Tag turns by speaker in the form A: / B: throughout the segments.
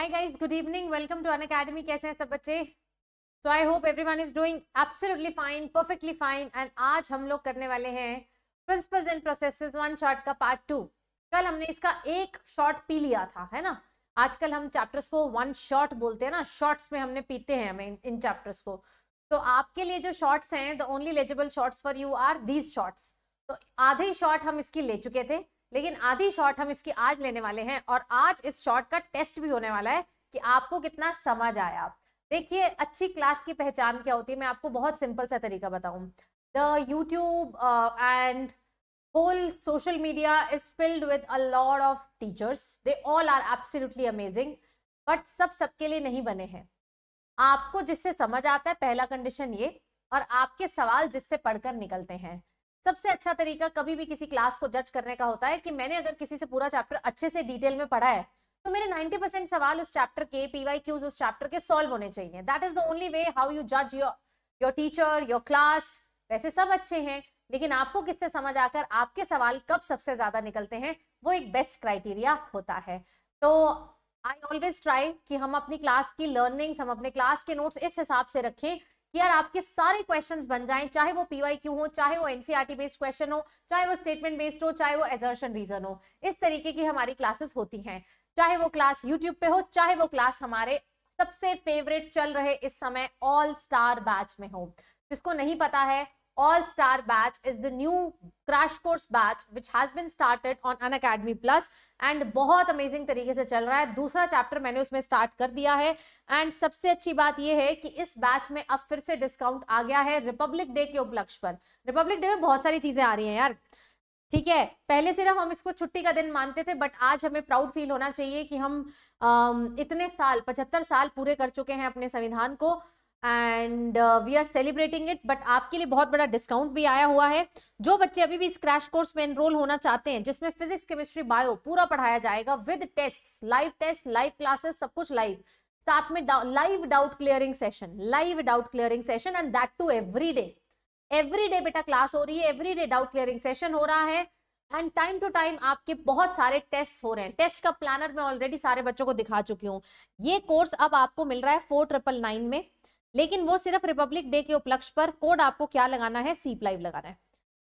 A: Hi guys good evening welcome to Unacademy कैसे हैं सब बच्चे so I hope everyone is
B: doing absolutely fine perfectly fine and आज हम लोग करने वाले हैं principles and processes one shot का पार्ट टू कल हमने इसका एक शॉट पी लिया था है ना आजकल हम चैप्टर्स को वन शॉट बोलते हैं ना शॉर्ट्स में हमने पीते हैं हमें इन चैप्टर्स को तो आपके लिए जो शॉर्ट्स हैं the only legible shorts for you are these shorts तो आधे शॉर्ट हम इसकी ले चुके थे लेकिन आधी शॉट हम इसकी आज लेने वाले हैं और आज इस शॉट का टेस्ट भी होने वाला है कि आपको कितना समझ आया देखिए अच्छी क्लास की पहचान क्या होती है मैं आपको बहुत सिंपल सा तरीका बताऊं the YouTube and whole social media is filled with a lot of teachers they all are absolutely amazing but सब सबके लिए नहीं बने हैं आपको जिससे समझ आता है पहला कंडीशन ये और आपके सवाल जिससे पढ़कर निकलते हैं सबसे अच्छा तरीका कभी भी किसी क्लास को जज करने का होता है कि मैंने अगर किसी से पूरा चैप्टर अच्छे से डिटेल में पढ़ा है तो मेरे 90 परसेंट सवाल उस चैप्टर के पीवाई क्यूज उस चैप्टर के सॉल्व होने चाहिए that is the only way how you जज your your teacher your class वैसे सब अच्छे हैं लेकिन आपको किससे समझ आकर आपके सवाल कब सबसे ज्यादा निकलते हैं वो एक बेस्ट क्राइटेरिया होता है तो आई ऑलवेज ट्राई कि हम अपनी क्लास की लर्निंग्स हम अपने क्लास के नोट्स इस हिसाब से रखें यार आपके सारे क्वेश्चंस बन जाएं चाहे वो पीवाई क्यू हो चाहे वो एनसीईआरटी बेस्ड क्वेश्चन हो चाहे वो स्टेटमेंट बेस्ड हो चाहे वो एजर्शन रीजन हो इस तरीके की हमारी क्लासेस होती हैं चाहे वो क्लास यूट्यूब पे हो चाहे वो क्लास हमारे सबसे फेवरेट चल रहे इस समय ऑल स्टार बैच में हो जिसको नहीं पता है All Star batch is the new crash course batch which has been started on Unacademy Plus and बहुत amazing तरीके से चल रहा है दूसरा chapter मैंने उसमें start कर दिया है and सबसे अच्छी बात यह है कि इस batch में अब फिर से discount आ गया है Republic Day के उपलक्ष्य पर Republic Day में बहुत सारी चीजें आ रही हैं यार ठीक है पहले सिर्फ हम इसको छुट्टी का दिन मानते थे बट आज हमें प्राउड फील होना चाहिए कि हम आ, इतने साल पचहत्तर साल पूरे कर चुके हैं अपने संविधान को and we are celebrating it but आपके लिए बहुत बड़ा डिस्काउंट भी आया हुआ है जो बच्चे अभी भी इस क्रैश कोर्स में एनरोल होना चाहते हैं जिसमें फिजिक्स केमिस्ट्री बायो पूरा पढ़ाया जाएगा with test live test live classes सब कुछ लाइव साथ में live doubt clearing session live doubt clearing session and that too every day every day बेटा क्लास हो रही है every day doubt clearing session हो रहा है एंड टाइम टू टाइम आपके बहुत सारे टेस्ट हो रहे हैं टेस्ट का प्लानर मैं ऑलरेडी सारे बच्चों को दिखा चुकी हूँ ये कोर्स अब आपको मिल रहा है फोर ट्रिपल नाइन में लेकिन वो सिर्फ रिपब्लिक डे के उपलक्ष्य पर कोड आपको क्या लगाना है सीप लाइव लगाना है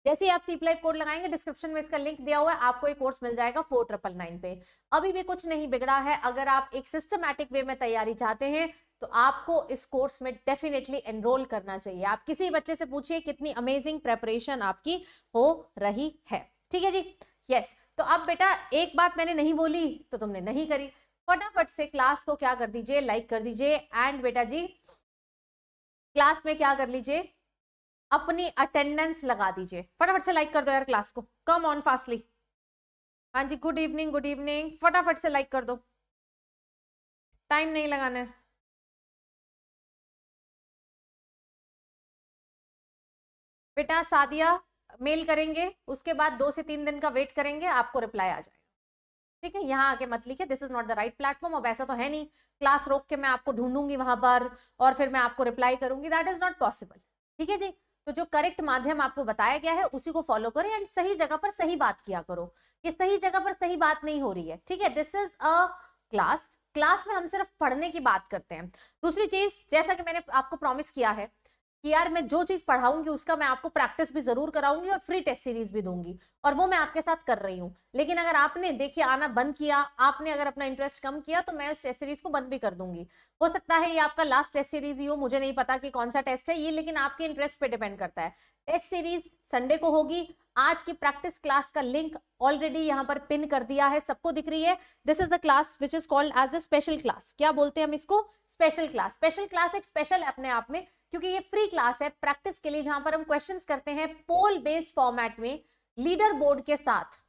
B: जैसे ही आप सीप लाइव कोड लगाएंगे डिस्क्रिप्शन में इसका लिंक दिया हुआ है आपको एक कोर्स मिल जाएगा फोर ट्रिपल नाइन पे अभी भी कुछ नहीं बिगड़ा है अगर आप एक सिस्टमैटिक वे में तैयारी चाहते हैं तो आपको इस कोर्स में डेफिनेटली एनरोल करना चाहिए आप किसी बच्चे से पूछिए कितनी अमेजिंग प्रेपरेशन आपकी हो रही है ठीक है जी यस तो अब बेटा एक बात मैंने नहीं बोली तो तुमने नहीं करी फटाफट से क्लास को क्या कर दीजिए लाइक कर दीजिए एंड बेटा जी क्लास में क्या कर लीजिए अपनी अटेंडेंस लगा दीजिए फटाफट से लाइक कर दो यार क्लास को कम ऑन
A: फास्टली हाँ जी गुड इवनिंग गुड इवनिंग फटाफट से लाइक कर दो टाइम नहीं लगाना है बेटा सादिया मेल करेंगे उसके बाद दो से
B: तीन दिन का वेट करेंगे आपको रिप्लाई आ जाए ठीक है यहाँ आके मत लिखे this is not the right platform अब ऐसा तो है नहीं क्लास रोक के मैं आपको ढूंढूंगी वहां पर और फिर मैं आपको रिप्लाई करूंगी दैट इज नॉट पॉसिबल ठीक है जी तो जो करेक्ट माध्यम आपको बताया गया है उसी को फॉलो करें एंड सही जगह पर सही बात किया करो ये सही जगह पर सही बात नहीं हो रही है ठीक है this is a class class में हम सिर्फ पढ़ने की बात करते हैं दूसरी चीज जैसा कि मैंने आपको प्रॉमिस किया है कि यार मैं जो चीज पढ़ाऊंगी उसका मैं आपको प्रैक्टिस भी जरूर कराऊंगी और फ्री टेस्ट सीरीज भी दूंगी और वो मैं आपके साथ कर रही हूँ लेकिन अगर आपने देखिए आना बंद किया आपने अगर अपना इंटरेस्ट कम किया तो मैं उस टेस्ट सीरीज को बंद भी कर दूंगी हो सकता है ये आपका लास्ट टेस्ट सीरीज ही हो मुझे नहीं पता कि कौन सा टेस्ट है ये लेकिन आपके इंटरेस्ट पे डिपेंड करता है टेस्ट सीरीज संडे को होगी आज की प्रैक्टिस क्लास का लिंक ऑलरेडी यहाँ पर पिन कर दिया है सबको दिख रही है this is the class which is called as the special class क्या बोलते हैं हम इसको स्पेशल क्लास स्पेशल क्लास एक स्पेशल अपने आप में क्योंकि ये फ्री क्लास है प्रैक्टिस के लिए जहां पर हम क्वेश्चन करते हैं पोल बेस्ड फॉर्मेट में लीडर बोर्ड के साथ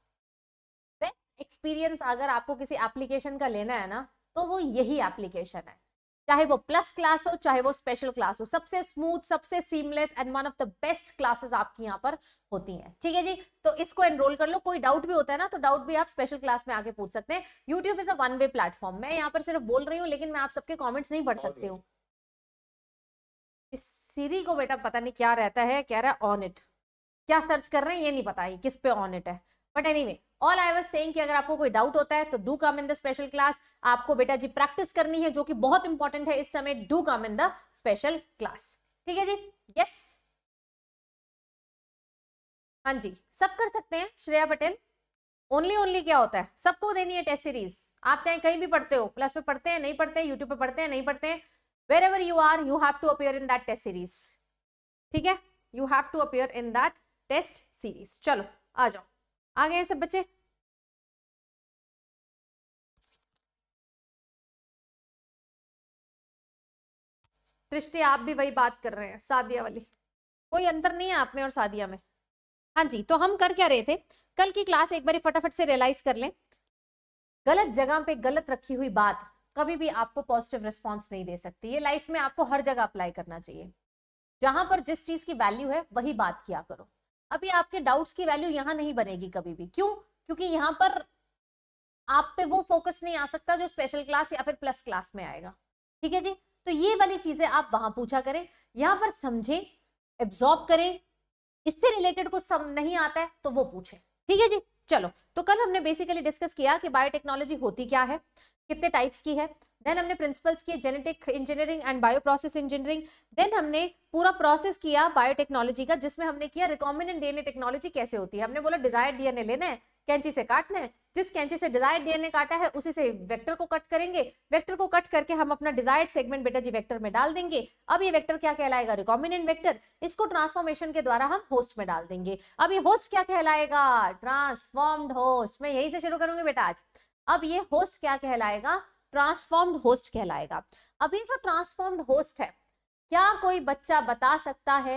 B: बेस्ट एक्सपीरियंस अगर आपको किसी एप्लीकेशन का लेना है ना तो वो यही एप्लीकेशन है चाहे वो प्लस क्लास हो चाहे वो स्पेशल क्लास हो सबसे स्मूथ सबसे seamless and one of the best classes आपकी यहाँ पर होती हैं ठीक है जी तो इसको एनरोल कर लो कोई डाउट भी होता है ना तो डाउट भी आप स्पेशल क्लास में आके पूछ सकते हैं YouTube is a one way platform मैं यहाँ पर सिर्फ बोल रही हूँ लेकिन मैं आप सबके कॉमेंट्स नहीं पढ़ सकती हूँ इस सीरी को बेटा पता नहीं क्या रहता है कह रहा है ऑन इट क्या सर्च कर रहे हैं ये नहीं पता है किस पे ऑन इट है but any anyway, all I was saying अगर आपको कोई डाउट होता है तो do come in the special class आपको बेटा जी प्रैक्टिस करनी है जो कि बहुत इंपॉर्टेंट है इस समय do come in the special class ठीक है जी यस हाँ जी सब कर सकते हैं श्रेया पटेल ओनली ओनली क्या होता है सबको देनी है टेस्ट सीरीज आप चाहे कहीं भी पढ़ते हो प्लस पे पढ़ते हैं नहीं पढ़ते हैं यूट्यूब पे पढ़ते हैं नहीं पढ़ते हैं wherever you are you have to appear in that test series
A: ठीक है you have to appear in that test series चलो आ जाओ आ गए सब बच्चे दृष्टि आप भी वही बात कर रहे हैं सादिया वाली कोई अंतर नहीं है आप में और सादिया में हाँ जी तो हम कर क्या रहे थे कल
B: की क्लास एक बार फटाफट से रियलाइज कर लें गलत जगह पे गलत रखी हुई बात कभी भी आपको पॉजिटिव रिस्पॉन्स नहीं दे सकती ये लाइफ में आपको हर जगह अप्लाई करना चाहिए जहां पर जिस चीज की वैल्यू है वही बात किया करो अभी आपके डाउट्स की वैल्यू यहाँ नहीं बनेगी कभी भी क्यों क्योंकि यहाँ पर आप पे वो फोकस नहीं आ सकता जो स्पेशल क्लास या फिर प्लस क्लास में आएगा ठीक है जी तो ये वाली चीजें आप वहां पूछा करें यहाँ पर समझें एब्जॉर्ब करें इससे रिलेटेड कुछ सम नहीं आता है तो वो पूछे ठीक है जी चलो तो कल हमने बेसिकली डिस्कस किया कि बायोटेक्नोलॉजी होती क्या है कितने टाइप्स की है देन हमने प्रिंसिपल्स किए genetic engineering and bioprocess engineering then हमने पूरा प्रोसेस किया बायोटेक्नोलॉजी का जिसमें हमने किया रिकॉम्बिनेंट डीएनए टेक्नोलॉजी कैसे होती है हमने बोला डिजायर डीएनए लेना है कैंची से काटना है जिस कैंची से डिजायर डीएनए काटा है उसी से वेक्टर को कट करेंगे वेक्टर को कट करके हम अपना डिजायर्ड सेगमेंट बेटा जी वेक्टर में डाल देंगे अब ये वेक्टर क्या कहलाएगा रिकॉम्बिनेंट वेक्टर इसको ट्रांसफॉर्मेशन के द्वारा हम होस्ट में डाल देंगे अब ये होस्ट क्या कहलाएगा ट्रांसफॉर्म्ड होस्ट मैं यही से शुरू करूंगी बेटा आज अब ये होस्ट क्या कहलाएगा ट्रांसफॉर्म्ड होस्ट कहलाएगा अब ये जो ट्रांसफॉर्म्ड होस्ट है क्या कोई बच्चा बता सकता है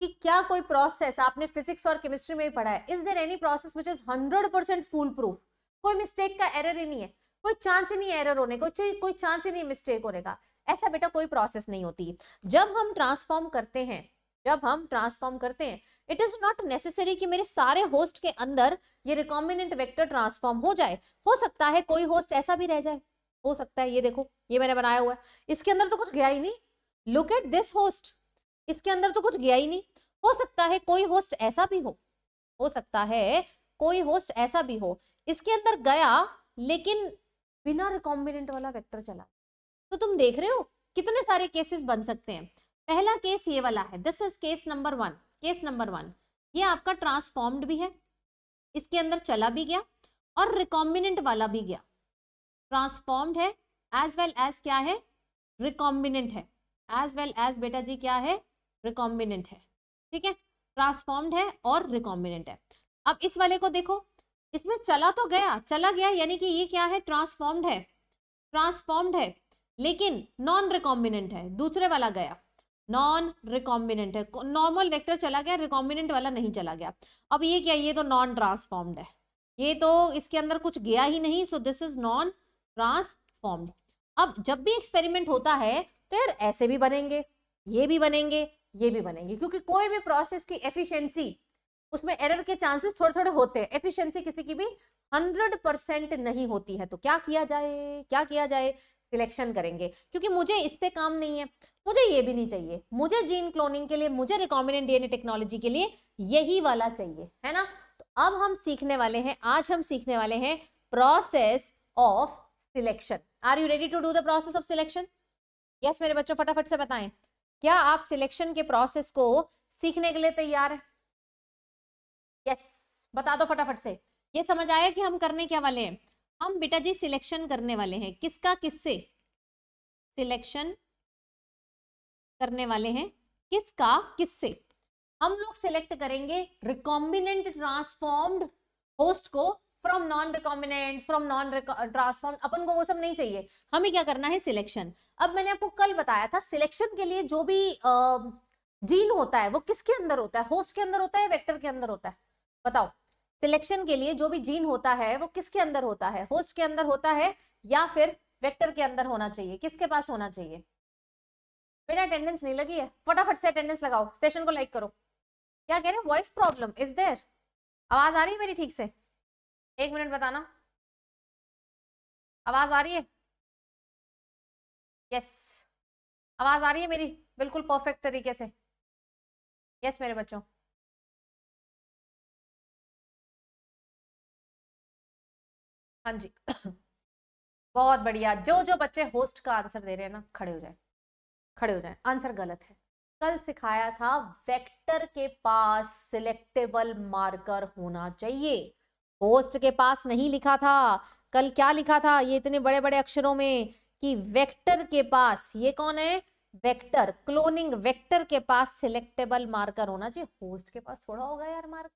B: कि क्या कोई प्रोसेस आपने फिजिक्स और केमिस्ट्री में भी पढ़ा है is there any process which is hundred percent foolproof कोई मिस्टेक का एरर ही नहीं है कोई चांस ही नहीं एरर होने का कोई, कोई चांस ही नहीं मिस्टेक होने का ऐसा बेटा कोई प्रोसेस नहीं होती जब हम ट्रांसफॉर्म करते हैं जब हम ट्रांसफॉर्म करते हैं इट इज नॉट नेसेसरी कि मेरे सारे होस्ट के अंदर ये रिकॉम्बिनेंट वेक्टर ट्रांसफॉर्म हो जाए हो सकता है कोई होस्ट ऐसा भी रह जाए हो सकता है ये देखो ये मैंने बनाया हुआ है इसके अंदर तो कुछ गया ही नहीं लुक एट दिस होस्ट इसके अंदर तो कुछ गया ही नहीं हो सकता है कोई होस्ट ऐसा भी हो हो सकता है कोई होस्ट ऐसा भी हो इसके अंदर गया लेकिन बिना रिकॉम्बिनेंट वाला वेक्टर चला तो तुम देख रहे हो कितने सारे केसेस बन सकते हैं पहला केस ये वाला है this is case number one case number one ये आपका ट्रांसफॉर्म्ड भी है इसके अंदर चला भी गया और रिकॉम्बिनेंट वाला भी गया ट्रांसफॉर्म्ड है एज वेल एज क्या है रिकॉम्बिनेंट है एज वेल एज बेटा जी क्या है रिकॉम्बिनेंट है ठीक है ट्रांसफॉर्म्ड है और रिकॉम्बिनेंट है अब इस वाले को देखो इसमें चला तो गया चला गया यानी कि ये क्या है ट्रांसफॉर्म्ड है ट्रांसफॉर्म्ड है लेकिन नॉन रिकॉम्बिनेंट है दूसरे वाला गया नॉन रिकॉम्बिनेंट है नॉर्मल वेक्टर चला गया रिकॉम्बिनेंट वाला नहीं चला गया अब ये क्या ये तो नॉन ट्रांसफॉर्म्ड है ये तो इसके अंदर कुछ गया ही नहीं so this is non transformed अब जब भी एक्सपेरिमेंट होता है तो यार ऐसे भी बनेंगे ये भी बनेंगे ये भी बनेंगे क्योंकि कोई भी प्रोसेस की एफिशिएंसी उसमें एरर के चांसेस थोड़े थोड़े होते हैं एफिशिएंसी किसी की भी हंड्रेड परसेंट नहीं होती है तो क्या किया जाए क्या किया जाए सिलेक्शन करेंगे क्योंकि मुझे इससे काम नहीं है मुझे ये भी नहीं चाहिए मुझे जीन क्लोनिंग के लिए मुझे रिकॉम्बिनेंट डीएनए टेक्नोलॉजी के लिए यही वाला चाहिए है ना तो अब हम सीखने वाले हैं आज हम सीखने वाले हैं process of selection are you ready to do the process of selection yes मेरे बच्चों फटाफट से बताएं क्या आप सिलेक्शन के प्रोसेस को सीखने के लिए तैयार है यस yes, बता दो फटाफट से ये समझ आया कि हम करने क्या वाले हैं हम बेटा जी सिलेक्शन करने वाले हैं किसका किससे सिलेक्शन करने वाले हैं किसका किससे हम लोग सिलेक्ट करेंगे रिकॉम्बिनेंट ट्रांसफॉर्म्ड होस्ट को from non recombinant from non transform अपन को वो सब नहीं चाहिए हमें क्या करना है सिलेक्शन अब मैंने आपको कल बताया था सिलेक्शन के लिए जो भी जीन होता है वो किसके अंदर होता है होस्ट के अंदर होता है वेक्टर के अंदर होता है बताओ सिलेक्शन के लिए जो भी जीन होता है वो किसके अंदर होता है होस्ट के अंदर होता है या फिर वेक्टर के अंदर होना चाहिए किसके पास होना चाहिए मेरा अटेंडेंस नहीं लगी है फटाफट से अटेंडेंस लगाओ
A: सेशन को लाइक करो क्या कह रहे हैं वॉइस प्रॉब्लम इज देयर आवाज आ रही है मेरी ठीक से एक मिनट बताना आवाज आ रही है यस आवाज आ रही है मेरी बिल्कुल परफेक्ट तरीके से यस मेरे बच्चों हाँ जी बहुत बढ़िया जो जो बच्चे होस्ट का आंसर दे रहे हैं ना खड़े हो जाए खड़े हो जाए आंसर गलत है कल सिखाया
B: था वेक्टर के पास सिलेक्टेबल मार्कर होना चाहिए होस्ट के पास नहीं लिखा था कल क्या लिखा था ये इतने बड़े बड़े अक्षरों में कि वेक्टर के पास ये कौन है वेक्टर क्लोनिंग वेक्टर के पास सिलेक्टेबल मार्कर होना चाहिए होस्ट के पास थोड़ा होगा यार मार्कर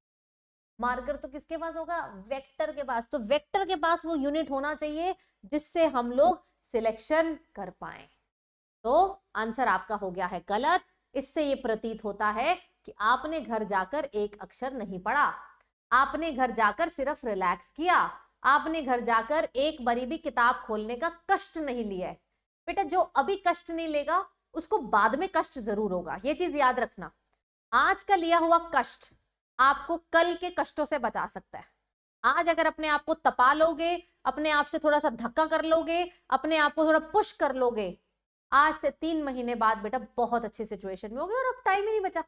B: मार्कर तो किसके पास होगा वेक्टर के पास तो वेक्टर के पास वो यूनिट होना चाहिए जिससे हम लोग सिलेक्शन कर पाए तो आंसर आपका हो गया है गलत इससे ये प्रतीत होता है कि आपने घर जाकर एक अक्षर नहीं पढ़ा आपने घर जाकर सिर्फ रिलैक्स किया आपने घर जाकर एक बारी भी किताब खोलने का कष्ट नहीं लिया है बेटा जो अभी कष्ट नहीं लेगा उसको बाद में कष्ट जरूर होगा ये चीज याद रखना आज का लिया हुआ कष्ट आपको कल के कष्टों से बचा सकता है आज अगर अपने आप को तपा लोगे अपने आप से थोड़ा सा धक्का कर लोगे अपने आप को थोड़ा पुश कर लोगे आज से तीन महीने बाद बेटा बहुत अच्छी सिचुएशन में होगे और अब टाइम ही नहीं बचा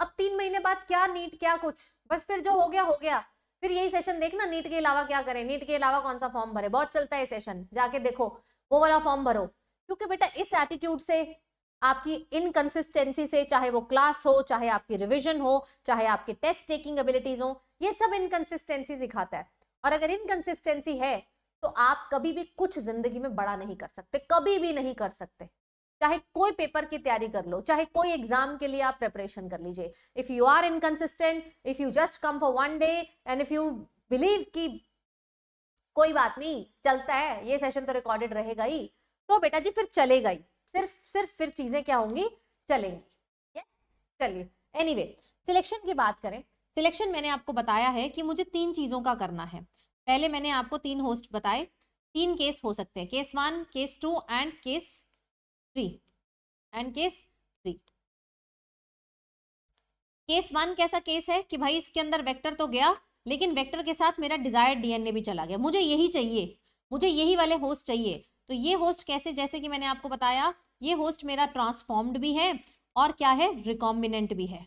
B: अब तीन महीने बाद क्या नीट क्या कुछ बस फिर जो हो गया हो गया फिर यही सेशन देखना नीट के अलावा क्या करें नीट के अलावा कौन सा फॉर्म भरे बहुत चलता है सेशन जाके देखो वो वाला फॉर्म भरो क्योंकि बेटा इस एटीट्यूड से आपकी इनकन्सिस्टेंसी से चाहे वो क्लास हो चाहे आपकी रिविजन हो चाहे आपके टेस्ट टेकिंग एबिलिटीज हो ये सब इनकंसिस्टेंसी दिखाता है और अगर इनकन्सिस्टेंसी है तो आप कभी भी कुछ जिंदगी में बड़ा नहीं कर सकते कभी भी नहीं कर सकते चाहे कोई पेपर की तैयारी कर लो चाहे कोई एग्जाम के लिए आप प्रिपरेशन कर लीजिए if you are inconsistent if you just come for one day and if you believe कि कोई बात नहीं चलता है ये सेशन तो रिकॉर्डेड रहेगा ही तो बेटा जी फिर चलेगा ही सिर्फ सिर्फ फिर चीजें क्या होंगी चलेंगी यस चलिए एनीवे सिलेक्शन की बात करें सिलेक्शन मैंने आपको बताया है कि मुझे तीन चीजों का करना है पहले मैंने आपको तीन होस्ट बताए तीन केस हो सकते हैं case one case two and case three and case three case one कैसा केस है कि भाई इसके अंदर वेक्टर तो गया लेकिन वेक्टर के साथ मेरा डिजायर्ड डीएनए भी चला गया मुझे यही चाहिए मुझे यही वाले होस्ट चाहिए तो ये होस्ट कैसे जैसे कि मैंने आपको बताया ये होस्ट मेरा ट्रांसफॉर्म्ड भी है और क्या है रिकॉम्बिनेंट भी है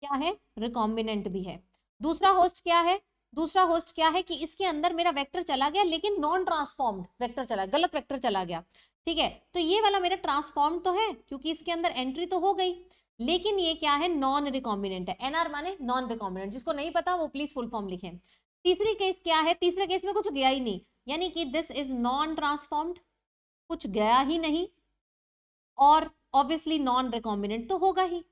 B: क्या है रिकॉम्बिनेंट भी है दूसरा होस्ट क्या है दूसरा होस्ट क्या है कि इसके अंदर मेरा वेक्टर चला गया लेकिन नॉन ट्रांसफॉर्म्ड वेक्टर चला गलत वेक्टर चला गया ठीक है तो ये वाला मेरा ट्रांसफॉर्म तो है क्योंकि इसके अंदर एंट्री तो हो गई लेकिन ये क्या है नॉन रिकॉम्बिनेंट है एनआर माने नॉन रिकॉम्बिनेंट जिसको नहीं पता वो प्लीज फुल फॉर्म लिखें तीसरी केस क्या है तीसरे केस में कुछ गया ही नहीं यानी कि दिस इज नॉन ट्रांसफॉर्म्ड कुछ गया ही नहीं और ऑब्वियसली नॉन रिकॉम्बिनेंट तो होगा ही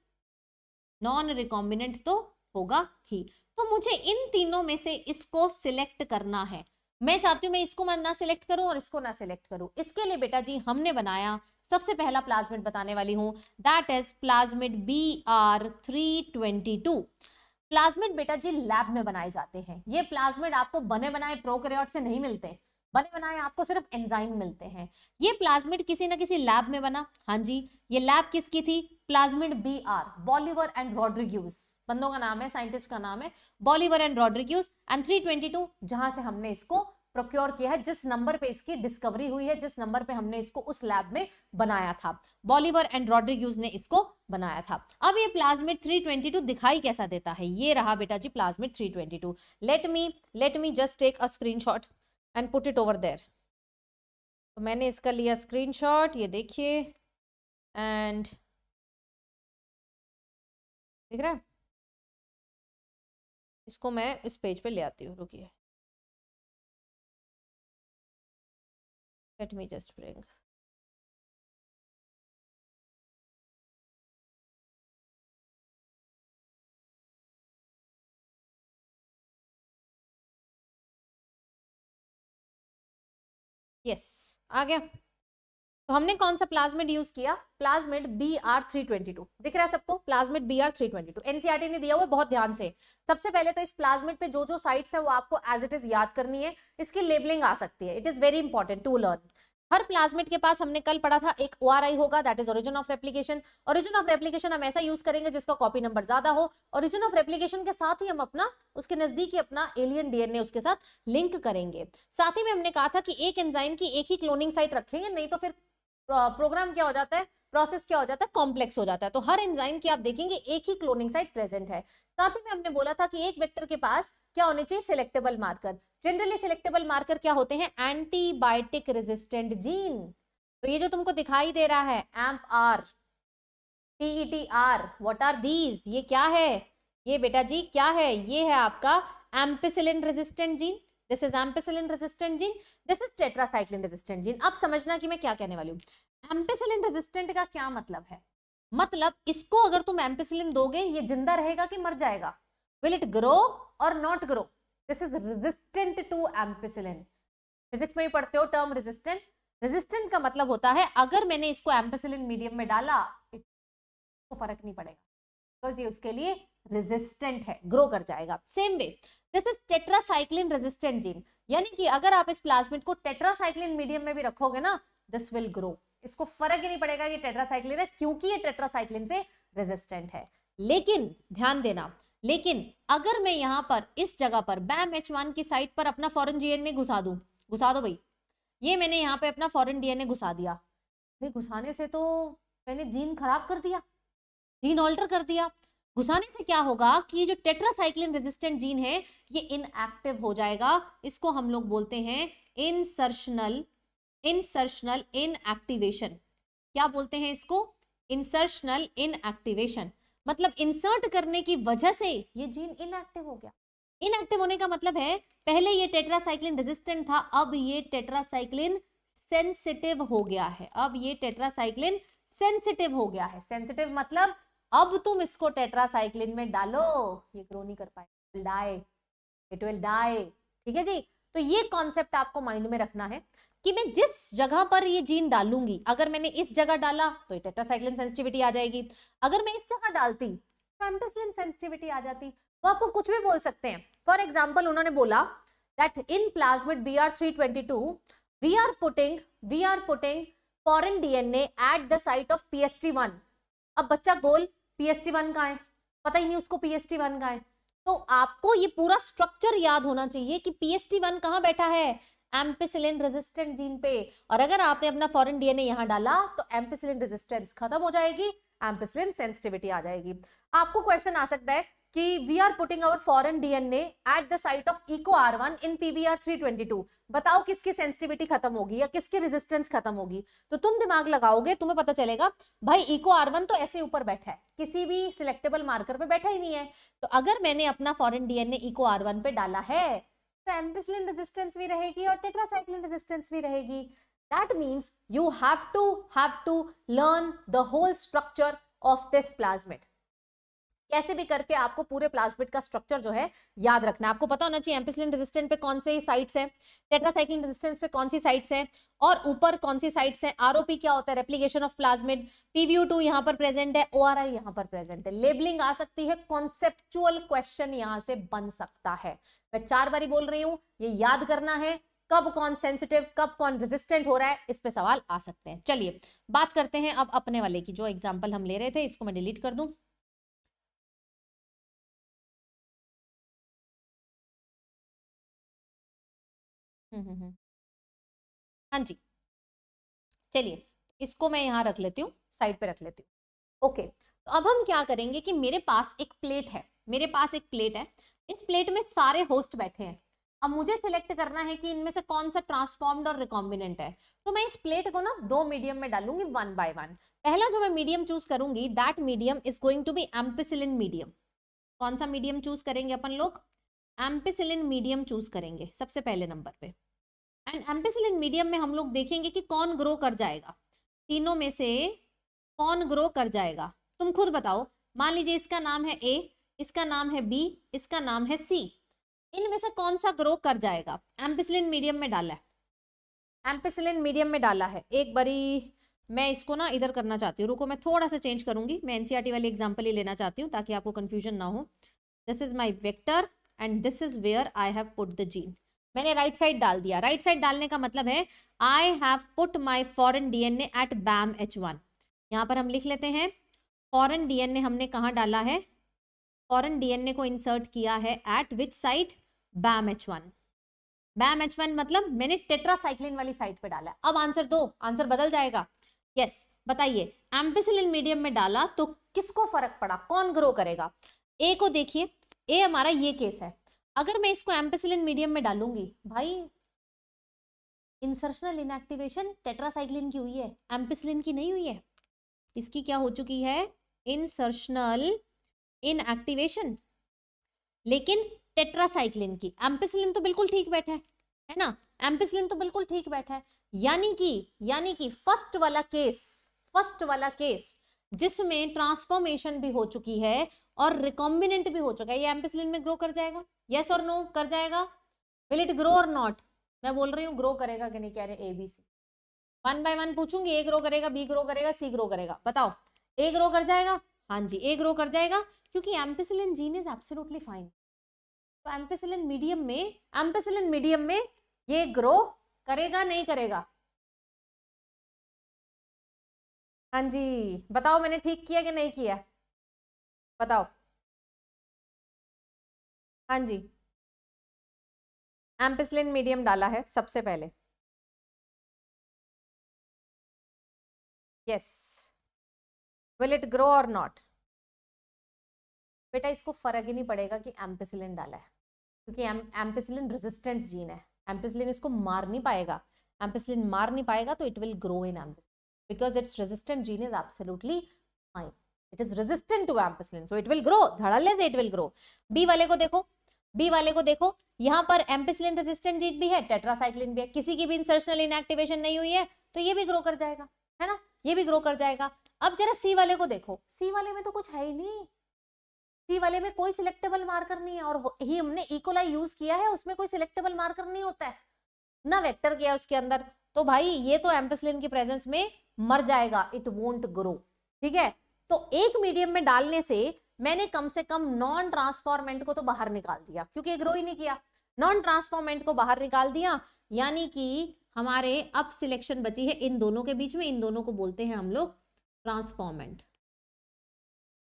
B: नॉन रिकॉम्बिनेंट तो होगा ही तो मुझे इन तीनों में से इसको सिलेक्ट करना है मैं चाहती हूँ मैं इसको ना सिलेक्ट करूं और इसको ना सिलेक्ट करूँ इसके लिए बेटा जी हमने बनाया सबसे पहला प्लाज्मिड बताने वाली हूँ that is plasmid B R three twenty two plasmid बेटा जी लैब में बनाए जाते हैं ये प्लाज्मिड आपको बने बनाए प्रोकैरियोट से नहीं मिलते बने बनाए आपको सिर्फ एंजाइम मिलते हैं ये प्लाज्मिड किसी ना किसी लैब में बना हाँ जी ये लैब किसकी थी plasmid B R Bolivar and Rodriguez बंदों का नाम है साइंटिस्ट का नाम है Bolivar and Rodriguez and three twenty two जहां से हमने इसको प्रोक्योर किया है जिस नंबर पे इसकी डिस्कवरी हुई है जिस नंबर पे हमने इसको उस लैब में बनाया था बॉलीवर एंड रॉड्रिग्यूज ने इसको बनाया था अब ये प्लाज्मिड 322 दिखाई कैसा देता है ये रहा बेटा जी plasmid 322 let me
A: let me just take a screenshot and put it over there तो मैंने इसका लिया स्क्रीनशॉट ये देखिए एंड देख रहा है इसको मैं इस पेज पे ले आती हूँ रुकिए let me just bring yes आ गया तो हमने कौन सा प्लाज्मिड यूज किया plasmid B R three twenty two दिख रहा है सबको plasmid
B: B R three twenty two NCERT ने दिया हुआ बहुत ध्यान से सबसे पहले तो इस प्लाज्मिड पे जो जो साइट्स है वो आपको एज इट इज याद करनी है इसकी लेबलिंग आ सकती है it is very important to learn हर प्लाज्मेट के पास हमने कल पढ़ा था एक ओ होगा that is origin of replication origin of replication हम ऐसा यूज करेंगे जिसका कॉपी नंबर ज्यादा हो ओरिजिन ऑफ रेप्लीकेशन के साथ ही हम अपना उसके नजदीक ही अपना एलियन डीएनए उसके साथ लिंक करेंगे साथ ही में हमने कहा था कि एक एंजाइम की एक ही क्लोनिंग साइट रखेंगे नहीं तो फिर प्रोग्राम क्या हो जाता है प्रोसेस क्या हो जाता है कॉम्प्लेक्स हो जाता है तो हर एंजाइम की आप देखेंगे एक ही क्लोनिंग साइट प्रेजेंट है साथ ही में हमने बोला था कि एक वेक्टर के पास क्या होने चाहिए selectable marker generally selectable marker क्या होते हैं एंटीबायोटिक रेजिस्टेंट जीन तो ये जो तुमको दिखाई दे रहा है amp R tet R what are these ये क्या है ये बेटा जी क्या है ये है आपका ampicillin resistant gene this is ampicillin resistant gene this is tetracycline resistant gene अब समझना कि मैं क्या कहने वाली हूँ एम्पिसिलिन रेजिस्टेंट का क्या मतलब है मतलब इसको अगर तुम एम्पिसिलिन दोगे ये जिंदा रहेगा कि मर जाएगा विल इट ग्रो और not grow this is resistant to ampicillin physics में ही पढ़ते हो टर्म रेजिस्टेंट रेजिस्टेंट का मतलब होता है अगर मैंने इसको एम्पिसिलिन मीडियम में डाला तो फर्क नहीं पड़ेगा बिकॉज ये उसके लिए रेजिस्टेंट है ग्रो कर जाएगा same way this is tetracycline resistant gene यानी कि अगर आप इस प्लाज्मिड को टेट्रासाइक्लिन मीडियम में भी रखोगे ना दिस विल ग्रो इसको फर्क ही नहीं पड़ेगा ये टेट्रासाइक्लिन है क्योंकि ये टेट्रासाइक्लिन से रेजिस्टेंट है लेकिन ध्यान देना लेकिन अगर मैं यहाँ पर इस जगह पर बैम एच वन की साइट पर अपना फॉरन डीएनए घुसा दू घुसा दो भाई ये मैंने यहाँ पे अपना फॉरन डीएनए घुसा दिया भाई घुसाने से तो मैंने जीन खराब कर दिया जीन ऑल्टर कर दिया घुसाने से क्या होगा कि जो टेट्रासाइक्लिन रेजिस्टेंट जीन है ये इनएक्टिव हो जाएगा इसको हम लोग बोलते हैं इनसर्शनल इनसर्शनल इनएक्टिवेशन क्या बोलते हैं इसको इंसर्शनल इनएक्टिवेशन मतलब इंसर्ट करने की वजह से ये जीन इनएक्टिव हो गया इनएक्टिव होने का मतलब है पहले ये टेट्रासाइक्लिन रेजिस्टेंट था अब ये टेट्रासाइक्लिन सेंसिटिव हो गया है अब ये टेट्रासाइक्लिन सेंसिटिव हो गया है सेंसिटिव मतलब अब तुम इसको टेट्रासाइक्लिन में डालो ये ग्रो नहीं कर पाए डाई इट विल डाई ठीक है जी तो ये कॉन्सेप्ट आपको माइंड में रखना है कि मैं जिस जगह पर ये जीन डालूंगी अगर मैंने इस जगह डाला तो टेट्रासाइक्लिन सेंसिटिविटी आ जाएगी अगर मैं इस जगह डालती तो एम्पिसिलिन सेंसिटिविटी आ जाती वो तो आपको कुछ भी बोल सकते हैं फॉर एग्जाम्पल उन्होंने बोला that in plasmid B R three twenty two we are putting we are putting foreign DNA at the site of P S T one अब बच्चा गोल पी एस टी वन का है पता ही नहीं उसको पी एस टी वन का है तो आपको ये पूरा स्ट्रक्चर याद होना चाहिए कि पी एस टी वन कहाँ बैठा है एम्पिसिलिन रेजिस्टेंट जीन पे और अगर आपने अपना फॉरेन डीएनए यहाँ डाला तो एम्पिसिलिन रेजिस्टेंस खत्म हो जाएगी एम्पिसिलिन सेंसिटिविटी आ जाएगी आपको क्वेश्चन आ सकता है कि we are putting our foreign DNA at the site of Eco R one in PBR three twenty two बताओ किसकी सेंसिटिविटी खत्म होगी या किसकी रेजिस्टेंस खत्म होगी तो तुम दिमाग लगाओगे तुम्हें पता चलेगा भाई इको आर वन तो ऐसे ऊपर बैठा है किसी भी सिलेक्टेबल मार्कर पे बैठा ही नहीं है तो अगर मैंने अपना foreign DNA Eco R one पे डाला है तो एम्पिसलिन रेजिस्टेंस भी रहेगी और टेट्रासाइक्लिन रेजिस्टेंस भी रहेगी that means you have to have to learn the whole structure of this plasmid कैसे भी करके आपको पूरे प्लाज्मिड का स्ट्रक्चर जो है याद रखना आपको पता होना चाहिए एम्पिसलिन रेजिस्टेंट पे कौन से साइट्स हैं टेट्रासाइक्लिन रेजिस्टेंस पे कौन सी साइट्स हैं और ऊपर कौन सी साइट्स हैं आरओपी क्या होता है replication of plasmid PVU two यहाँ पर प्रेजेंट है ओ आर आई यहाँ पर प्रेजेंट है लेबलिंग आ सकती है कॉन्सेप्चुअल क्वेश्चन यहाँ से बन सकता है मैं चार बारी बोल रही हूँ ये याद करना है कब कौन सेंसिटिव कब कौन रेजिस्टेंट हो रहा है इस पे सवाल आ सकते
A: हैं चलिए बात करते हैं अब अपने वाले की जो एग्जांपल हम ले रहे थे इसको मैं डिलीट कर दूं हम्म, हम्म, हम्म। हाँ जी चलिए इसको मैं यहाँ रख लेती हूँ साइड पे रख लेती हूँ ओके तो अब हम क्या करेंगे कि
B: मेरे पास एक प्लेट है मेरे पास एक प्लेट है इस प्लेट में सारे होस्ट बैठे हैं अब मुझे सिलेक्ट करना है कि इनमें से कौन सा ट्रांसफॉर्म्ड और रिकॉम्बिनेंट है तो मैं इस प्लेट को ना दो मीडियम में डालूंगी वन बाय वन पहला जो मैं मीडियम चूज करूंगी that medium is going to be ampicillin medium कौन सा मीडियम चूज करेंगे अपन लोग एम्पिसिलिन मीडियम चूज करेंगे सबसे पहले नंबर पे एंड एम्पेसिलिन मीडियम में हम लोग देखेंगे कि कौन ग्रो कर जाएगा तीनों में से कौन ग्रो कर जाएगा तुम खुद बताओ मान लीजिए इसका नाम है ए इसका नाम है बी इसका नाम है सी इनमें से कौन सा ग्रो कर जाएगा एम्पेसिलिन मीडियम में डाला है एम्पेसिलिन मीडियम में डाला है एक बारी मैं इसको ना इधर करना चाहती हूँ रुको मैं थोड़ा सा चेंज करूंगी मैं एनसीईआरटी e वाली एग्जांपल ही लेना चाहती हूँ ताकि आपको कन्फ्यूजन ना हो this is my vector and this is where I have put the gene मैंने राइट साइड डाल दिया राइट साइड डालने का मतलब है I have put my foreign D N at Bam H one यहाँ पर हम लिख लेते हैं फॉरन डीएनए हमने कहाँ डाला है फॉरन डीएनए को इंसर्ट किया है at which site Bam H one Bam H one मतलब मैंने टेट्रासाइक्लिन वाली साइट पे डाला अब आंसर दो आंसर बदल जाएगा यस yes, बताइए एम्पिसिलिन मीडियम में डाला तो किसको फर्क पड़ा कौन ग्रो करेगा ए को देखिए ए हमारा ये केस है अगर मैं इसको एम्पेसिलिन मीडियम में डालूंगी भाई इंसर्शनल इनएक्टिवेशन टेट्रासाइक्लिन की हुई है एम्पिसलिन की नहीं हुई है इसकी क्या हो चुकी है इंसर्शनल इनएक्टिवेशन लेकिन टेट्रासाइक्लिन की एम्पिसलिन तो बिल्कुल ठीक बैठा है है ना एम्पिसलिन तो बिल्कुल ठीक बैठा है यानी कि यानी कि फर्स्ट वाला केस फर्स्ट वाला केस जिसमें ट्रांसफॉर्मेशन भी हो चुकी है और रिकॉम्बिनेंट भी हो चुका है ये एम्पिसलिन में ग्रो कर जाएगा यस और नो कर जाएगा विल इट ग्रो और नॉट मैं बोल रही हूँ ग्रो करेगा कि नहीं कह रहे A B C one by one पूछूंगी ए ग्रो करेगा बी ग्रो करेगा सी ग्रो करेगा बताओ ए ग्रो कर जाएगा हाँ जी ए ग्रो कर जाएगा क्योंकि ampicillin gene is absolutely fine तो एम्पिसिलिन मीडियम में एम्पिसिलिन
A: मीडियम में ये ग्रो करेगा नहीं करेगा हाँ जी बताओ मैंने ठीक किया कि नहीं किया बताओ हाँ जी एम्पिसलिन मीडियम डाला है सबसे पहले यस विल इट ग्रो और नॉट बेटा इसको फर्क ही नहीं पड़ेगा कि एम्पिसिलिन डाला है क्योंकि एम्पिसिलिन रेजिस्टेंट
B: जीन है एम्पिसिलिन इसको मार नहीं पाएगा एम्पिसिलिन मार नहीं पाएगा तो इट विल ग्रो इन एम्पिस because its resistant gene is absolutely fine. It is resistant to ampicillin. So it will grow. धड़ल्ले से it will grow. B वाले को देखो बी वाले को देखो यहाँ पर एम्पिसिलिन रेजिस्टेंट जीन भी है टेट्रासाइक्लिन भी है किसी की भी इंसर्शनल इनएक्टिवेशन नहीं हुई है तो ये भी ग्रो कर जाएगा है ना ये भी ग्रो कर जाएगा अब जरा सी वाले को देखो सी वाले में तो कुछ है ही नहीं सी वाले में कोई सिलेक्टेबल मार्कर नहीं है और ही हमने इकोला e यूज किया है उसमें कोई सिलेक्टेबल मार्कर नहीं होता है ना वेक्टर किया उसके अंदर तो भाई ये तो एम्पिसलिन की प्रेजेंस में मर जाएगा इट वोंट ग्रो ठीक है तो एक मीडियम में डालने से मैंने कम से कम नॉन ट्रांसफॉर्मेंट को तो बाहर निकाल दिया क्योंकि ग्रो ही नहीं किया नॉन ट्रांसफॉर्मेंट को बाहर निकाल दिया यानी कि हमारे अप सिलेक्शन बची है इन दोनों के बीच में इन दोनों को बोलते हैं हम लोग ट्रांसफॉर्मेंट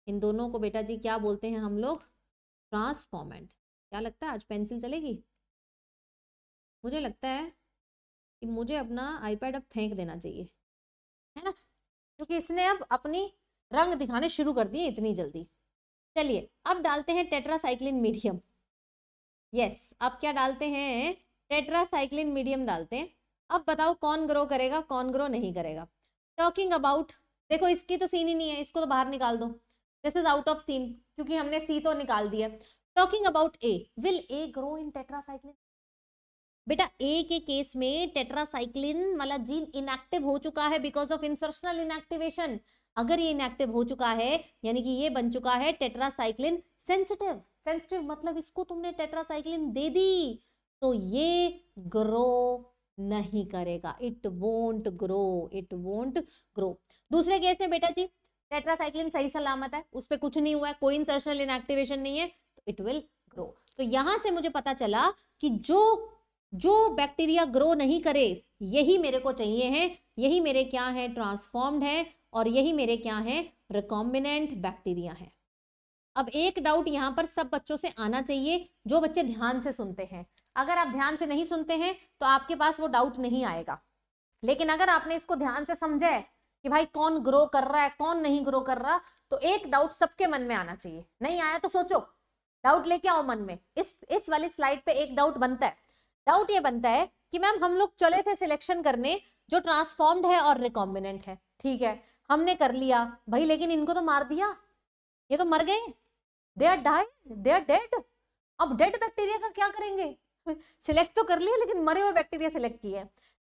B: इन दोनों को बेटा जी क्या बोलते हैं हम लोग ट्रांसफॉर्मेंट क्या लगता है आज पेंसिल चलेगी मुझे लगता है कि मुझे अपना आईपैड अब फेंक देना चाहिए है ना क्योंकि इसने अब अपनी रंग दिखाने शुरू कर दिए इतनी जल्दी चलिए अब डालते हैं टेट्रासाइक्लिन मीडियम यस अब क्या डालते हैं टेट्रासाइक्लिन मीडियम डालते हैं अब बताओ कौन ग्रो करेगा कौन ग्रो नहीं करेगा टॉकिंग अबाउट देखो इसकी तो सीन ही नहीं है इसको तो बाहर निकाल दो this is out of scene क्योंकि हमने सी तो निकाल दिया talking about A will A grow in tetracycline बेटा ए के केस में टेट्रासाइक्लिन वाला जीन इनएक्टिव हो चुका है बिकॉज ऑफ इंसर्शनल इनएक्टिवेशन अगर ये इनएक्टिव हो चुका है यानी कि ये बन चुका है टेट्रासाइक्लिन सेंसिटिव सेंसिटिव मतलब इसको तुमने टेट्रासाइक्लिन दे दी तो ये ग्रो नहीं करेगा it won't grow it won't grow दूसरे केस में बेटा जी टेट्रासाइक्लिन सही सलामत है उस पर कुछ नहीं हुआ है कोई इंसर्शनल इनएक्टिवेशन नहीं है तो इट विल ग्रो तो यहां से मुझे पता चला कि जो जो बैक्टीरिया ग्रो नहीं करे यही मेरे को चाहिए है यही मेरे क्या है ट्रांसफॉर्म्ड है और यही मेरे क्या है रिकॉम्बिनेंट बैक्टीरिया है अब एक डाउट यहाँ पर सब बच्चों से आना चाहिए जो बच्चे ध्यान से सुनते हैं अगर आप ध्यान से नहीं सुनते हैं तो आपके पास वो डाउट नहीं आएगा लेकिन अगर आपने इसको ध्यान से समझा है कि भाई कौन ग्रो कर रहा है कौन नहीं ग्रो कर रहा तो एक डाउट सबके मन में आना चाहिए नहीं आया तो सोचो डाउट लेके आओ मन में इस इस वाली स्लाइड पे एक डाउट बनता है डाउट ये बनता है कि मैम हम लोग चले थे सिलेक्शन करने जो ट्रांसफॉर्म्ड है और रिकॉम्बिनेंट है ठीक है हमने कर लिया भाई लेकिन इनको तो मार दिया ये तो मर गए they are die they are dead अब डेड बैक्टीरिया का क्या करेंगे सिलेक्ट तो कर लिया लेकिन मरे हुए बैक्टीरिया सिलेक्ट किए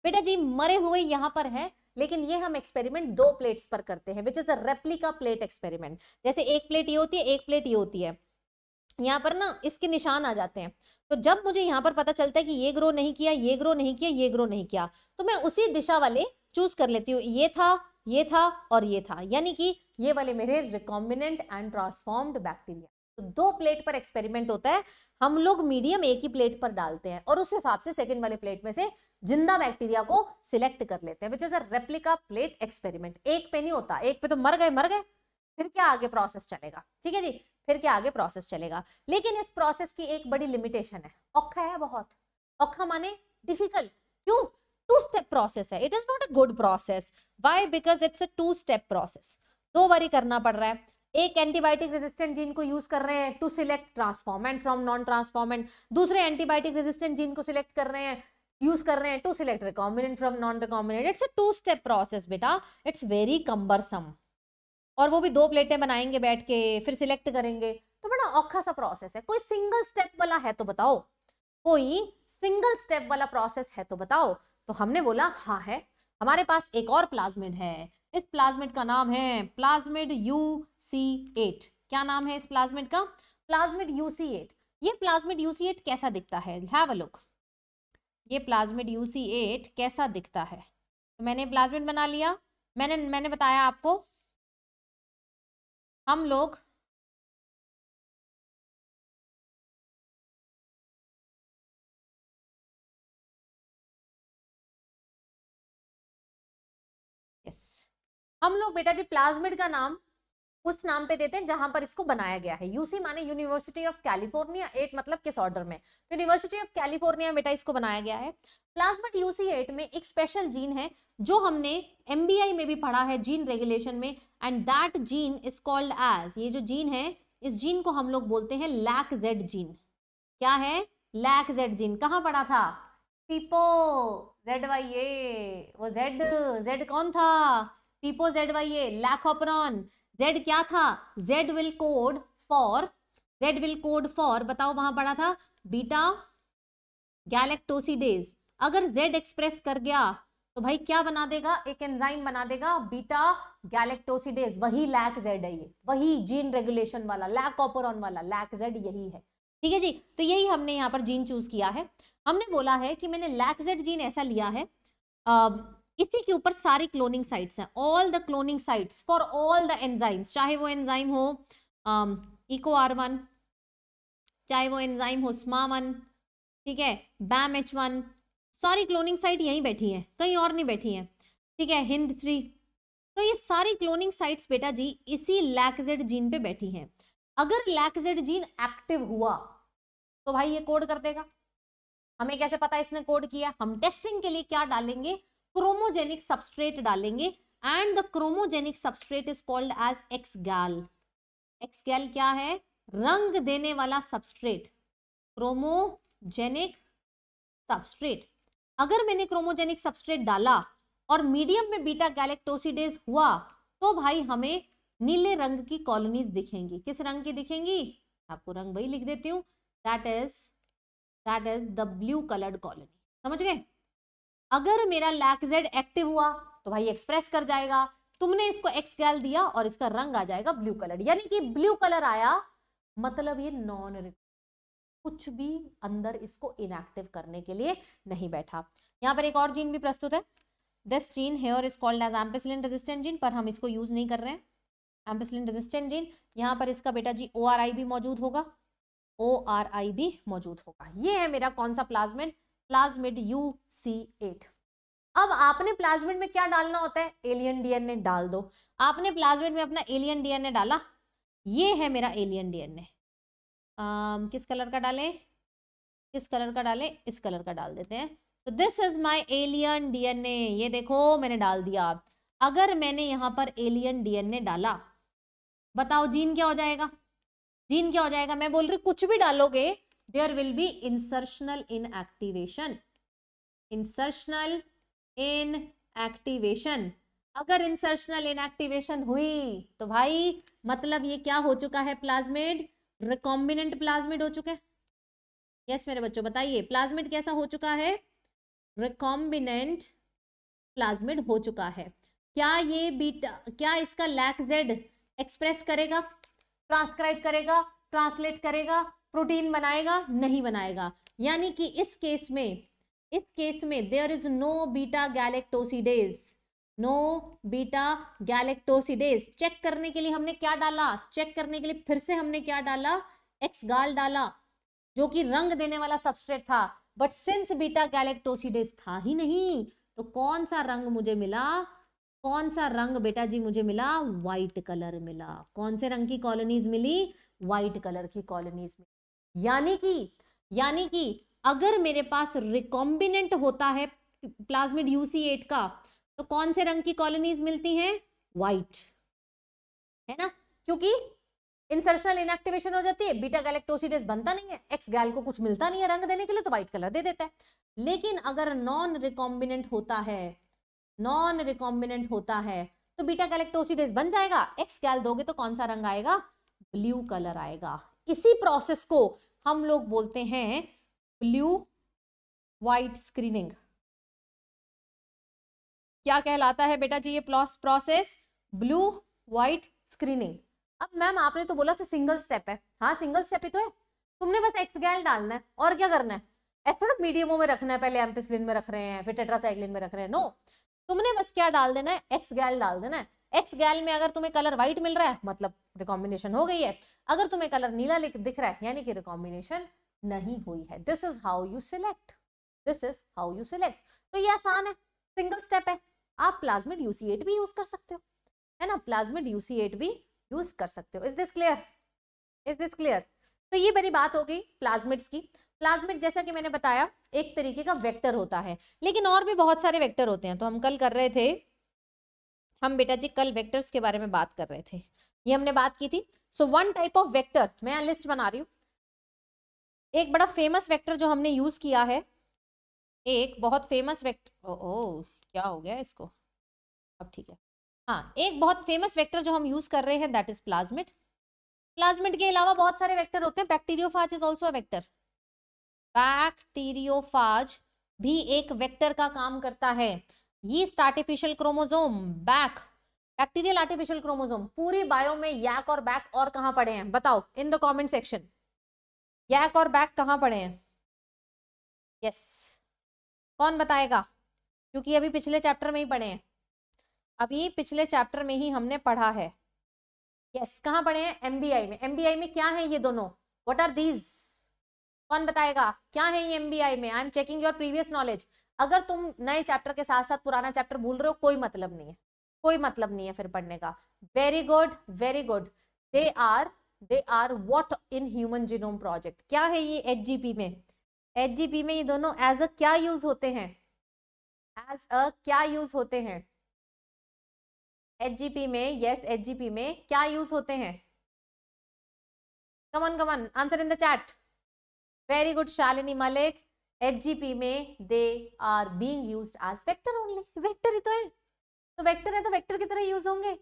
B: बेटा जी मरे हुए यहाँ पर है लेकिन ये हम एक्सपेरिमेंट दो प्लेट्स पर करते हैं which is a replica plate experiment जैसे एक प्लेट ये होती है एक प्लेट ये होती है यहाँ पर ना इसके निशान आ जाते हैं तो जब मुझे यहाँ पर पता चलता है कि ये ग्रो नहीं किया ये ग्रो नहीं किया ये ग्रो नहीं किया तो मैं उसी दिशा वाले चूज कर लेती हूँ ये था ये था और ये था यानी कि ये वाले मेरे रिकॉम्बिनेंट एंड ट्रांसफॉर्म्ड बैक्टीरिया तो दो प्लेट पर एक्सपेरिमेंट होता है हम लोग मीडियम एक ही प्लेट पर डालते हैं और उस हिसाब से सेकंड वाले प्लेट में से जिंदा बैक्टीरिया को सिलेक्ट कर लेते हैं which is a replica plate experiment एक पे नहीं होता एक पे तो मर गए मर गए फिर क्या आगे प्रोसेस चलेगा ठीक है जी फिर क्या आगे प्रोसेस चलेगा लेकिन इस प्रोसेस की एक बड़ी लिमिटेशन है औखा है बहुत औखा माने डिफिकल्ट क्यों टू स्टेप प्रोसेस है it is not a good process why because it's a two step process दो बारी करना पड़ रहा है एक एंटीबायोटिक रेजिस्टेंट जीन को यूज कर रहे हैं to select transformant from non transformant दूसरे एंटीबायोटिक रेजिस्टेंट जीन को सिलेक्ट कर रहे हैं यूज कर रहे हैं to select recombinant from non recombinant it's a two step process बेटा इट्स वेरी कम्बरसम और वो भी दो प्लेटें बनाएंगे बैठ के फिर सिलेक्ट करेंगे तो बड़ा औखा सा प्रोसेस है कोई सिंगल स्टेप वाला है तो बताओ कोई सिंगल स्टेप वाला प्रोसेस है तो बताओ तो हमने बोला हाँ है हमारे पास एक और प्लाज्मिड है इस प्लाज्मिड का नाम है प्लाज्मिड यू सी एट क्या नाम है इस प्लाज्मिड का प्लाज्मिड यू सी एट ये प्लाज्मिड यू सी एट कैसा दिखता है हैव अ लुक
A: ये प्लाज्मिड यू सी एट कैसा दिखता है तो मैंने प्लाज्मिड बना लिया मैंने मैंने बताया आपको हम लोग हम लोग बेटा जी प्लाज्मिड का नाम उस नाम पे देते हैं जहां पर इसको बनाया
B: गया है यूसी माने यूनिवर्सिटी ऑफ कैलिफोर्निया एट मतलब किस ऑर्डर में यूनिवर्सिटी ऑफ कैलिफोर्निया बेटा इसको बनाया गया है प्लाज्मा यूसी एट में एक स्पेशल जीन है जो हमने एम में भी पढ़ा है जीन रेगुलेशन में and that gene is called as ये जो जीन है इस जीन को हम लोग बोलते हैं लैक जेड जीन क्या है लैक जेड जीन कहाँ पढ़ा था पीपो जेड वाई ए वो जेड जेड कौन था पीपो Z Y A lac operon Z क्या था Z will code for Z will code for बताओ वहां पड़ा था बीटा गैलेक्टोसीडेज अगर जेड एक्सप्रेस कर गया तो भाई क्या बना देगा एक एंजाइम बना देगा बीटा गैलेक्टोसीडेज वही लैक जेड है ये वही जीन रेगुलेशन वाला लैक ऑपरॉन वाला लैक जेड यही है ठीक है जी तो यही हमने यहाँ पर जीन चूज किया है हमने बोला है कि मैंने लैक जेड जीन ऐसा लिया है आ, इसी के ऊपर सारे क्लोनिंग साइट्स हैं all the cloning sites for all the enzymes चाहे वो एंजाइम हो इको आर वन चाहे वो एंजाइम हो स्मा वन ठीक है बैम एच वन सारी क्लोनिंग साइट यहीं बैठी हैं कहीं और नहीं बैठी हैं ठीक है हिंद थ्री तो ये सारी क्लोनिंग साइट्स बेटा जी इसी लैकजेड जीन पे बैठी हैं अगर लैकजेड जीन एक्टिव हुआ तो भाई ये कोड कर देगा हमें कैसे पता इसने कोड किया हम टेस्टिंग के लिए क्या डालेंगे क्रोमोजेनिक सबस्ट्रेट डालेंगे and the chromogenic substrate is called as X gal X gal क्या है रंग देने वाला सबस्ट्रेट क्रोमोजेनिक सबस्ट्रेट अगर मैंने क्रोमोजेनिक सबस्ट्रेट डाला और मीडियम में बीटा गैलेक्टोसिडेज हुआ तो भाई हमें नीले रंग की कॉलोनीज दिखेंगी किस रंग की दिखेंगी आपको रंग वही लिख देती हूँ that is that is the blue coloured colony समझ गए अगर मेरा लैक जेड एक्टिव हुआ तो भाई एक्सप्रेस कर जाएगा तुमने इसको एक्स गैल दिया और इसका रंग आ जाएगा ब्लू कलर यानी कि ब्लू कलर आया मतलब ये नॉन कुछ भी अंदर इसको इनएक्टिव करने के लिए नहीं बैठा यहाँ पर एक और जीन भी प्रस्तुत है this gene here is called as ampicillin resistant gene पर हम इसको यूज नहीं कर रहे हैं एम्पेसिलिन रेजिस्टेंट जीन यहाँ पर इसका बेटा जी ओ आर आई भी मौजूद होगा ओ आर आई भी मौजूद होगा ये है मेरा कौन सा प्लाज्मेंट प्लाज्मिड यू सी एट अब आपने प्लाज्मिड में क्या डालना होता है एलियन डीएनए डाल दो आपने प्लाज्मिड में अपना एलियन डीएनए डाला ये है मेरा एलियन डीएनए किस कलर का डालें किस कलर का डालें इस कलर का डाल देते हैं तो this is my alien DNA ये देखो मैंने डाल दिया अगर मैंने यहां पर एलियन डीएनए डाला बताओ जीन क्या हो जाएगा जीन क्या हो जाएगा मैं बोल रही कुछ भी डालोगे there will be insertional inactivation insertional inactivation अगर इंसर्शनल एक्टिवेशन हुई तो भाई मतलब ये क्या हो चुका है प्लाज्मेड रिकॉम्बिनेंट प्लाज्मेड हो चुका है यस मेरे बच्चों बताइए प्लाज्मेड कैसा हो चुका है रिकॉम्बिनेंट प्लाज्मेड हो चुका है क्या ये बीटा क्या इसका लैक जेड एक्सप्रेस करेगा ट्रांसक्राइब करेगा ट्रांसलेट करेगा प्रोटीन बनाएगा नहीं बनाएगा यानी कि इस केस में इस केस में there is no beta galactosidase no beta galactosidase check करने के लिए हमने क्या डाला चेक करने के लिए फिर से हमने क्या डाला एक्स गाल डाला जो कि रंग देने वाला सबस्ट्रेट था बट सिंस बीटा गैलेक्टोसिडेज था ही नहीं तो कौन सा रंग मुझे मिला कौन सा रंग बेटा जी मुझे मिला वाइट कलर मिला कौन से रंग की कॉलोनीज मिली व्हाइट कलर की कॉलोनीज मिली यानी कि यानी कि अगर मेरे पास रिकॉम्बिनेंट होता है प्लाज्मिड यूसी का तो कौन से रंग की कॉलोनीज मिलती हैं वाइट है ना क्योंकि इंसर्शनल इनएक्टिवेशन हो जाती है बीटा गैलेक्टोसिडेस बनता नहीं है एक्स गैल को कुछ मिलता नहीं है रंग देने के लिए तो व्हाइट कलर दे देता है लेकिन अगर नॉन रिकॉम्बिनेंट होता है नॉन रिकॉम्बिनेंट होता है तो बीटा गैलेक्टोसिडेस बन जाएगा एक्स गैल दोगे तो कौन सा रंग आएगा ब्लू कलर
A: आएगा इसी प्रोसेस को हम लोग बोलते हैं ब्लू वाइट स्क्रीनिंग क्या कहलाता है बेटा जी ये प्लॉस
B: प्रोसेस ब्लू वाइट स्क्रीनिंग अब मैम आपने तो बोला सिंगल स्टेप है हाँ सिंगल स्टेप ही तो है तुमने बस एक्सगैल डालना है और क्या करना है ऐसे थोड़ा मीडियमों में रखना है पहले एम्पिसलिन में रख रहे हैं फिर टेट्रासाइक्लिन में रख रहे हैं नो तुमने बस क्या डाल देना है एक्सगैल डाल देना है एक्स गैल में अगर तुम्हें कलर व्हाइट मिल रहा है मतलब रिकॉम्बिनेशन हो गई है अगर तुम्हें कलर नीला दिख रहा है यानी कि रिकॉम्बिनेशन नहीं हुई है this is how you select this is how you select तो ये आसान है सिंगल स्टेप है आप प्लाज्मिड यूसीएट भी यूज कर सकते हो है ना प्लाज्मिड यूसीएट भी यूज कर सकते हो is this clear is this clear तो ये मेरी बात हो गई प्लाज्मिड्स की प्लाज्मिड जैसा कि मैंने बताया एक तरीके का वेक्टर होता है लेकिन और भी बहुत सारे वेक्टर होते हैं तो हम कल कर रहे थे हम बेटा जी कल वेक्टर्स के बारे में बात कर रहे थे ये हमने बात की थी so one type of vector मैं लिस्ट बना रही हूँ एक बड़ा फेमस वेक्टर जो हमने यूज किया है एक बहुत फेमस वेक्टर ओ, ओ क्या हो गया इसको अब ठीक है हाँ एक बहुत फेमस वेक्टर जो हम यूज कर रहे हैं दैट इज प्लाज्मिट प्लाज्मिट के अलावा बहुत सारे वेक्टर होते हैं bacteriophage is also vector bacteriophage भी एक वेक्टर का काम करता है yeast artificial chromosome BAC bacterial artificial chromosome पूरी बायो में यैक और बैक और कहां पड़े हैं बताओ in the comment section YAC और बैक कहां पड़े हैं यस yes. कौन बताएगा क्योंकि अभी पिछले चैप्टर में ही पढ़े हैं अभी पिछले चैप्टर में ही हमने पढ़ा है यस yes, कहाँ पढ़े हैं एमबीआई में एमबीआई में क्या है ये दोनों वट आर दीज कौन बताएगा क्या है ये आई में I am checking your previous knowledge अगर तुम नए चैप्टर के साथ साथ पुराना चैप्टर भूल रहे हो कोई मतलब नहीं है कोई मतलब नहीं है फिर पढ़ने का very good very good they are they are what in human genome project क्या है ये एच जी पी में एच जी पी में ये दोनों एज अ
A: क्या यूज होते हैं एज अ क्या यूज होते हैं एच में यस yes, एच में क्या यूज होते हैं
B: come on come on answer in the chat very good Shalini Malik HGP में they are being used as vector only vector ही तो है तो वेक्टर है तो वेक्टर की तरह यूज होंगे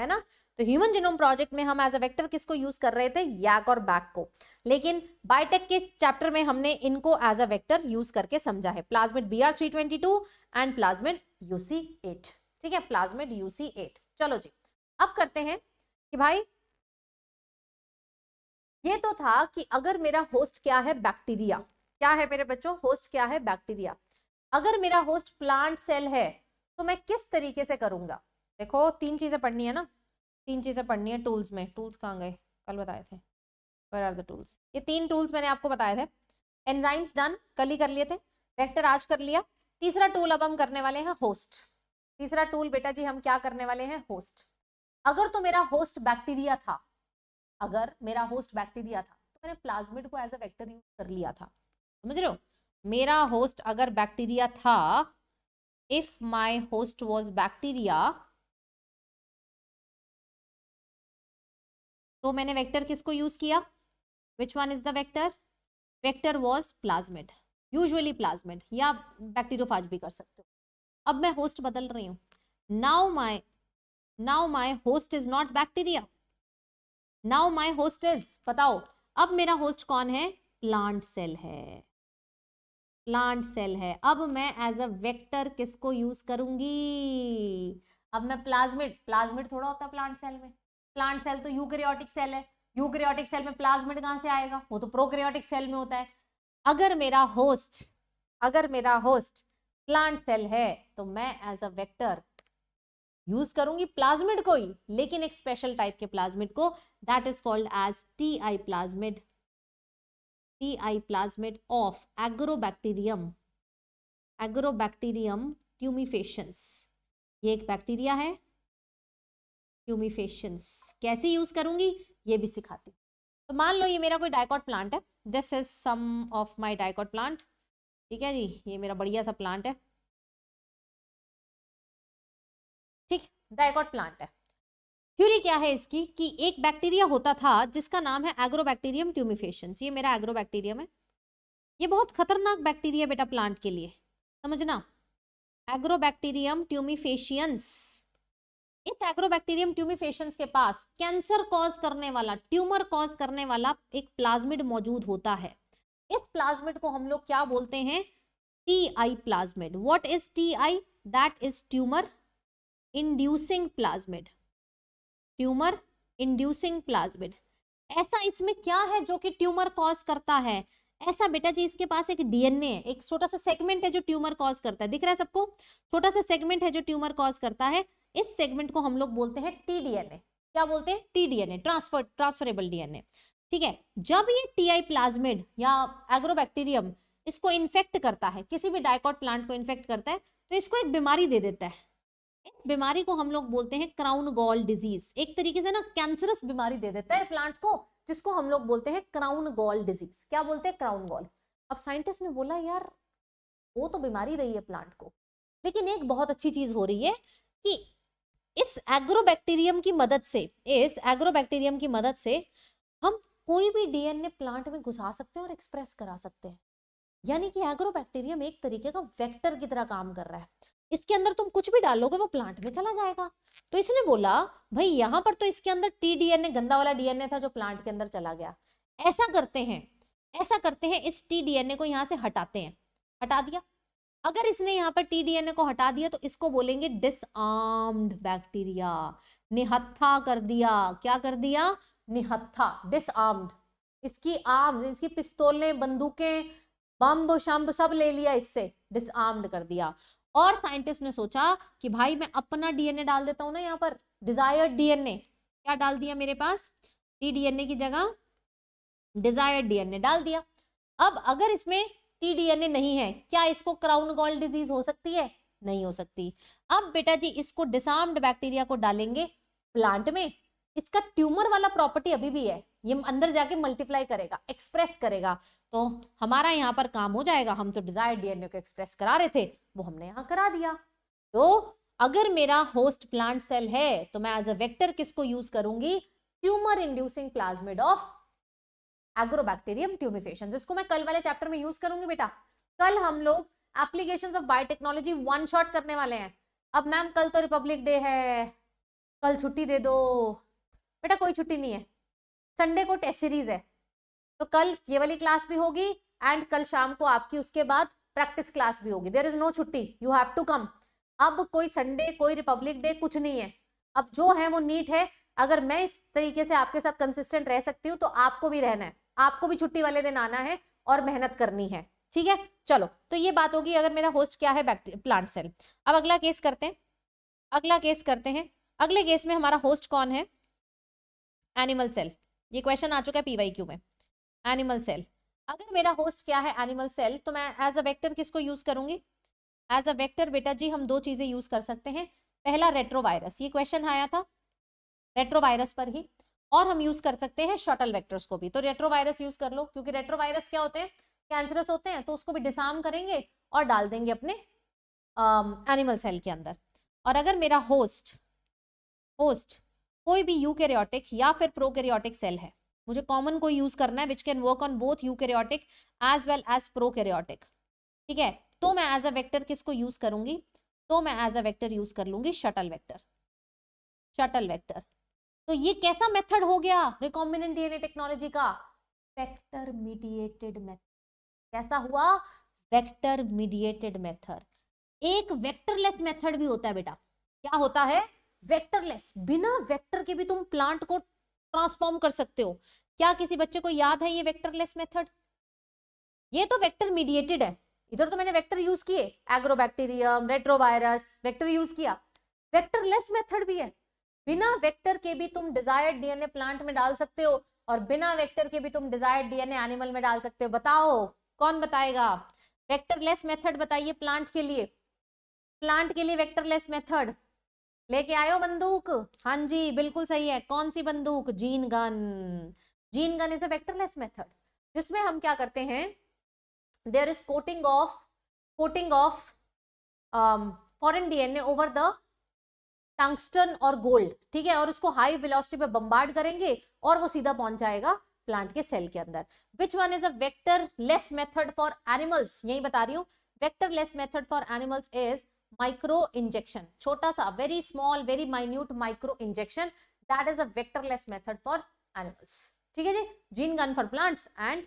B: है ना तो ह्यूमन जीनोम प्रोजेक्ट में हम एज अ वेक्टर किसको यूज कर रहे थे याक और बैक को लेकिन बायोटेक के चैप्टर में हमने इनको एज अ वेक्टर यूज करके समझा है plasmid B R three twenty two and plasmid UC eight ठीक है प्लाज्मिड यूसी एट चलो जी अब करते हैं कि भाई ये तो था कि अगर मेरा होस्ट क्या है बैक्टीरिया क्या है मेरे बच्चों होस्ट क्या है बैक्टीरिया अगर मेरा होस्ट प्लांट सेल है तो मैं किस तरीके से करूंगा देखो तीन चीजें पढ़नी है ना तीन चीजें पढ़नी है टूल्स में टूल्स कहाँ गए कल बताए थे वेर आर द टूल्स ये तीन टूल्स मैंने आपको बताए थे एंजाइम्स डन कल ही कर लिए थे वेक्टर आज कर लिया तीसरा टूल अब हम करने वाले हैं होस्ट तीसरा टूल बेटा जी हम क्या करने वाले हैं होस्ट अगर तो मेरा होस्ट बैक्टीरिया था अगर मेरा होस्ट बैक्टीरिया था तो मैंने प्लाज्मिड को एज अ वेक्टर यूज कर लिया था समझ रहे हो मेरा होस्ट
A: अगर बैक्टीरिया था if my host was bacteria तो मैंने वेक्टर किसको यूज किया which one is the vector vector was plasmid usually plasmid
B: या बैक्टीरियोफाज भी कर सकते हो अब मैं होस्ट बदल रही हूँ now my now my host is not bacteria now my host is बताओ अब मेरा होस्ट कौन है प्लांट सेल है प्लांट सेल है अब मैं एज अ वेक्टर किसको यूज करूंगी अब मैं प्लाज्मिड प्लाज्मिड थोड़ा होता है प्लांट सेल में प्लांट सेल तो यूक्रियोटिक सेल है यूक्रियोटिक सेल में प्लाज्मिड कहां से आएगा वो तो प्रोक्रियोटिक सेल में होता है अगर मेरा होस्ट अगर मेरा होस्ट प्लांट सेल है तो मैं एज अ वेक्टर यूज करूंगी प्लाज्मिड को ही लेकिन एक स्पेशल टाइप के प्लाज्मिड को that is called as T I plasmid T I plasmid of Agrobacterium Agrobacterium tumefaciens ये एक बैक्टीरिया है ट्यूमिफेशंस कैसे यूज करूंगी ये भी सिखाती तो
A: मान लो ये मेरा कोई डायकॉट प्लांट है this is some of my dicot plant ठीक है जी ये मेरा बढ़िया सा प्लांट है ठीक डायकॉट प्लांट है थ्यूरी क्या है इसकी कि एक बैक्टीरिया होता था जिसका नाम है
B: एग्रोबैक्टीरियम ट्यूमिफेशंस ये मेरा एग्रोबैक्टीरियम है ये बहुत खतरनाक बैक्टीरिया बेटा प्लांट के लिए समझना एग्रोबैक्टीरियम ट्यूमिफेशियंस इस एग्रोबैक्टीरियम ट्यूमिफेशंस के पास कैंसर कॉज करने वाला ट्यूमर कॉज करने वाला एक प्लाज्मिड मौजूद होता है इस प्लाज्मिड को हम लोग क्या बोलते हैं T I plasmid what is T I that is tumour inducing plasmid tumour inducing plasmid ऐसा इसमें क्या है जो कि ट्यूमर कॉज करता है ऐसा बेटा जी इसके पास एक डीएनए है एक छोटा सा सेगमेंट है जो ट्यूमर कॉज करता है दिख रहा है सबको छोटा सा सेगमेंट है जो ट्यूमर कॉज करता है इस सेगमेंट को हम लोग बोलते हैं टीडीएनए क्या बोलते हैं टीडीएनए ट्रांसफर ट्रांसफरेबल डीएनए ठीक है जब ये टीआई प्लाज्मिड या एग्रोबैक्टीरियम इसको इन्फेक्ट करता है किसी भी डायकॉट प्लांट को इन्फेक्ट करता है तो इसको एक बीमारी दे देता है बीमारी को हम लोग बोलते हैं क्राउन गॉल डिजीज एक तरीके से ना कैंसरस बीमारी दे देता है प्लांट को जिसको हम लोग बोलते हैं क्राउन गॉल डिजीज क्या बोलते हैं क्राउन गॉल अब साइंटिस्ट ने बोला यार वो तो बीमारी रही है प्लांट को लेकिन एक बहुत अच्छी चीज हो रही है कि इस एग्रोबैक्टीरियम की मदद से इस एग्रोबैक्टीरियम की मदद से हम कोई भी डीएनए प्लांट में घुसा सकते हैं और एक्सप्रेस करा सकते हैं यानी कि एग्रोबैक्टीरियम एक तरीके का वेक्टर की तरह काम कर रहा है इसके अंदर तुम कुछ भी डालोगे वो प्लांट में चला जाएगा तो इसने बोला भाई यहाँ पर तो इसके अंदर टी डीएनए गंदा वाला डीएनए था जो प्लांट के अंदर चला गया ऐसा करते हैं ऐसा करते हैं इस टी डीएनए को यहाँ से हटाते हैं हटा दिया अगर इसने यहाँ पर टी डीएनए को हटा दिया तो इसको बोलेंगे डिसआर्म्ड बैक्टीरिया निहत्था कर दिया क्या कर दिया निहत्था डिसआर्म्ड इसकी आर्म्स इसकी पिस्तौलें बंदूकें बम्ब शम्ब सब ले लिया इससे डिसआर्म्ड कर दिया और साइंटिस्ट ने सोचा कि भाई मैं अपना डीएनए डाल देता हूँ ना यहाँ पर डिजायर्ड डीएनए क्या डाल दिया मेरे पास टी डीएनए की जगह डिजायर्ड डीएनए डाल दिया अब अगर इसमें टी डीएनए नहीं है क्या इसको क्राउन गॉल डिजीज हो सकती है नहीं हो सकती अब बेटा जी इसको डिसार्म्ड बैक्टीरिया को डालेंगे प्लांट में इसका ट्यूमर वाला प्रॉपर्टी अभी भी है ये अंदर जाके मल्टीप्लाई करेगा एक्सप्रेस करेगा तो हमारा यहाँ पर काम हो जाएगा हम तो डिजायर डीएनए को एक्सप्रेस करा रहे थे वो हमने यहाँ करा दिया तो अगर मेरा होस्ट प्लांट सेल है तो मैं एज अ वेक्टर किसको यूज करूंगी tumour inducing plasmid of Agrobacterium tumefaciens जिसको मैं कल वाले चैप्टर में यूज करूंगी बेटा कल हम लोग application of biotechnology one shot करने वाले हैं अब मैम कल तो रिपब्लिक डे है कल छुट्टी दे दो बेटा कोई छुट्टी नहीं है संडे को टेस्ट सीरीज है तो कल ये वाली क्लास भी होगी एंड कल शाम को आपकी उसके बाद प्रैक्टिस क्लास भी होगी देर इज नो छुट्टी यू हैव टू कम अब कोई संडे कोई रिपब्लिक डे कुछ नहीं है अब जो है वो नीट है अगर मैं इस तरीके से आपके साथ कंसिस्टेंट रह सकती हूँ तो आपको भी रहना है आपको भी छुट्टी वाले दिन आना है और मेहनत करनी है ठीक है चलो तो ये बात होगी अगर मेरा होस्ट क्या है प्लांट सेल अब अगला केस करते हैं अगला केस करते हैं अगले केस में हमारा होस्ट कौन है एनिमल सेल ये क्वेश्चन आ चुका है पीवाईक्यू में एनिमल सेल अगर मेरा होस्ट क्या है एनिमल सेल तो मैं एज अ वेक्टर किसको यूज करूंगी एज अ वेक्टर बेटा जी हम दो चीजें यूज कर सकते हैं पहला रेट्रोवायरस ये क्वेश्चन आया था रेट्रोवायरस पर ही और हम यूज कर सकते हैं शटल वेक्टर्स को भी तो रेट्रोवायरस यूज कर लो क्योंकि रेट्रोवायरस क्या होते हैं कैंसरस होते हैं तो उसको भी डिसार्म करेंगे और डाल देंगे अपने एनिमल um, सेल के अंदर और अगर मेरा होस्ट होस्ट कोई भी यूकेरियोटिक या फिर प्रोकेरियोटिक सेल है मुझे कॉमन को यूज करना है which can work on both eukaryotic as well as prokaryotic ठीक है तो मैं एज अ वेक्टर किसको यूज करूंगी तो मैं एज अ वेक्टर यूज कर लूंगी शटल वेक्टर शटल वेक्टर तो ये कैसा मेथड हो गया रिकॉम्बिनेंट डीएनए टेक्नोलॉजी का वेक्टर मीडिएटेड मेथड कैसा हुआ वेक्टर मीडिएटेड मेथड एक वेक्टरलेस मेथड भी होता है बेटा क्या होता है वेक्टरलेस बिना वेक्टर के भी तुम प्लांट को ट्रांसफॉर्म कर सकते हो क्या किसी बच्चे को याद है ये वेक्टरलेस मेथड ये तो वेक्टर मीडिएटेड है इधर तो मैंने वेक्टर यूज किए एग्रोबैक्टीरियम रेट्रोवायरस वेक्टर यूज किया वेक्टरलेस मेथड भी है बिना वेक्टर के भी तुम डिजायर्ड डीएनए प्लांट में डाल सकते हो और बिना वेक्टर के भी तुम डिजायर्ड डीएनए एनिमल में डाल सकते हो बताओ कौन बताएगा वेक्टरलेस मेथड बताइए प्लांट के लिए प्लांट के लिए वेक्टरलेस मेथड लेके आयो बंदूक हाँ जी बिल्कुल सही है कौन सी बंदूक gene gun gene gun is a vectorless method जिसमें हम क्या करते हैं there is coating of coating of foreign DNA over the tungsten और गोल्ड ठीक है और उसको हाई वेलोसिटी पे बम्बार्ड करेंगे और वो सीधा पहुंच जाएगा प्लांट के सेल के अंदर which one is a vector method for animals यही बता रही हूँ vector method for animals is micro injection छोटा सा very small very minute micro injection that is a vectorless method for animals ठीक है जी gene gun for plants and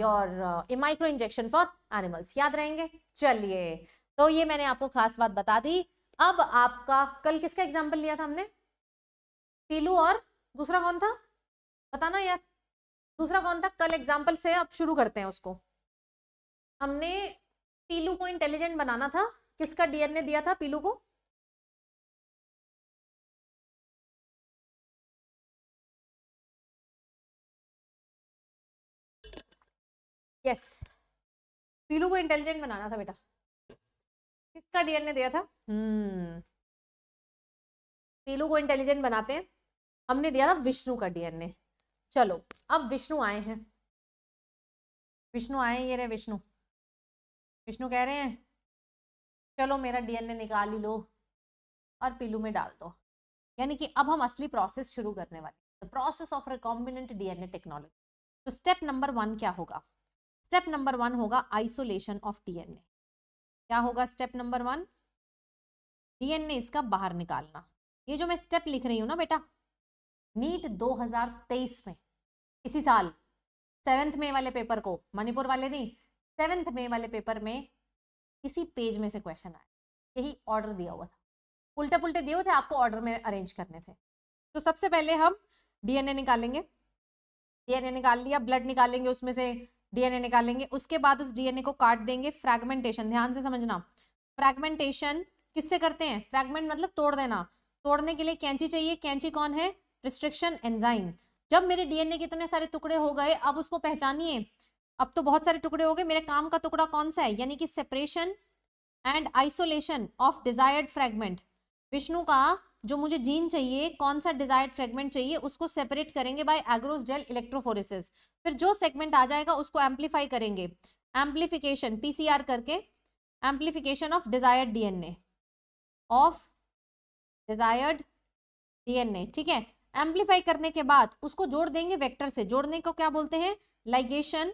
B: your micro injection for animals याद रहेंगे चलिए तो ये मैंने आपको खास बात बता दी अब आपका कल किसका एग्जाम्पल लिया था हमने पीलू और दूसरा कौन था बताना यार दूसरा कौन था कल एग्जाम्पल से अब शुरू करते हैं उसको हमने पीलू
A: को इंटेलिजेंट बनाना था किसका डीएनए दिया था पीलू को यस yes. पीलू को इंटेलिजेंट बनाना था बेटा किसका डीएनए दिया था हम्म hmm. पीलू को इंटेलिजेंट बनाते हैं हमने दिया था विष्णु का डीएनए चलो अब विष्णु आए हैं विष्णु आए ये रहे विष्णु विष्णु कह रहे हैं चलो मेरा डीएनए निकाल ही लो और पीलू में डाल दो
B: यानी कि अब हम असली प्रोसेस शुरू करने वाले the process of recombinant DNA technology तो स्टेप नंबर वन क्या होगा स्टेप नंबर वन होगा आइसोलेशन ऑफ डीएनए क्या होगा स्टेप नंबर वन डीएनए इसका बाहर निकालना ये जो मैं स्टेप लिख रही हूँ ना बेटा नीट तेईस में इसी साल सेवेंथ मे वाले पेपर को मणिपुर वाले नहीं सेवेंथ मे वाले पेपर में किसी पेज में से क्वेश्चन आया यही ऑर्डर दिया हुआ था उल्टे पुलटे दिए हुए थे आपको ऑर्डर में अरेंज करने थे तो सबसे पहले हम डीएनए निकालेंगे डीएनए निकाल लिया ब्लड निकालेंगे उसमें से डीएनए निकालेंगे उसके बाद उस डीएनए को काट देंगे फ्रेगमेंटेशन ध्यान से समझना फ्रेगमेंटेशन किससे करते हैं फ्रेगमेंट मतलब तोड़ देना तोड़ने के लिए कैंची चाहिए कैंची कौन है रिस्ट्रिक्शन एंजाइम जब मेरे डीएनए के इतने सारे टुकड़े हो गए अब उसको पहचानिए अब तो बहुत सारे टुकड़े हो गए मेरे काम का टुकड़ा कौन सा है यानी कि separation and isolation of desired fragment Vishnu का जो मुझे जीन चाहिए कौन सा डिजायर्ड फ्रेगमेंट चाहिए उसको सेपरेट करेंगे बाय एग्रोस जेल इलेक्ट्रोफोरेसिस फिर जो सेगमेंट आ जाएगा उसको एम्पलीफाई करेंगे एम्पलीफिकेशन पीसीआर करके amplification of desired DNA of desired DNA ठीक है एम्पलीफाई करने के बाद उसको जोड़ देंगे वेक्टर से जोड़ने को क्या बोलते हैं ligation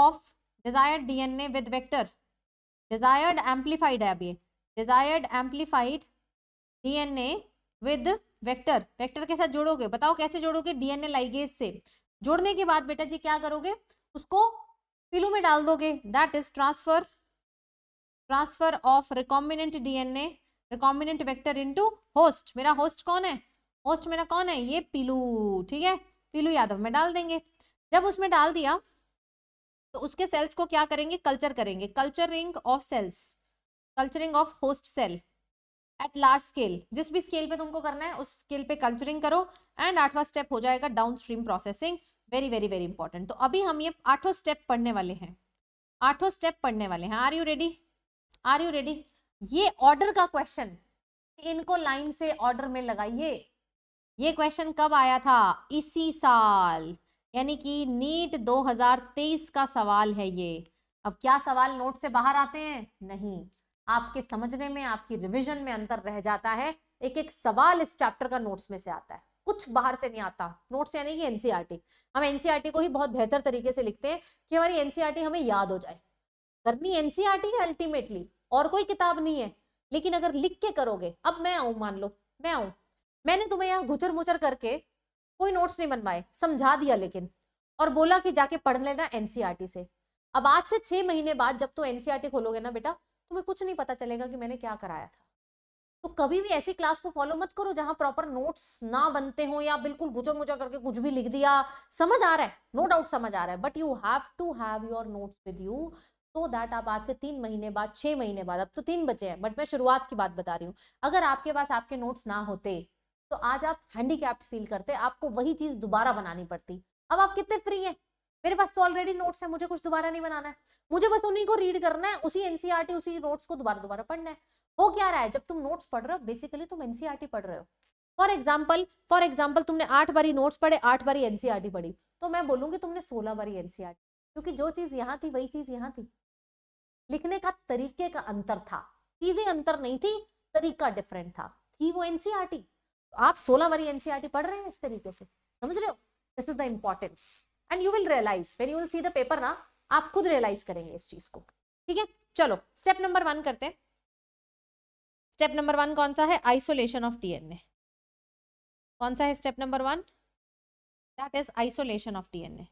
B: of desired DNA with vector desired amplified है अब ये desired amplified DNA with vector vector के साथ जोड़ोगे बताओ कैसे जोड़ोगे डीएनए लाइगेज से जोड़ने के बाद बेटा जी क्या करोगे उसको पिलू में डाल दोगे that is transfer transfer of recombinant DNA recombinant vector into host मेरा होस्ट कौन है होस्ट मेरा कौन है ये पीलू ठीक है पीलू यादव में डाल देंगे जब उसमें डाल दिया तो उसके सेल्स को क्या करेंगे कल्चर करेंगे culturing of cells culturing of host cell at large scale जिस भी स्केल पे तुमको करना है उस स्केल पे कल्चरिंग करो एंड आठवां स्टेप हो जाएगा downstream processing very very very important तो अभी हम ये आठों स्टेप पढ़ने वाले हैं आठों स्टेप पढ़ने वाले हैं are you ready are you ready ये ऑर्डर का क्वेश्चन इनको लाइन से ऑर्डर में लगाइए ये क्वेश्चन कब आया था इसी साल यानी कि नीट 2023 का सवाल है ये अब क्या सवाल नोट से बाहर आते हैं नहीं आपके समझने में आपकी रिविजन में अंतर रह जाता है एक एक सवाल इस चैप्टर का नोट्स में से आता है कुछ बाहर से नहीं आता नोट्स यानी कि एनसीईआरटी e हम एनसीईआरटी e को ही बहुत बेहतर तरीके से लिखते हैं कि हमारी एनसीईआरटी e हमें याद हो जाए करनी एनसीईआरटी है अल्टीमेटली और कोई किताब नहीं है लेकिन अगर लिख के करोगे अब मैं आऊं मान लो मैं आऊं मैंने तुम्हें यहाँ घुचर मुचर करके कोई नोट्स नहीं बनवाए समझा दिया लेकिन और बोला कि जाके पढ़ लेना एनसीआरटी e से अब आज से छह महीने बाद जब तुम तो एनसीआरटी e खोलोगे ना बेटा तुम्हें कुछ नहीं पता चलेगा कि मैंने क्या कराया था तो कभी भी ऐसी क्लास को फॉलो मत करो जहां प्रॉपर नोट्स ना बनते हो या बिल्कुल गुजर मुजर करके कुछ भी लिख दिया समझ आ रहा है नो no डाउट समझ आ रहा है but you have to have your notes with you so that आप आज से तीन महीने बाद छह महीने बाद अब तो तीन बचे हैं बट मैं शुरुआत की बात बता रही हूँ अगर आपके पास आपके नोट्स ना होते तो आज आप हैंडीकैप्ड फील करते आपको वही चीज दोबारा बनानी पड़ती अब आप कितने फ्री हैं मेरे पास तो ऑलरेडी नोट्स है मुझे कुछ दोबारा नहीं बनाना है मुझे बस उन्हीं को रीड करना है उसी एनसीआरटी e उसी नोट्स को दोबारा दोबारा पढ़ना है हो क्या रहा है जब तुम नोट्स पढ़ रहे हो बेसिकली तुम एनसीआरटी e पढ़ रहे हो फॉर एग्जाम्पल फॉर एग्जाम्पल तुमने आठ बारी नोट्स पढ़े आठ बारी एनसीआरटी e पढ़ी तो मैं बोलूंगी तुमने सोलह बारी एनसीआरटी क्योंकि जो चीज यहाँ थी वही चीज यहाँ थी लिखने का तरीके का अंतर था चीजें अंतर नहीं थी तरीका डिफरेंट था थी वो एनसीआरटी आप सोलह वरी एनसीआरटी e पढ़ रहे हैं इस तरीके से समझ रहे हो this is the importance and you will realise when you will see the paper ना आप खुद रियलाइज करेंगे इस चीज को ठीक है चलो
A: स्टेप नंबर वन करते हैं स्टेप नंबर वन कौन सा है आइसोलेशन ऑफ डीएनए कौन सा है step number one that is isolation of DNA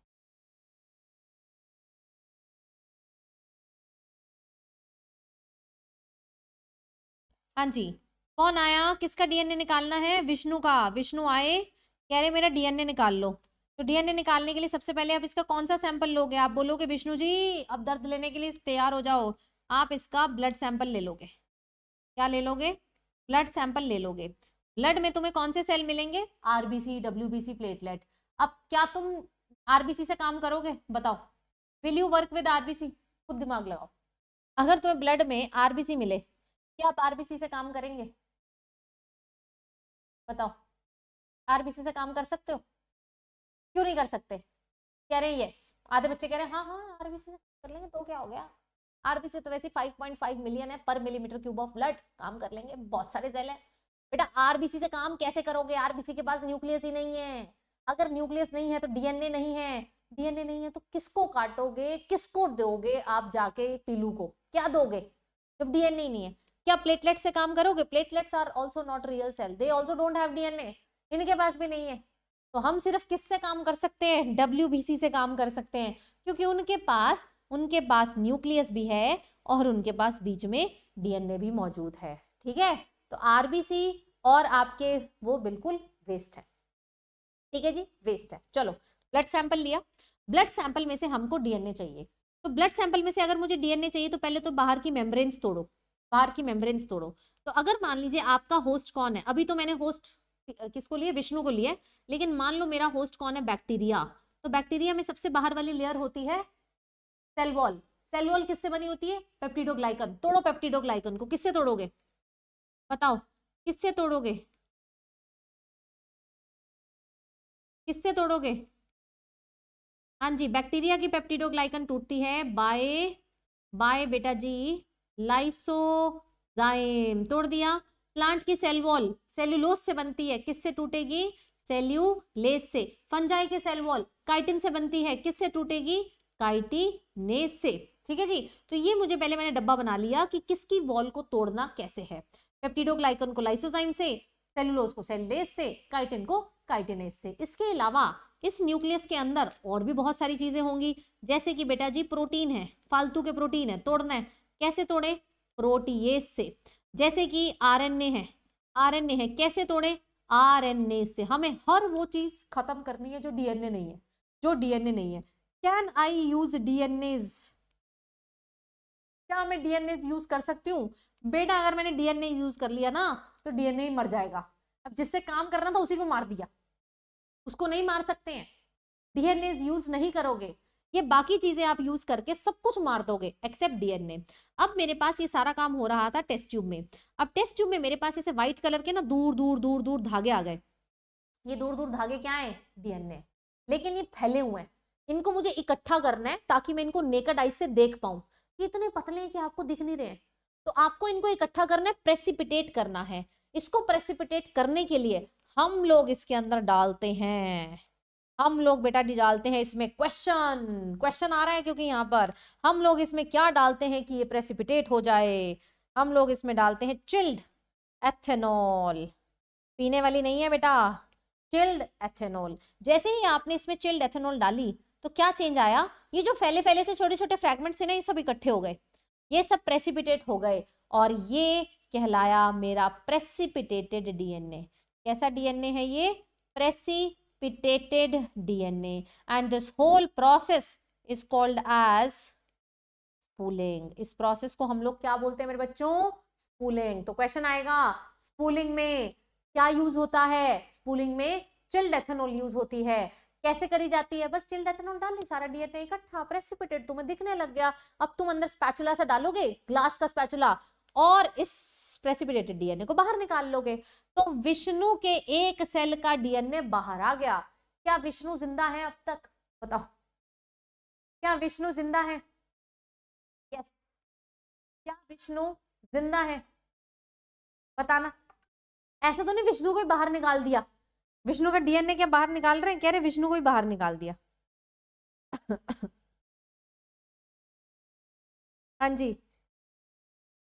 A: हाँ जी कौन आया किसका डीएनए निकालना
B: है विष्णु का विष्णु आए कह रहे मेरा डीएनए निकाल लो तो डीएनए निकालने के लिए सबसे पहले आप इसका कौन सा सैंपल लोगे आप बोलोगे विष्णु जी अब दर्द लेने के लिए तैयार हो जाओ आप इसका ब्लड सैंपल ले लोगे क्या ले लोगे ब्लड सैंपल ले लोगे ब्लड में तुम्हें कौन से सेल मिलेंगे आरबीसी सी प्लेटलेट अब क्या तुम आरबीसी से काम करोगे बताओ will you work with RBC खुद दिमाग लगाओ अगर
A: तुम्हें ब्लड में आरबीसी मिले क्या आप आरबीसी से काम करेंगे बताओ आरबीसी से काम कर सकते हो क्यों नहीं कर सकते
B: कह रहे हैं यस आधे बच्चे कह रहे हैं हाँ हाँ आरबीसी से कर लेंगे तो क्या हो गया आरबीसी तो वैसे 5.5 मिलियन है पर मिलीमीटर क्यूब ऑफ ब्लड काम कर लेंगे बहुत सारे सेल है बेटा आरबीसी से काम कैसे करोगे आरबीसी के पास न्यूक्लियस ही नहीं है अगर न्यूक्लियस नहीं है तो डीएनए नहीं है डीएनए नहीं है तो किसको काटोगे किसको दोगे आप जाके पीलू को क्या दोगे जब डीएनए नहीं है क्या प्लेटलेट से काम करोगे platelets are also not real cell they also don't have DNA इनके पास भी नहीं है तो हम सिर्फ किससे काम कर सकते हैं डब्ल्यू से काम कर सकते हैं क्योंकि उनके पास उनके पास न्यूक्लियस भी है और उनके पास बीच में डीएनए भी मौजूद है ठीक है तो आरबीसी और आपके वो बिल्कुल वेस्ट है ठीक है जी वेस्ट है चलो ब्लड सैंपल लिया ब्लड सैंपल में से हमको डीएनए चाहिए तो ब्लड सैंपल में से अगर मुझे डीएनए चाहिए तो पहले तो बाहर की मेम्ब्रेन्स तोड़ो बाहर की मेम्ब्रेन्स तोड़ो तो अगर मान लीजिए आपका होस्ट कौन है अभी तो मैंने होस्ट किसको लिए विष्णु को लिए लेकिन मान लो मेरा होस्ट कौन है बैक्टीरिया तो बैक्टीरिया में सबसे बाहर वाली लेयर होती है सेल वॉल सेल वॉल किससे बनी होती है पेप्टिडोग्लाइकन
A: तोड़ो पेप्टिडोग्लाइकन को किससे तोड़ोगे बताओ किससे तोड़ोगे किससे तोड़ोगे हाँ जी बैक्टीरिया की पेप्टिडोग्लाइकन टूटती है बाय बाय बेटा जी
B: लाइसोजाइम तोड़ दिया प्लांट की सेल वॉल सेल्यूलोस से बनती है किससे टूटेगी सेल्यूलेस से फंजाई के सेल वॉल काइटिन से बनती है किससे टूटेगी काइटिनेस से ठीक है जी तो ये मुझे पहले मैंने डब्बा बना लिया कि किसकी वॉल को तोड़ना कैसे है पेप्टिडोग्लाइकन को लाइसोजाइम से सेल्यूलोस को सेलुलेस से काइटिन को काइटिनेस से इसके अलावा इस न्यूक्लियस के अंदर और भी बहुत सारी चीजें होंगी जैसे कि बेटा जी प्रोटीन है फालतू के प्रोटीन है तोड़ना है कैसे तोड़े प्रोटीएस से जैसे कि आरएनए है आरएनए है कैसे तोड़े आरएनए से हमें हर वो चीज खत्म करनी है जो डीएनए नहीं है जो डीएनए नहीं है कैन आई यूज डीएनए क्या हमें डीएनए यूज कर सकती हूँ बेटा अगर मैंने डीएनए यूज कर लिया ना तो डीएनए ही मर जाएगा अब जिससे काम करना था उसी को मार दिया उसको नहीं मार सकते हैं डीएनए यूज नहीं करोगे ये बाकी चीजें आप यूज करके सब कुछ मार दोगे एक्सेप्ट डीएनए अब मेरे पास ये सारा काम हो रहा था टेस्ट ट्यूब में अब टेस्ट ट्यूब में मेरे पास ऐसे व्हाइट कलर के ना दूर दूर दूर दूर धागे आ गए ये दूर दूर धागे क्या है डीएनए लेकिन ये फैले हुए हैं इनको मुझे इकट्ठा करना है ताकि मैं इनको नेकड आइस से देख पाऊं इतने पतले हैं कि आपको दिख नहीं रहे तो आपको इनको इकट्ठा करना है प्रेसिपिटेट करना है इसको प्रेसिपिटेट करने के लिए हम लोग इसके अंदर डालते हैं हम लोग बेटा डालते हैं इसमें क्वेश्चन क्वेश्चन आ रहा है क्योंकि यहाँ पर हम लोग इसमें क्या डालते हैं कि ये प्रेसिपिटेट हो जाए हम लोग इसमें डालते हैं चिल्ड एथेनॉल पीने वाली नहीं है बेटा चिल्ड एथेनॉल जैसे ही आपने इसमें चिल्ड एथेनॉल डाली तो क्या चेंज आया ये जो फैले फैले से छोटे छोटे फ्रेगमेंट थे ना ये सब इकट्ठे हो गए ये सब प्रेसिपिटेट हो गए और ये कहलाया मेरा प्रेसिपिटेटेड डीएनए कैसा डीएनए है ये प्रेसी precipitated DNA. And this whole process is called as spooling. इस process को हम लोग क्या बोलते हैं मेरे बच्चों spooling. तो question आएगा spooling में क्या use होता है spooling में chilled ethanol use होती है कैसे करी जाती है बस चिल्ड एथेनॉल डाल ली सारा डीएनए इकट्ठा प्रेसिपिटेट तुम्हें दिखने लग गया अब तुम अंदर स्पैचुला सा डालोगे ग्लास का स्पैचुला और इस प्रेसिपिटेटेड डीएनए को बाहर निकाल लोगे तो विष्णु के एक सेल का डीएनए बाहर आ गया क्या विष्णु जिंदा है अब तक बताओ
A: क्या विष्णु जिंदा है यस क्या विष्णु जिंदा है बताना ऐसा तो नहीं विष्णु को ही बाहर निकाल दिया विष्णु का डीएनए क्या बाहर निकाल रहे हैं कह रहे विष्णु को ही बाहर निकाल दिया हाँ जी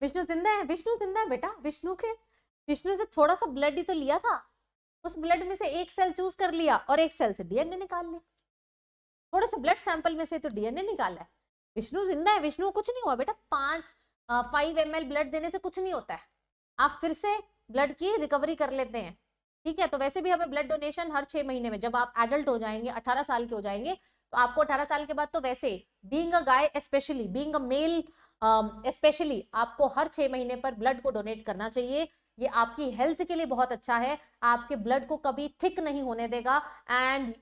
A: विष्णु जिंदा है विष्णु जिंदा है बेटा विष्णु के विष्णु से थोड़ा सा ब्लड ही तो लिया था
B: उस ब्लड में से एक सेल चूज कर लिया और एक सेल से डीएनए निकाल लिया थोड़ा सा ब्लड सैंपल में से तो डीएनए निकाला है विष्णु जिंदा है विष्णु कुछ नहीं हुआ बेटा पांच फाइव एम ब्लड देने से कुछ नहीं होता है आप फिर से ब्लड की रिकवरी कर लेते हैं ठीक है तो वैसे भी हमें ब्लड डोनेशन हर छह महीने में जब आप एडल्ट हो जाएंगे अठारह साल के हो जाएंगे तो आपको अठारह साल के बाद तो वैसे being a guy specially being a male specially आपको हर छह महीने पर ब्लड को डोनेट करना चाहिए ये आपकी हेल्थ के लिए बहुत अच्छा है आपके ब्लड को कभी थिक नहीं होने देगा and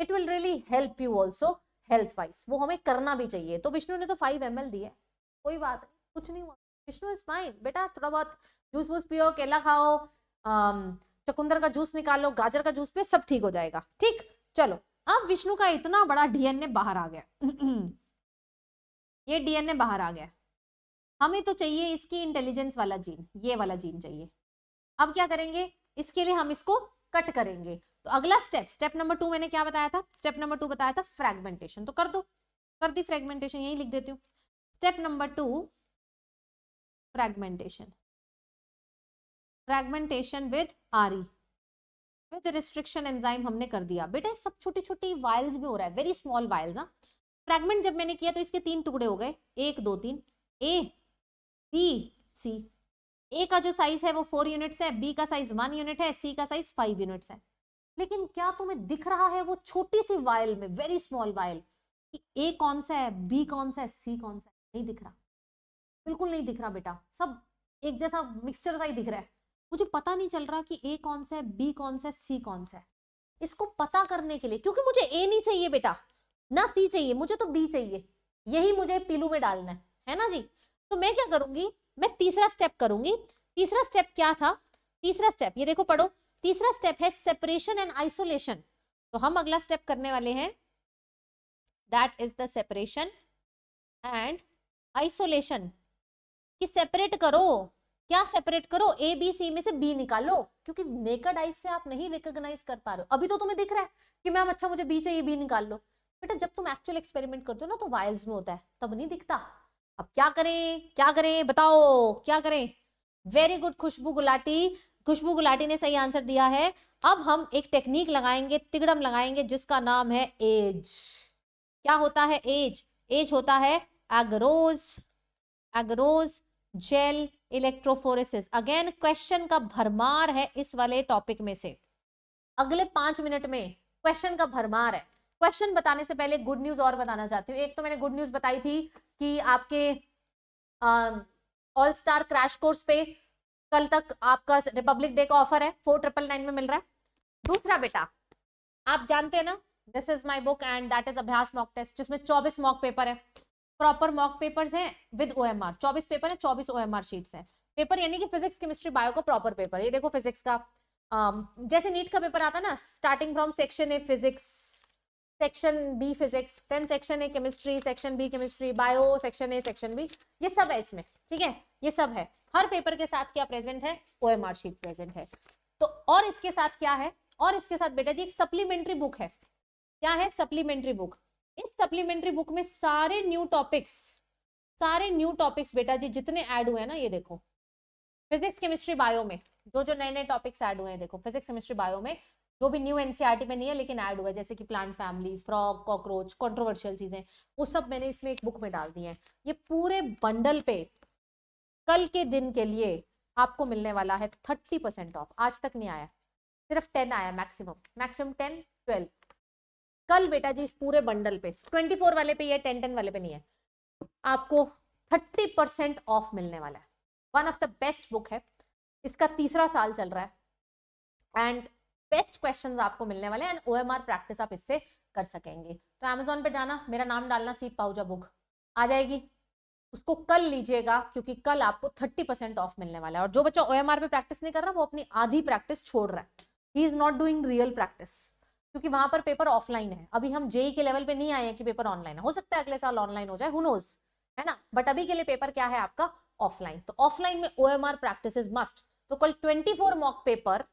B: it will really help you also health wise वो हमें करना भी चाहिए तो विष्णु ने तो फाइव एम एल दिया कोई बात नहीं कुछ नहीं हुआ विष्णु इज फाइन बेटा थोड़ा बहुत जूस वूस पियो केला खाओ um, चकुंदर का जूस निकालो गाजर का जूस पियो सब ठीक हो जाएगा ठीक चलो अब विष्णु का इतना बड़ा डीएनए बाहर आ गया ये डीएनए बाहर आ गया हमें तो चाहिए इसकी इंटेलिजेंस वाला जीन ये वाला जीन चाहिए अब क्या करेंगे इसके लिए हम इसको कट करेंगे तो अगला स्टेप स्टेप नंबर टू मैंने क्या बताया था स्टेप नंबर टू बताया था
A: फ्रेगमेंटेशन तो कर दो कर दी फ्रेगमेंटेशन यही लिख देती हूँ step number two fragmentation fragmentation with आरी
B: विद रिस्ट्रिक्शन एंजाइम हमने कर दिया बेटा सब छोटी छोटी वायल्स भी हो रहा है वेरी स्मॉल वायल्स हाँ फ्रेगमेंट जब मैंने किया तो इसके तीन टुकड़े हो गए एक दो तीन ए बी सी ए का जो साइज है वो फोर यूनिट्स है बी का साइज वन यूनिट है सी का साइज फाइव यूनिट्स है लेकिन क्या तुम्हें दिख रहा है वो छोटी सी वायल में वेरी स्मॉल वायल कि ए कौन सा है बी कौन सा है सी कौन सा है नहीं दिख रहा बिल्कुल नहीं दिख रहा बेटा सब एक जैसा मिक्सचर सा ही दिख रहा है मुझे पता नहीं चल रहा कि ए कौन सा है बी कौन सा है सी कौन सा है इसको पता करने के लिए क्योंकि मुझे ए नहीं चाहिए बेटा ना सी चाहिए मुझे तो बी चाहिए यही मुझे पीलू में डालना है है ना जी तो मैं क्या करूंगी मैं तीसरा स्टेप करूंगी तीसरा स्टेप क्या था तीसरा स्टेप ये देखो पढ़ो तीसरा स्टेप है सेपरेशन एंड आइसोलेशन तो हम अगला स्टेप करने वाले हैं that is the separation and isolation कि सेपरेट करो क्या सेपरेट करो ए बी सी में से बी निकालो क्योंकि नेकड आइज से आप नहीं रिकॉग्नाइज कर पा रहे हो अभी तो तुम्हें दिख रहा है कि मैम अच्छा मुझे बी चाहिए बी निकाल लो बेटा जब तुम एक्चुअल एक्सपेरिमेंट करते हो ना तो वायल्स में होता है तब नहीं दिखता अब क्या करें क्या करें बताओ क्या करें वेरी गुड खुशबू गुलाटी खुशबू गुलाटी ने सही आंसर दिया है अब हम एक टेक्निक लगाएंगे तिगड़म लगाएंगे जिसका नाम है एज क्या होता है एज एज होता है agarose agarose gel electrophoresis again question का भरमार है इस वाले टॉपिक में से अगले पांच मिनट में क्वेश्चन का भरमार है क्वेश्चन बताने से पहले गुड न्यूज और बताना चाहती हूँ एक तो मैंने गुड न्यूज बताई थी कि आपके ऑल स्टार क्रैश कोर्स पे कल तक आपका रिपब्लिक डे का ऑफर है फोर ट्रिपल नाइन में मिल रहा है दूसरा बेटा आप जानते हैं ना this is my book and that is Abhyas mock test जिसमें चौबीस मॉक पेपर है प्रॉपर मॉक पेपर्स हैं विद ओएमआर 24 पेपर है 24 ओएमआर शीट्स हैं पेपर यानी कि फिजिक्स केमिस्ट्री बायो का प्रॉपर पेपर ये देखो फिजिक्स का um, जैसे नीट का पेपर आता ना starting from section A physics section B physics then section A chemistry section B chemistry bio section A section B ये सब है इसमें ठीक है ये सब है हर पेपर के साथ क्या प्रेजेंट है ओ शीट प्रेजेंट है तो और इसके साथ क्या है और इसके साथ बेटा जी एक सप्लीमेंट्री बुक है क्या है सप्लीमेंट्री बुक इस सप्लीमेंट्री बुक में सारे न्यू टॉपिक्स सारे न्यू टॉपिक्स बेटा जी जितने ऐड हुए हैं ना ये देखो फिजिक्स केमिस्ट्री बायो में जो जो नए नए टॉपिक्स ऐड हुए हैं देखो फिजिक्स केमिस्ट्री बायो में जो भी न्यू एनसीईआरटी e में नहीं है लेकिन ऐड हुआ है जैसे कि plant families frog cockroach controversial चीजें वो सब मैंने इसमें एक बुक में डाल दी है ये पूरे बंडल पे कल के दिन के लिए आपको मिलने वाला है थर्टी परसेंट ऑफ आज तक नहीं आया सिर्फ टेन आया मैक्सिमम मैक्सिमम टेन ट्वेल्व कल बेटा जी इस पूरे बंडल पे 24 वाले पे ये टेन 10 वाले पे नहीं है आपको 30 परसेंट ऑफ मिलने वाला है one of the best book है इसका तीसरा साल चल रहा है एंड बेस्ट क्वेश्चंस आपको मिलने वाले हैं एंड ओएमआर प्रैक्टिस आप इससे कर सकेंगे तो अमेजोन पे जाना मेरा नाम डालना सी पाउजा बुक आ जाएगी उसको कल लीजिएगा क्योंकि कल आपको थर्टी परसेंट ऑफ मिलने वाला है और जो बच्चा ओ पे प्रैक्टिस नहीं कर रहा वो अपनी आधी प्रैक्टिस छोड़ रहा है he is not doing real practice क्योंकि वहां पर पेपर ऑफलाइन है अभी हम जेई e के लेवल पे नहीं आए हैं कि पेपर ऑनलाइन है हो सकता है अगले साल ऑनलाइन हो जाए हु है ना बट अभी के लिए पेपर क्या है आपका ऑफलाइन तो ऑफलाइन में O M R practice must तो कल ट्वेंटी फोर मॉक पेपर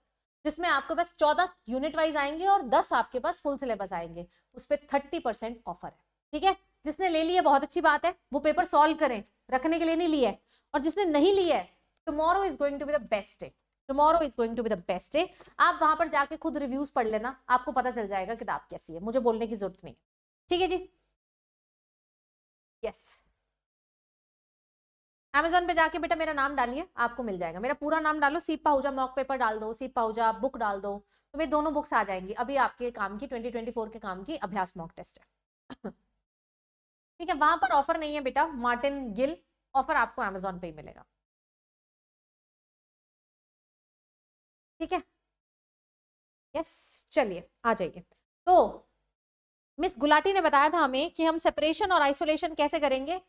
B: जिसमें आपके पास चौदह यूनिट वाइज आएंगे और दस आपके पास फुल सिलेबस आएंगे उस पर थर्टी परसेंट ऑफर है ठीक है जिसने ले लिया बहुत अच्छी बात है वो पेपर सॉल्व करें रखने के लिए नहीं लिया है और जिसने नहीं लिया है tomorrow is going to be the best day tomorrow is going to be the best day
A: आप वहां पर जाके खुद रिव्यूज पढ़ लेना आपको पता चल जाएगा किताब कैसी है मुझे बोलने की जरूरत नहीं है ठीक है जी यस अमेजोन पे जाके बेटा मेरा नाम डालिए आपको मिल जाएगा मेरा पूरा नाम डालो सीप पाउजा मॉक पेपर डाल दो सीप पाउजा
B: बुक डाल दो तो मेरे दोनों बुक्स आ जाएंगी अभी आपके काम की 2024 के काम की अभ्यास मॉक टेस्ट है
A: ठीक है वहां पर ऑफर नहीं है बेटा मार्टिन गिल ऑफर आपको अमेजोन पे ही मिलेगा ठीक है यस चलिए आ जाइए तो मिस गुलाटी ने
B: बताया था हमें कि हम सेपरेशन और आइसोलेशन कैसे करेंगे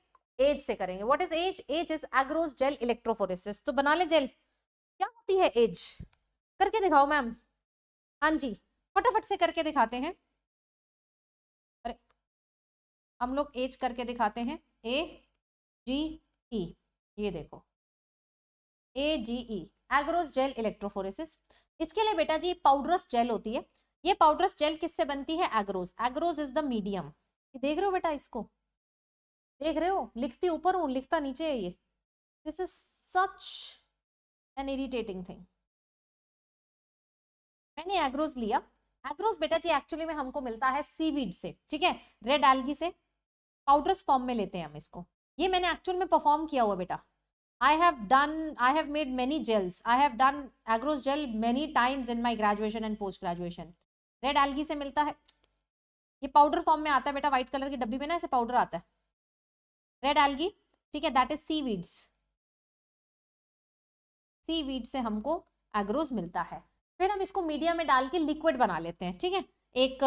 B: एज से करेंगे what is AGE AGE is agarose gel electrophoresis तो बना ले जेल क्या होती है एज करके दिखाओ मैम
A: हाँ जी फटाफट से करके दिखाते हैं अरे हम लोग एज करके दिखाते हैं ए जी ई
B: ये देखो A G E agarose gel electrophoresis इसके लिए बेटा जी पाउडरस जेल होती है ये पाउडरस जेल किससे बनती है agarose agarose is the medium
A: देख रहे हो बेटा इसको देख रहे हो लिखती ऊपर हूँ लिखता नीचे है ये this is such an irritating thing
B: मैंने एग्रोस लिया एग्रोस बेटा जी एक्चुअली में हमको मिलता है सीवीड से ठीक है रेड एल्गी से पाउडरस फॉर्म में लेते हैं हम इसको ये मैंने एक्चुअल में परफॉर्म किया हुआ बेटा I have done I have made many gels I have done agarose gel many times in my graduation and post graduation red algae से मिलता है ये पाउडर फॉर्म में आता है बेटा व्हाइट कलर की डब्बी में ना ऐसे पाउडर आता है रेड एल्गी ठीक है that is seaweeds seaweed से हमको एग्रोस मिलता है फिर हम इसको मीडिया में डाल के लिक्विड बना लेते हैं ठीक है एक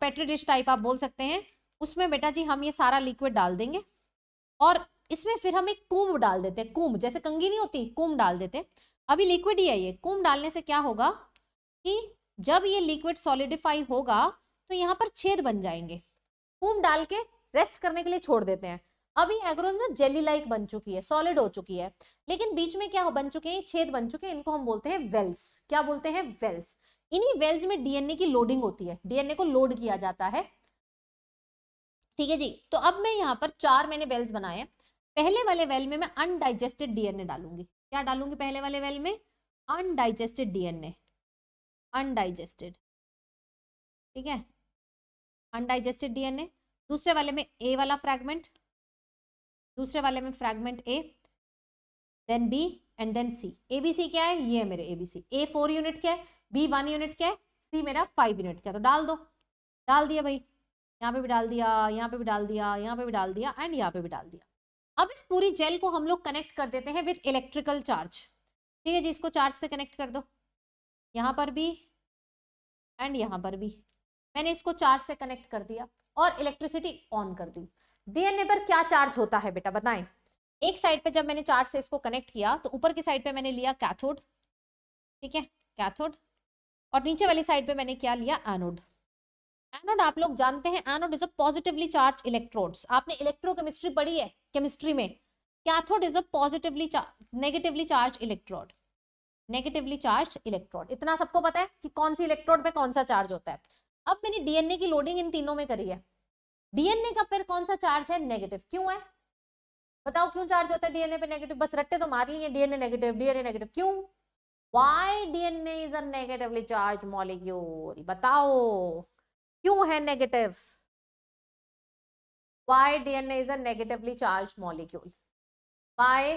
B: पेट्री डिश टाइप आप बोल सकते हैं उसमें बेटा जी हम ये सारा लिक्विड डाल देंगे और इसमें फिर हम एक कुंभ डाल देते हैं कुंभ जैसे कंगी नहीं होती कुंभ डाल देते अभी लिक्विड ही है ये कुंभ डालने से क्या होगा कि जब ये लिक्विड सॉलिडिफाई होगा तो यहाँ पर छेद बन जाएंगे कुंभ डाल के रेस्ट करने के लिए छोड़ देते हैं अभी एग्रोज ना जेली लाइक बन चुकी है सॉलिड हो चुकी है लेकिन बीच में क्या बन चुके हैं छेद बन चुके हैं इनको हम बोलते हैं वेल्स क्या बोलते हैं वेल्स इन्हीं वेल्स में डीएनए की लोडिंग होती है डीएनए को लोड किया जाता है ठीक है जी तो अब मैं यहाँ पर चार मैंने वेल्स बनाए हैं पहले वाले वेल में मैं अनडाइजेस्टेड डीएनए डालूंगी क्या डालूंगी पहले वाले वेल में अनडाइजेस्टेड डीएनए
A: अनडाइजेस्टेड ठीक है अनडाइजेस्टेड डीएनए दूसरे वाले में ए वाला फ्रैगमेंट दूसरे वाले में fragment A
B: then B and then C A B C क्या है ये है मेरे A B C A four unit क्या है बी वन यूनिट क्या है सी मेरा फाइव यूनिट क्या है तो डाल दो डाल दिया भाई यहाँ पे भी डाल दिया यहाँ पे भी डाल दिया यहाँ पे भी डाल दिया एंड यहाँ पे भी डाल दिया अब इस पूरी जेल को हम लोग कनेक्ट कर देते हैं विद इलेक्ट्रिकल चार्ज ठीक है जी इसको चार्ज से कनेक्ट कर दो यहाँ पर भी एंड यहाँ पर भी मैंने इसको चार्ज से कनेक्ट कर दिया और इलेक्ट्रिसिटी ऑन कर दी डीएनए नेबर क्या चार्ज होता है बेटा बताएं एक साइड पे जब मैंने चार्ज से इसको कनेक्ट किया तो ऊपर की साइड पे मैंने लिया कैथोड ठीक है कैथोड और नीचे वाली साइड पे मैंने क्या लिया एनोड एनोड आप लोग जानते हैं anode is a positively charge electrodes आपने इलेक्ट्रोकेमिस्ट्री पढ़ी है केमिस्ट्री में cathode is a positively negatively charge electrode negatively charge electrode इतना सबको पता है कि कौन सी इलेक्ट्रोड पे कौन सा चार्ज होता है अब मैंने डीएनए की लोडिंग इन तीनों में करी है डीएनए का फिर कौन सा चार्ज है नेगेटिव क्यों है बताओ क्यों चार्ज होता है डीएनए पे नेगेटिव बस रट्टे तो मार लिए डीएनए नेगेटिव डीएनए नेगेटिव क्यों why DNA is a negatively charge molecule बताओ क्यों है negative why DNA is a negatively charge molecule why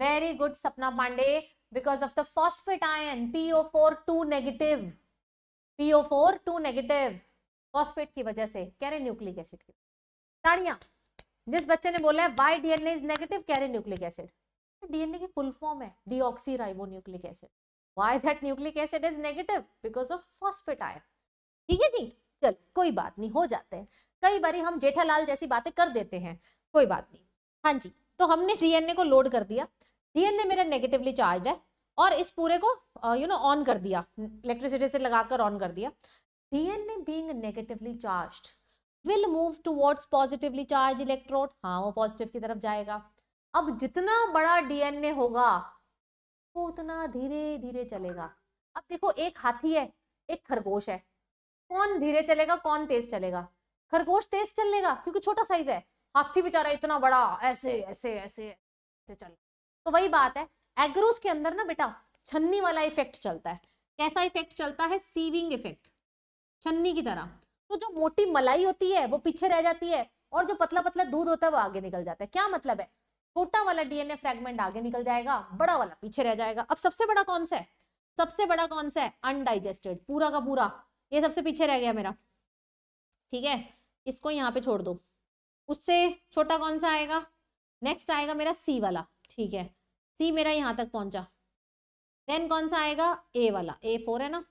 B: very good Sapna Pandey because of the phosphate ion PO four two negative PO four two negative phosphate की वजह से कह रहे nucleic acid की ताड़िया जिस बच्चे ने बोला है वाई डीएनए इज नेगेटिव कह रहे न्यूक्लिक एसिड डीएनए की फुल फॉर्म है deoxyribonucleic acid why that nucleic acid is negative because of phosphate ion ठीक है जी चलो कोई बात नहीं हो जाते हैं कई बार हम जेठालाल जैसी बातें कर देते हैं कोई बात नहीं हाँ जी तो हमने डीएनए को लोड कर दिया डीएनए मेरा नेगेटिवली चार्ज है और इस पूरे को यू नो ऑन कर दिया इलेक्ट्रिसिटी से लगाकर ऑन कर दिया DNA being negatively charged will move towards positively charge electrode हाँ वो पॉजिटिव की तरफ जाएगा अब जितना बड़ा डीएनए होगा वो उतना धीरे धीरे चलेगा अब देखो एक हाथी है एक खरगोश है कौन धीरे चलेगा कौन तेज चलेगा खरगोश तेज चलेगा क्योंकि छोटा साइज है हाथी बेचारा इतना बड़ा ऐसे ऐसे ऐसे ऐसे चल तो वही बात है एग्रोस के अंदर ना बेटा छन्नी वाला इफेक्ट चलता है कैसा इफेक्ट चलता है सीविंग इफेक्ट छन्नी की तरह तो जो मोटी मलाई होती है वो पीछे रह जाती है और जो पतला पतला दूध होता है वो आगे निकल जाता है क्या मतलब है छोटा वाला डीएनए फ्रेगमेंट आगे निकल जाएगा बड़ा वाला पीछे रह जाएगा अब सबसे बड़ा कौन सा है सबसे बड़ा कौन सा है अनडाइजेस्टेड पूरा का पूरा ये सबसे पीछे रह गया मेरा ठीक है इसको यहाँ पे छोड़ दो उससे छोटा कौन सा आएगा नेक्स्ट आएगा मेरा सी वाला ठीक है सी मेरा यहाँ तक पहुँचा देन कौन सा आएगा ए वाला ए फोर है ना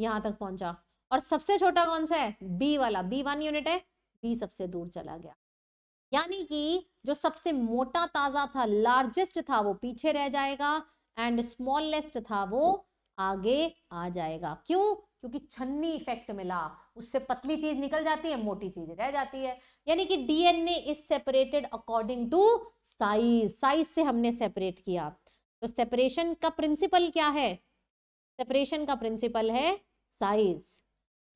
B: यहाँ तक पहुँचा और सबसे छोटा कौन सा है बी वाला बी वन यूनिट है बी सबसे दूर चला गया यानी कि जो सबसे मोटा ताज़ा था लार्जेस्ट था वो पीछे रह जाएगा एंड स्मॉलेस्ट था वो आगे आ जाएगा क्यों क्योंकि छन्नी इफेक्ट मिला उससे पतली चीज निकल जाती है मोटी चीज रह जाती है यानी कि DNA is separated according to size size से हमने सेपरेट किया तो सेपरेशन का प्रिंसिपल क्या है सेपरेशन का प्रिंसिपल है size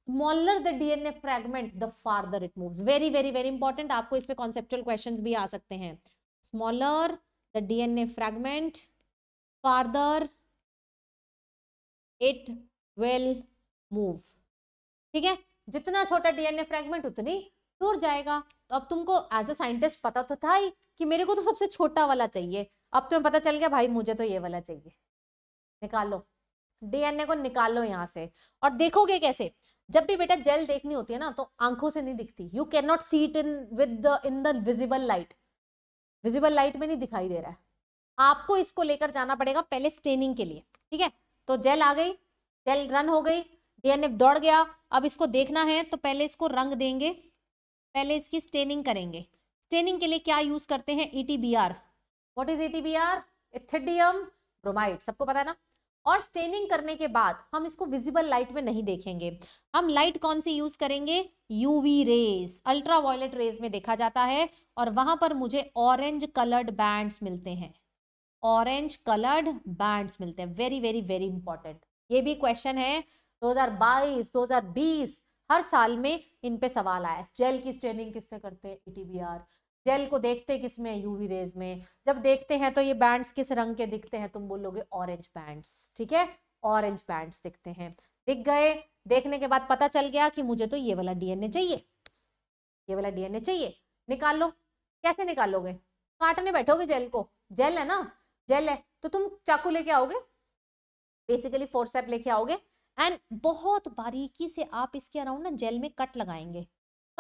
B: smaller the DNA fragment the farther it move very very very important आपको इसमें कॉन्सेप्चुअल क्वेश्चन भी आ सकते हैं smaller the DNA
A: fragment farther it will move ठीक है जितना छोटा डीएनए फ्रेगमेंट उतनी
B: दूर जाएगा तो अब तुमको एज अ साइंटिस्ट पता तो था ही कि मेरे को तो सबसे छोटा वाला चाहिए अब तुम्हें पता चल गया भाई मुझे तो ये वाला चाहिए निकालो डीएनए को निकालो यहाँ से और देखोगे कैसे जब भी बेटा जेल देखनी होती है ना तो आंखों से नहीं दिखती you can not see it in with the in the visible light visible light में नहीं दिखाई दे रहा है आपको इसको लेकर जाना पड़ेगा पहले स्टेनिंग के लिए ठीक है तो जेल आ गई जेल रन हो गई डीएनए दौड़ गया अब इसको देखना है तो पहले इसको रंग देंगे पहले इसकी स्टेनिंग करेंगे स्टेनिंग के लिए क्या यूज करते हैं or what is or ethidium bromide सबको पता है ना और स्टेनिंग करने के बाद हम इसको विजिबल लाइट में नहीं देखेंगे हम लाइट कौन सी यूज करेंगे UV rays ultraviolet rays में देखा जाता है और वहां पर मुझे ऑरेंज कलर्ड बैंड्स मिलते हैं ऑरेंज कलर्ड बैंड्स मिलते हैं वेरी वेरी वेरी इंपॉर्टेंट ये भी क्वेश्चन है 2022, 2020 हर साल में इन पे सवाल आया जेल की स्ट्रेनिंग किससे करते हैं ईटीबीआर e जेल को देखते किस में यूवी रेज में जब देखते हैं तो ये बैंड्स किस रंग के दिखते हैं तुम बोलोगे ऑरेंज बैंड्स ठीक है ऑरेंज बैंड्स दिखते हैं दिख गए देखने के बाद पता चल गया कि मुझे तो ये वाला डीएनए चाहिए ये वाला डीएनए चाहिए निकाल लो कैसे निकालोगे काटने बैठोगे जेल को जेल है ना जेल है तो तुम चाकू लेके आओगे बेसिकली फोर्सेप लेके आओगे एंड बहुत बारीकी से आप इसके अराउंड ना जेल में कट लगाएंगे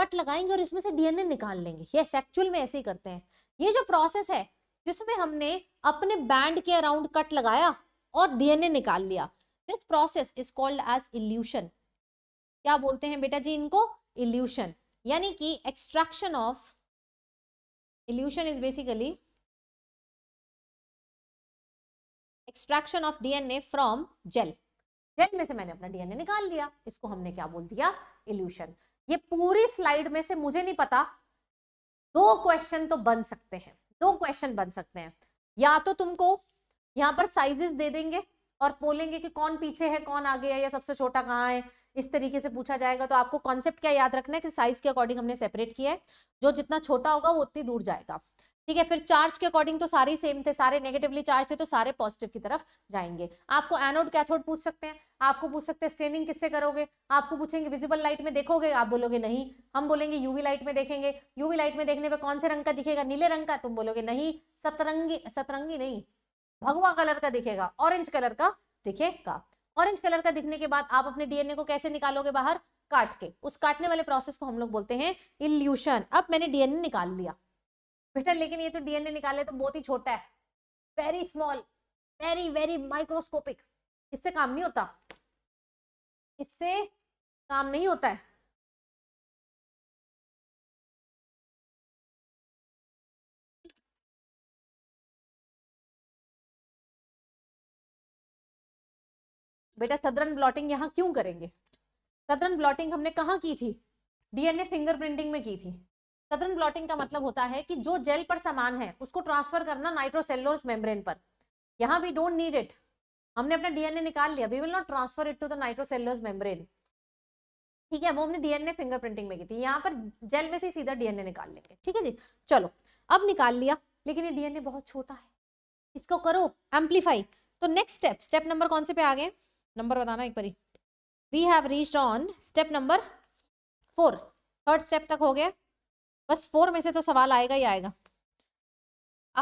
B: कट लगाएंगे और इसमें से डीएनए निकाल लेंगे ये एक्चुअल में ऐसे ही करते हैं ये जो प्रोसेस है जिसमें हमने अपने बैंड के अराउंड कट लगाया और डीएनए निकाल लिया this process is called
A: as elution क्या बोलते हैं बेटा जी इनको इल्यूशन यानी कि extraction of elution is basically extraction of DNA from gel gel में से मैंने
B: अपना डीएनए निकाल लिया इसको हमने क्या बोल दिया इल्यूशन ये पूरी स्लाइड में से मुझे नहीं पता दो क्वेश्चन तो बन सकते हैं दो क्वेश्चन बन सकते हैं या तो तुमको यहाँ पर साइजेस दे देंगे और बोलेंगे कि कौन पीछे है कौन आगे है या सबसे छोटा कहाँ है इस तरीके से पूछा जाएगा तो आपको कॉन्सेप्ट क्या याद रखना है कि साइज के अकॉर्डिंग हमने सेपरेट किया है जो जितना छोटा होगा वो उतनी दूर जाएगा ठीक है फिर चार्ज के अकॉर्डिंग तो सारे सेम थे सारे नेगेटिवली चार्ज थे तो सारे पॉजिटिव की तरफ जाएंगे आपको एनोड कैथोड पूछ सकते हैं आपको पूछ सकते हैं स्टेनिंग किससे करोगे आपको पूछेंगे विजिबल लाइट में देखोगे आप बोलोगे नहीं हम बोलेंगे यूवी लाइट में देखेंगे यूवी लाइट में देखने पर कौन से रंग का दिखेगा नीले रंग का तुम बोलोगे नहीं सतरंगी सतरंगी नहीं भगवा कलर का दिखेगा ऑरेंज कलर का दिखेगा ऑरेंज कलर का दिखने के बाद आप अपने डीएनए को कैसे निकालोगे बाहर काट के उस काटने वाले प्रोसेस को हम लोग बोलते हैं इल्यूशन अब मैंने डीएनए निकाल लिया बेटा लेकिन ये तो डीएनए निकाले तो बहुत ही छोटा है
A: very small very very microscopic इससे काम नहीं होता इससे काम नहीं होता है बेटा सदरन ब्लॉटिंग यहाँ क्यों करेंगे सदरन ब्लॉटिंग हमने कहा की थी डीएनए फिंगरप्रिंटिंग में की
B: थी सदरन ब्लॉटिंग का मतलब होता है कि जो जेल पर सामान है उसको ट्रांसफर करना नाइट्रोसेलोर मेम्ब्रेन पर यहाँ वी डोंट नीड इट हमने अपना डीएनए निकाल लिया we will not transfer it to the nitrocellulose membrane ठीक है वो हमने डीएनए फिंगरप्रिंटिंग में की थी यहाँ पर जेल में से सीधा डीएनए निकाल लेंगे ठीक है जी चलो अब निकाल लिया लेकिन ये डीएनए बहुत छोटा है इसको करो एम्पलीफाई तो नेक्स्ट स्टेप स्टेप नंबर कौन से पे आ गए नंबर बताना एक बारी we have reached on step number four third step तक हो गया बस फोर में से तो सवाल आएगा ही आएगा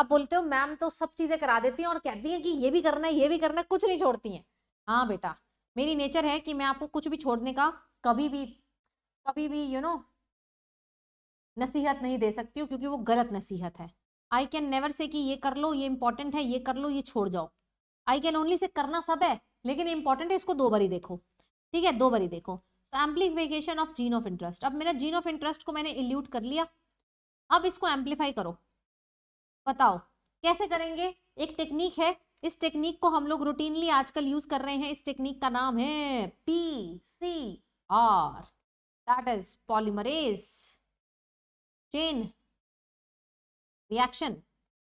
B: आप बोलते हो मैम तो सब चीज़ें करा देती हैं और कहती हैं कि ये भी करना है ये भी करना है कुछ नहीं छोड़ती हैं हाँ बेटा मेरी नेचर है कि मैं आपको कुछ भी छोड़ने का कभी भी कभी भी यू you नो know, नसीहत नहीं दे सकती हूँ क्योंकि वो गलत नसीहत है आई कैन नेवर से कि ये कर लो ये इंपॉर्टेंट है ये कर लो ये छोड़ जाओ आई कैन ओनली से करना सब है लेकिन इंपॉर्टेंट है इसको दो बारी देखो ठीक है दो बारी देखो so amplification of gene of interest अब मेरा जीन ऑफ इंटरेस्ट को मैंने इल्यूट कर लिया अब इसको एम्पलीफाई करो बताओ कैसे करेंगे एक टेक्निक है इस टेक्निक को हम लोग रूटीनली आजकल यूज कर रहे हैं इस टेक्निक का नाम है
A: P C R that is polymerase chain reaction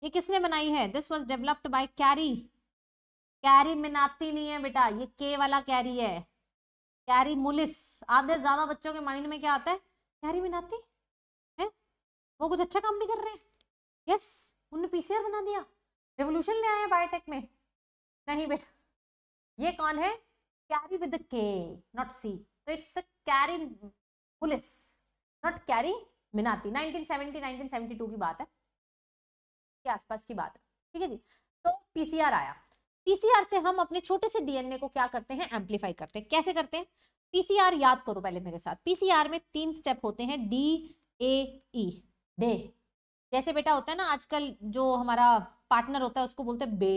A: ये किसने बनाई है this was
B: developed by Kary Carry Minati नहीं है बेटा ये के वाला कैरी है कैरी मुलिस आधे ज्यादा बच्चों के माइंड में क्या आता है कैरी मिनाती है वो कुछ अच्छा काम भी कर रहे हैं यस उनने पीसीआर बना दिया रेवोल्यूशन ले आए बायोटेक में नहीं बेटा ये कौन है Kary with K not C तो it's a Kary Mullis not Carry Minati 1970 1972 की बात है के आसपास की बात है ठीक है जी तो पीसीआर आया पीसीआर से हम अपने छोटे से डीएनए को क्या करते हैं एम्पलीफाई करते हैं कैसे करते हैं पीसीआर याद करो पहले मेरे साथ पीसीआर में तीन स्टेप होते हैं डी ए ई डे जैसे बेटा होता है ना आजकल जो हमारा पार्टनर होता है उसको बोलते हैं बे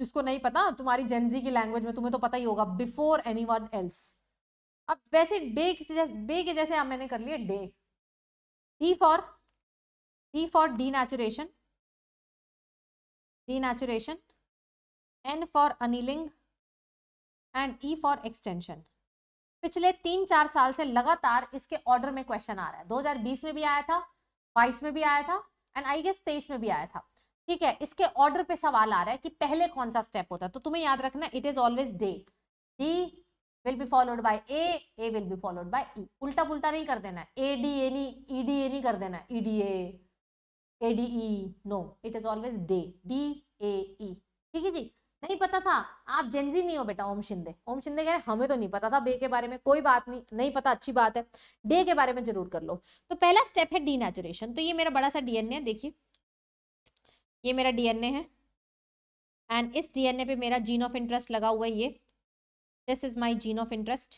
B: जिसको नहीं पता तुम्हारी जेंजी की लैंग्वेज में तुम्हें तो पता ही होगा बिफोर
A: एनी वन एल्स अब वैसे डे बे के जैसे मैंने कर लिया DAE D for D for denaturation denaturation N for annealing and E
B: for extension पिछले तीन चार साल से लगातार इसके ऑर्डर में क्वेश्चन आ रहा है 2020 में भी आया था 22 में भी आया था एंड आई गेस तेईस में भी आया था ठीक है इसके ऑर्डर पे सवाल आ रहा है कि पहले कौन सा स्टेप होता है तो तुम्हें याद रखना it is always DAE D will be followed by A A will be followed by E उल्टा पुलटा नहीं कर देना A D A knee E D ए नहीं कर देना E D A A D E no it is always DAE D A E ठीक है जी नहीं पता था आप जेंजी नहीं हो बेटा ओम शिंदे ओम शिंदे कह रहे हमें तो नहीं पता था बे के बारे में कोई बात नहीं नहीं पता अच्छी बात है डे के बारे में जरूर कर लो तो पहला स्टेप है नेचुरेशन तो ये मेरा बड़ा सा डीएनए है देखिए ये मेरा डीएनए है एंड इस डीएनए पे मेरा जीन ऑफ इंटरेस्ट लगा हुआ है ये this is my gene of interest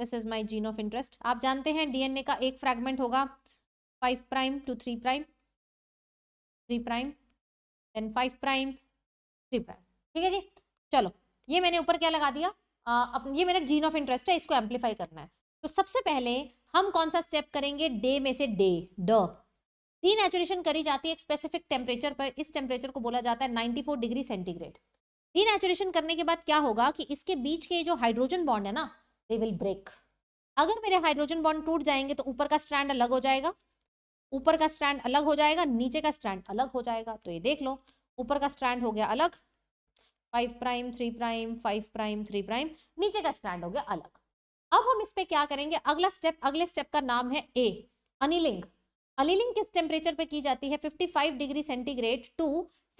B: this is my gene of interest आप जानते हैं डीएनए का एक फ्रेगमेंट होगा five prime to three prime three prime then five prime three prime ठीक है जी चलो ये मैंने ऊपर क्या लगा दिया अब ये मेरा जीन ऑफ इंटरेस्ट है इसको एम्पलीफाई करना है तो सबसे पहले हम कौन सा स्टेप करेंगे डे में से डे ड डीनेचुरेशन करी जाती है एक स्पेसिफिक टेम्परेचर पर इस टेम्परेचर को बोला जाता है 94 डिग्री सेंटीग्रेड डीनेचुरेशन करने के बाद क्या होगा कि इसके बीच के जो हाइड्रोजन बॉन्ड है ना दे विल ब्रेक अगर मेरे हाइड्रोजन बॉन्ड टूट जाएंगे तो ऊपर का स्ट्रैंड अलग हो जाएगा ऊपर का स्ट्रैंड अलग हो जाएगा नीचे का स्ट्रैंड अलग हो जाएगा तो ये देख लो ऊपर का स्ट्रैंड हो गया अलग five prime three prime five prime three prime नीचे का स्ट्रैंड हो गया अलग अब हम इस पर क्या करेंगे अगला स्टेप अगले स्टेप का नाम है ए अनिलिंग अनिलिंग किस टेम्परेचर पे की जाती है 55 degree centigrade to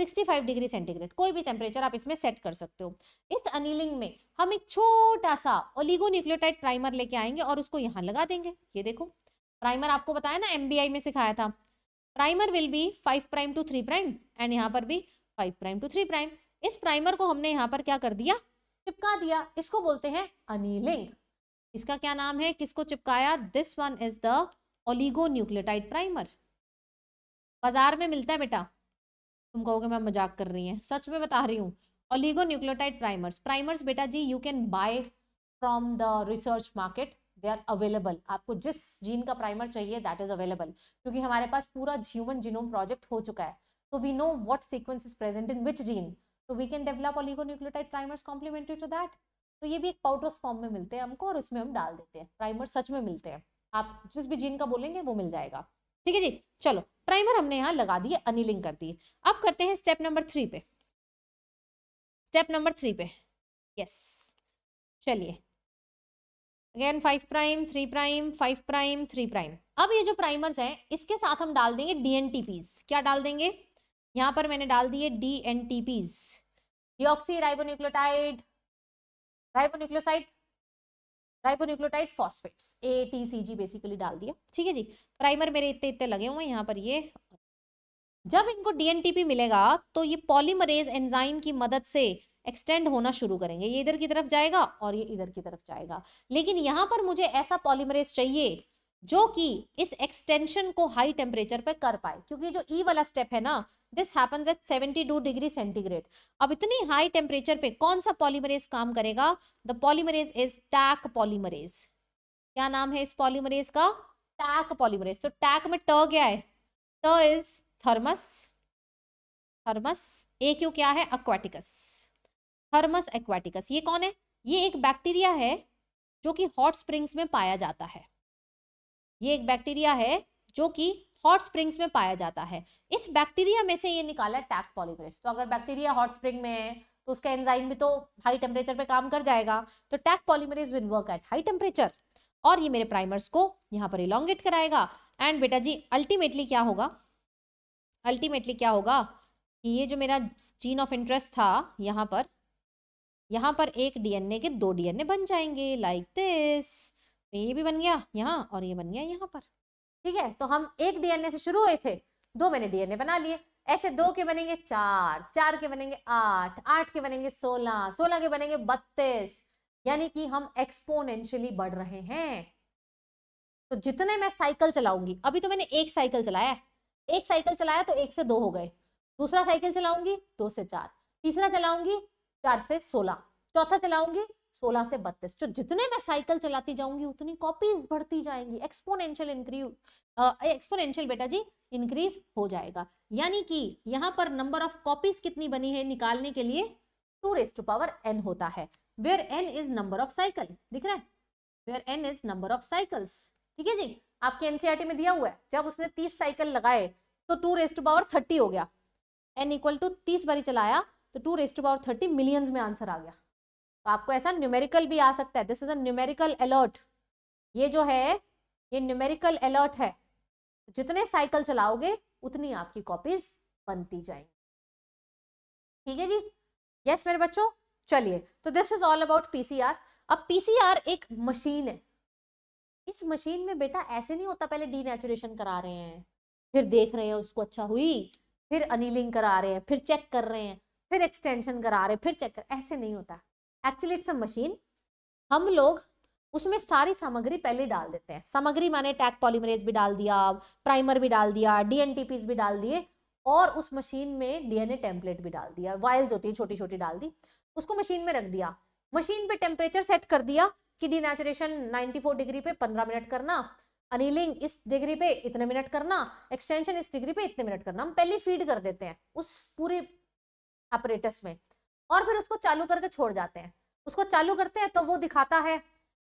B: 65 degree centigrade कोई भी टेम्परेचर आप इसमें सेट कर सकते हो इस अनिलिंग में हम एक छोटा सा ओलिगोन्यूक्लियोटाइड प्राइमर लेके आएंगे और उसको यहाँ लगा देंगे ये देखो प्राइमर आपको बताया ना एम में सिखाया था primer will be five prime to three prime and यहाँ पर भी five prime to three prime इस प्राइमर को हमने यहाँ पर क्या कर दिया चिपका दिया इसको बोलते हैं अनिलिंग इसका क्या नाम है किसको चिपकाया this one is the oligonucleotide primer बाजार में मिलता है बेटा तुम कहोगे मैं मजाक कर रही है सच में बता रही हूँ ओलिगो न्यूक्लियोटाइड प्राइमर्स प्राइमर्स बेटा जी you can buy from the research market they are available आपको जिस जीन का प्राइमर चाहिए दैट इज अवेलेबल क्योंकि हमारे पास पूरा ह्यूमन जीनोम प्रोजेक्ट हो चुका है तो we know what sequence is present in which gene तो we can develop nucleotide primer complementary to that तो ये भी एक पाउडर्स फॉर्म में मिलते हैं हमको और उसमें हम डाल देते हैं प्राइमर सच में मिलते हैं आप जिस भी जीन का बोलेंगे वो मिल जाएगा ठीक है जी चलो प्राइमर हमने यहाँ लगा दिए अनिलिंग कर दिए
A: अब करते हैं स्टेप नंबर थ्री पे स्टेप नंबर थ्री पे यस चलिए again five prime three prime five prime three
B: prime अब ये जो प्राइमर्स हैं इसके साथ हम डाल देंगे डी एन टी पीज क्या डाल देंगे यहाँ पर मैंने डाल दिए D N T Ps deoxyribonucleotide ribonucleoside ribonucleotide phosphates A T C G basically डाल दिया ठीक है जी प्राइमर मेरे इतने इतने लगे हुए हैं यहाँ पर ये जब इनको डीएनटीपी मिलेगा तो ये पॉलीमरेज एंजाइम की मदद से एक्सटेंड होना शुरू करेंगे ये इधर की तरफ जाएगा और ये इधर की तरफ जाएगा लेकिन यहाँ पर मुझे ऐसा पॉलीमरेज चाहिए जो कि इस एक्सटेंशन को हाई टेम्परेचर पे कर पाए क्योंकि जो ई e वाला स्टेप है ना this happens at two degree centigrade अब इतनी हाई टेम्परेचर पे कौन सा पॉलीमरेज काम करेगा the polymerase is Taq polymerase क्या नाम है इस पॉलीमरेज का टैक पॉलीमरेज तो टैक में ट क्या है T is Thermus Thermus A Q क्या है अक्वाटिकस थर्मस एक्वाटिकस ये कौन है ये एक बैक्टीरिया है जो कि हॉट स्प्रिंग्स में पाया जाता है ये एक बैक्टीरिया है जो कि हॉट स्प्रिंग्स में पाया जाता है इस बैक्टीरिया में से ये निकाला टैक पॉलीमरेज तो अगर बैक्टीरिया हॉट स्प्रिंग में है तो उसका एंजाइम भी तो हाई टेम्परेचर पे काम कर जाएगा तो Taq polymerase will work at high temperature और ये मेरे प्राइमर्स को यहाँ पर इलांगेट कराएगा एंड बेटा जी अल्टीमेटली क्या होगा अल्टीमेटली क्या होगा कि ये जो मेरा जीन ऑफ इंटरेस्ट था यहाँ पर यहाँ पर एक डीएनए के दो डीएनए बन जाएंगे लाइक दिस तो ये भी बन गया यहाँ और ये बन गया यहाँ पर ठीक है तो हम एक डीएनए से शुरू हुए थे दो मैंने डीएनए बना लिए ऐसे दो के बनेंगे चार चार के बनेंगे आठ आठ के बनेंगे सोलह सोलह के बनेंगे बत्तीस यानी कि हम एक्सपोनेंशियली बढ़ रहे हैं तो जितने मैं साइकिल चलाऊंगी अभी तो मैंने एक साइकिल चलाया एक साइकिल चलाया तो एक से दो हो गए दूसरा साइकिल चलाऊंगी दो से चार तीसरा चलाऊंगी चार से सोलह चौथा चलाऊंगी सोलह से बत्तीस तो जितने मैं साइकिल चलाती जाऊंगी उतनी कॉपीज बढ़ती जाएंगी एक्सपोनेंशियल इंक्रीज एक्सपोनेंशियल बेटा जी इंक्रीज हो जाएगा यानी कि यहाँ पर नंबर ऑफ कॉपीज कितनी बनी है निकालने के लिए two raise to power N होता है where N is number of cycle दिख रहा है where N is number of cycles ठीक है जी आपके एनसीआरटी e में दिया हुआ है जब उसने तीस साइकिल लगाए तो two raise to power thirty हो गया एन इक्वल टू तीस बारी चलाया तो two raise to power thirty millions में आंसर आ गया तो आपको ऐसा न्यूमेरिकल भी आ सकता है this is a numerical alert ये जो है ये न्यूमेरिकल अलर्ट है जितने साइकिल चलाओगे उतनी आपकी कॉपीज बनती जाएंगी ठीक है जी यस yes, मेरे बच्चों चलिए तो this is all about PCR अब पीसीआर एक मशीन है इस मशीन में बेटा ऐसे नहीं होता पहले डीनेचुरेशन करा रहे हैं फिर देख रहे हैं उसको अच्छा हुई फिर अनिलिंग करा रहे हैं फिर चेक कर रहे हैं फिर एक्सटेंशन करा रहे फिर चेक कर ऐसे नहीं होता एक्चुअली इट्स अ मशीन हम लोग उसमें सारी सामग्री पहले डाल देते हैं सामग्री माने टैग पॉलीमरेज भी डाल दिया प्राइमर भी डाल दिया डीएनटीपीस भी डाल दिए और उस मशीन में डीएनए टेम्पलेट भी डाल दिया वायल्स होती है छोटी छोटी डाल दी उसको मशीन में रख दिया मशीन पे टेम्परेचर सेट कर दिया कि डिनेचुरेशन 94 डिग्री पे 15 मिनट करना अनिलिंग इस डिग्री पे इतने मिनट करना एक्सटेंशन इस डिग्री पे इतने मिनट करना हम पहले फीड कर देते हैं उस पूरे अपरेटस में और फिर उसको चालू करके छोड़ जाते हैं उसको चालू करते हैं तो वो दिखाता है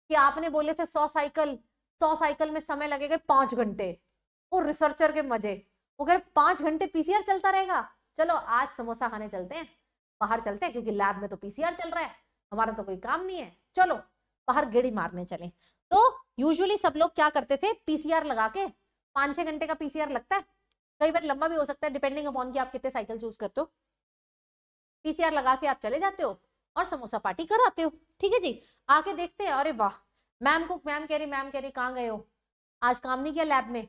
B: कि आपने बोले थे सौ साइकिल सौ साइकिल में समय लगेगा पांच घंटे वो रिसर्चर के मजे वो कह रहे पांच घंटे पीसीआर चलता रहेगा चलो आज समोसा खाने चलते हैं बाहर चलते हैं क्योंकि लैब में तो पीसीआर चल रहा है हमारा तो कोई काम नहीं है चलो बाहर गेड़ी मारने चले तो यूजुअली सब लोग क्या करते थे पीसीआर लगा के पांच छह घंटे का पीसीआर लगता है कई बार लंबा भी हो सकता है डिपेंडिंग अपॉन की आप कितने साइकिल चूज करते हो पीसीआर लगा के आप चले जाते हो और समोसा पार्टी कराते हो ठीक है जी आके देखते हैं अरे वाह मैम को मैम कह रही मैम कह रही कहाँ गए हो आज काम नहीं किया लैब में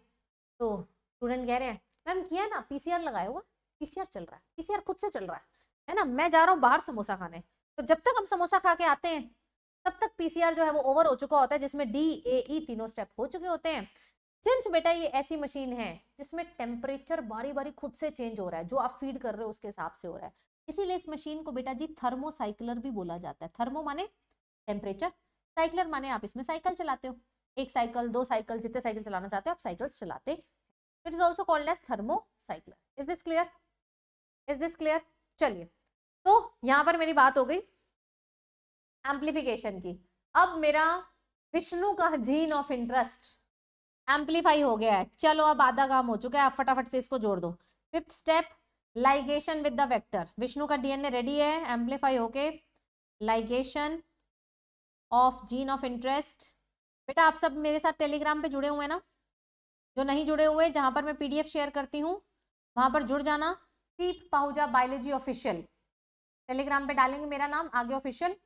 B: तो स्टूडेंट कह रहे हैं मैम किया ना पीसीआर लगाया हुआ पीसीआर चल रहा है पीसीआर खुद से चल रहा है है ना मैं जा रहा हूँ बाहर समोसा खाने तो जब तक हम समोसा खा के आते हैं तब तक पीसीआर जो है वो ओवर हो चुका होता है जिसमें डी ए ई तीनों स्टेप हो चुके होते हैं सिंस बेटा ये ऐसी मशीन है जिसमें टेम्परेचर बारी बारी खुद से चेंज हो रहा है जो आप फीड कर रहे हो उसके हिसाब से हो रहा है इसीलिए इस मशीन को बेटा जी थर्मोसाइकलर भी बोला जाता है थर्मो माने टेम्परेचर साइकिलर माने आप इसमें साइकिल चलाते हो एक साइकिल दो साइकिल जितने साइकिल चलाना चाहते हो आप साइकिल चलाते it is also called as thermocycler is this clear is this clear चलिए तो यहाँ पर मेरी बात हो गई एम्प्लीफिकेशन की अब मेरा विष्णु का जीन ऑफ इंटरेस्ट एम्पलीफाई हो गया है चलो अब आधा काम हो चुका है आप फटाफट से इसको जोड़ दो fifth step ligation with the vector विष्णु का डीएनए रेडी है एम्पलीफाई होके ligation of gene of interest बेटा आप सब मेरे साथ टेलीग्राम पे जुड़े हुए हैं ना जो नहीं जुड़े हुए जहां पर मैं पीडीएफ शेयर करती हूँ वहां पर जुड़ जाना सीप पाहुजा बायोलॉजी ऑफिशियल टेलीग्राम पे डालेंगे मेरा नाम आगे official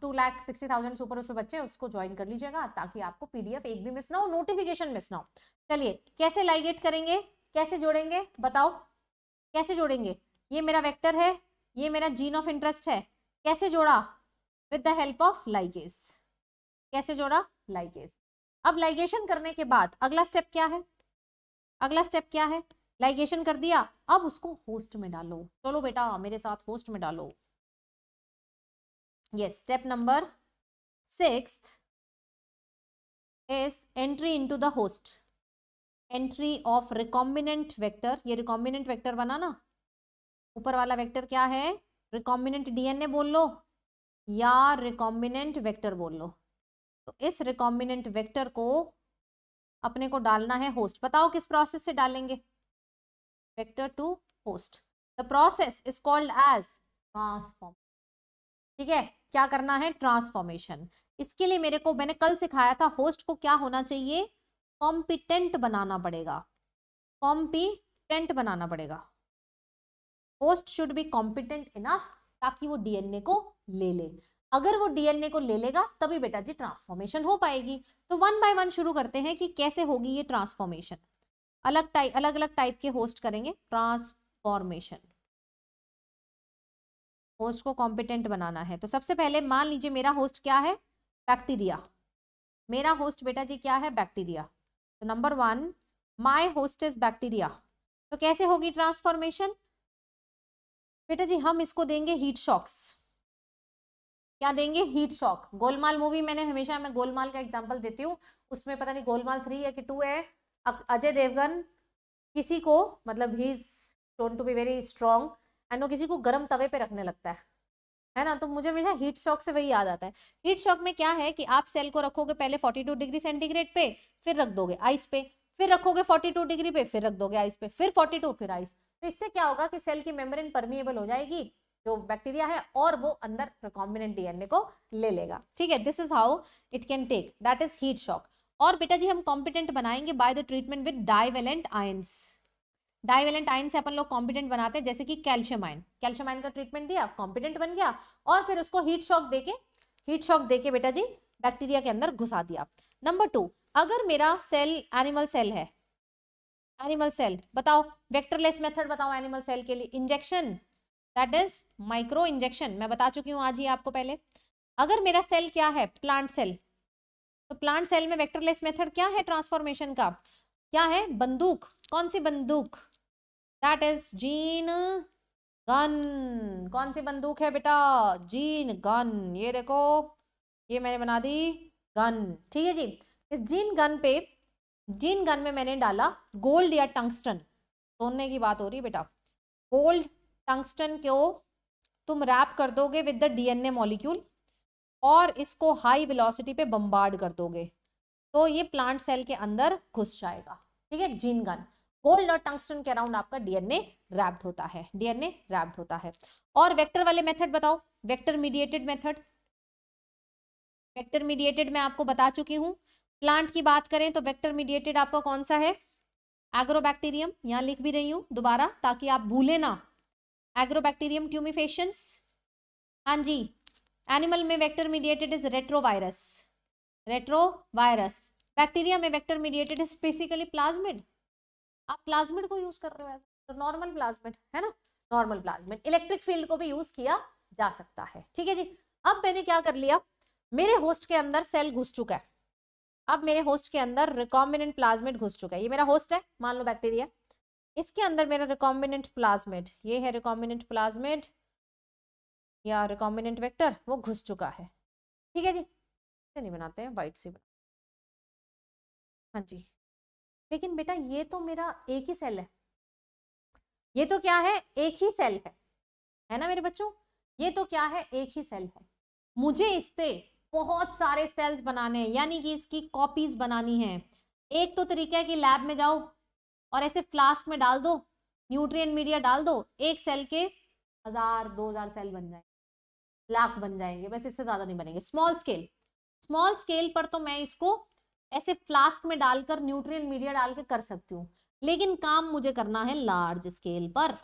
B: two lakh sixty thousand super उसमें बच्चे उसको ज्वाइन कर लीजिएगा ताकि आपको पीडीएफ एक भी मिस ना हो नोटिफिकेशन मिस ना हो चलिए कैसे लाइगेट करेंगे कैसे जोड़ेंगे बताओ कैसे जोड़ेंगे ये मेरा वेक्टर है ये मेरा जीन ऑफ इंटरेस्ट है कैसे जोड़ा with the help of ligase कैसे जोड़ा लाइगेस अब लाइगेशन करने के बाद अगला स्टेप क्या है अगला स्टेप क्या है लाइगेशन कर दिया अब उसको
A: होस्ट में डालो चलो बेटा मेरे साथ होस्ट में डालो yes step number six is entry into
B: the host entry of recombinant vector ये रिकॉम्बिनेंट वेक्टर बना ना ऊपर वाला वेक्टर क्या है रिकॉम्बिनेंट डीएनए बोल लो या रिकॉम्बिनेंट वेक्टर बोल लो तो इस रिकॉम्बिनेंट वेक्टर को अपने को डालना है होस्ट बताओ किस प्रोसेस से डालेंगे vector to host the process is called as transform ठीक है क्या करना है ट्रांसफॉर्मेशन इसके लिए मेरे को मैंने कल सिखाया था होस्ट को क्या होना चाहिए कॉम्पिटेंट बनाना पड़ेगा कॉम्पिटेंट बनाना पड़ेगा host should be competent enough ताकि वो डीएनए को ले ले अगर वो डीएनए को ले लेगा तभी बेटा जी ट्रांसफॉर्मेशन हो पाएगी तो वन बाय वन शुरू करते हैं कि कैसे होगी ये ट्रांसफॉर्मेशन अलग टाइप अलग अलग टाइप के होस्ट करेंगे ट्रांसफॉर्मेशन होस्ट को कॉम्पिटेंट बनाना है तो सबसे पहले मान लीजिए मेरा होस्ट क्या है बैक्टीरिया मेरा होस्ट बेटा जी क्या है बैक्टीरिया तो number one my hostage bacteria तो कैसे होगी ट्रांसफॉर्मेशन बेटा जी हम इसको देंगे हीट शॉक्स क्या देंगे हीट शॉक गोलमाल मूवी मैंने हमेशा मैं गोलमाल का एग्जाम्पल देती हूँ उसमें पता नहीं गोलमाल थ्री है कि टू है अजय देवगन किसी को मतलब ही is tone to be very strong and वो किसी को गर्म तवे पे रखने लगता है है ना तो मुझे हमेशा हीट शॉक से वही याद आता है हीट शॉक में क्या है कि आप सेल को रखोगे पहले 42 डिग्री सेंटीग्रेड पे फिर रख दोगे आइस पे फिर रखोगे 42 डिग्री पे फिर रख दोगे आइस पे फिर 42 फिर आइस तो इससे क्या होगा कि सेल की मेम्ब्रेन परमिएबल हो जाएगी जो बैक्टीरिया है और वो अंदर रिकॉम्बिनेंट डीएनए को ले लेगा ठीक है this is how it can take that is heat shock और बेटा जी हम कॉम्पिटेंट बनाएंगे by the treatment with divalent ions divalent ion से अपन लोग कॉम्पिटेंट बनाते हैं जैसे कि कैल्शियम आयन कैल्शियम आयन का ट्रीटमेंट दिया कॉम्पिटेंट बन गया और फिर उसको हीट शॉक देके हीट शॉक देके बेटा जी बैक्टीरिया के अंदर घुसा दिया नंबर टू अगर मेरा सेल एनिमल सेल है एनिमल सेल बताओ वेक्टरलेस मेथड बताओ एनिमल सेल के लिए injection that is micro injection मैं बता चुकी हूँ आज ही आपको पहले अगर मेरा सेल क्या है प्लांट सेल तो प्लांट सेल में वेक्टरलेस मेथड क्या है ट्रांसफॉर्मेशन का क्या है बंदूक कौन सी बंदूक दैट इज जीन गन कौन सी बंदूक है बेटा जीन गन ये देखो ये मैंने बना दी गन ठीक है जी इस जीन गन पे जीन गन में मैंने डाला गोल्ड या टंगस्टन सोने की बात हो रही है बेटा गोल्ड टंगस्टन को तुम रैप कर दोगे विद द डीएनए मॉलिक्यूल और इसको हाई वेलोसिटी पे बम्बार्ड कर दोगे तो ये प्लांट सेल के अंदर घुस जाएगा ठीक है जीन गन गोल्ड और टंगस्टन के अराउंड आपका डीएनए रैप्ड होता है डीएनए रैप्ड होता है और वेक्टर वाले मेथड बताओ vector mediated method vector mediated मैं आपको बता चुकी हूँ प्लांट की बात करें तो वेक्टर मीडिएटेड आपका कौन सा है एग्रोबैक्टीरियम यहाँ लिख भी रही हूँ दोबारा ताकि आप भूले ना एग्रोबैक्टीरियम ट्यूमिफेशंस हाँ जी एनिमल में vector mediated is retrovirus retrovirus bacteria में vector mediated is basically plasmid आप प्लाज्मिड को यूज कर रहे हो तो नॉर्मल प्लाज्मिड है ना नॉर्मल प्लाज्मिड इलेक्ट्रिक फील्ड को भी यूज किया जा सकता है ठीक है जी अब मैंने क्या कर लिया मेरे होस्ट के अंदर सेल घुस चुका है अब मेरे होस्ट के अंदर रिकॉम्बिनेंट प्लाज्मिड घुस चुका है ये मेरा होस्ट है मान लो बैक्टीरिया इसके अंदर मेरा रिकॉम्बिनेंट प्लाज्मिड
A: ये है रिकॉम्बिनेंट प्लाज्मिड या रिकॉम्बिनेंट वेक्टर वो घुस चुका है ठीक है जी नहीं बनाते हैं वाइट से हाँ जी लेकिन बेटा ये तो मेरा एक ही सेल है ये तो क्या है
B: एक ही सेल है है ना मेरे बच्चों ये तो क्या है एक ही सेल है मुझे इससे बहुत सारे सेल्स बनाने हैं यानी कि इसकी कॉपीज बनानी है एक तो तरीका है कि लैब में जाओ और ऐसे फ्लास्क में डाल दो न्यूट्रिएंट मीडिया डाल दो एक सेल के हजार दो हजार सेल बन जाएंगे लाख बन जाएंगे बस इससे ज्यादा नहीं बनेंगे स्मॉल स्केल स्मॉल स्केल पर तो मैं इसको ऐसे फ्लास्क में डालकर न्यूट्रिय मीडिया डालकर कर सकती हूँ लेकिन काम मुझे करना है लार्ज स्केल पर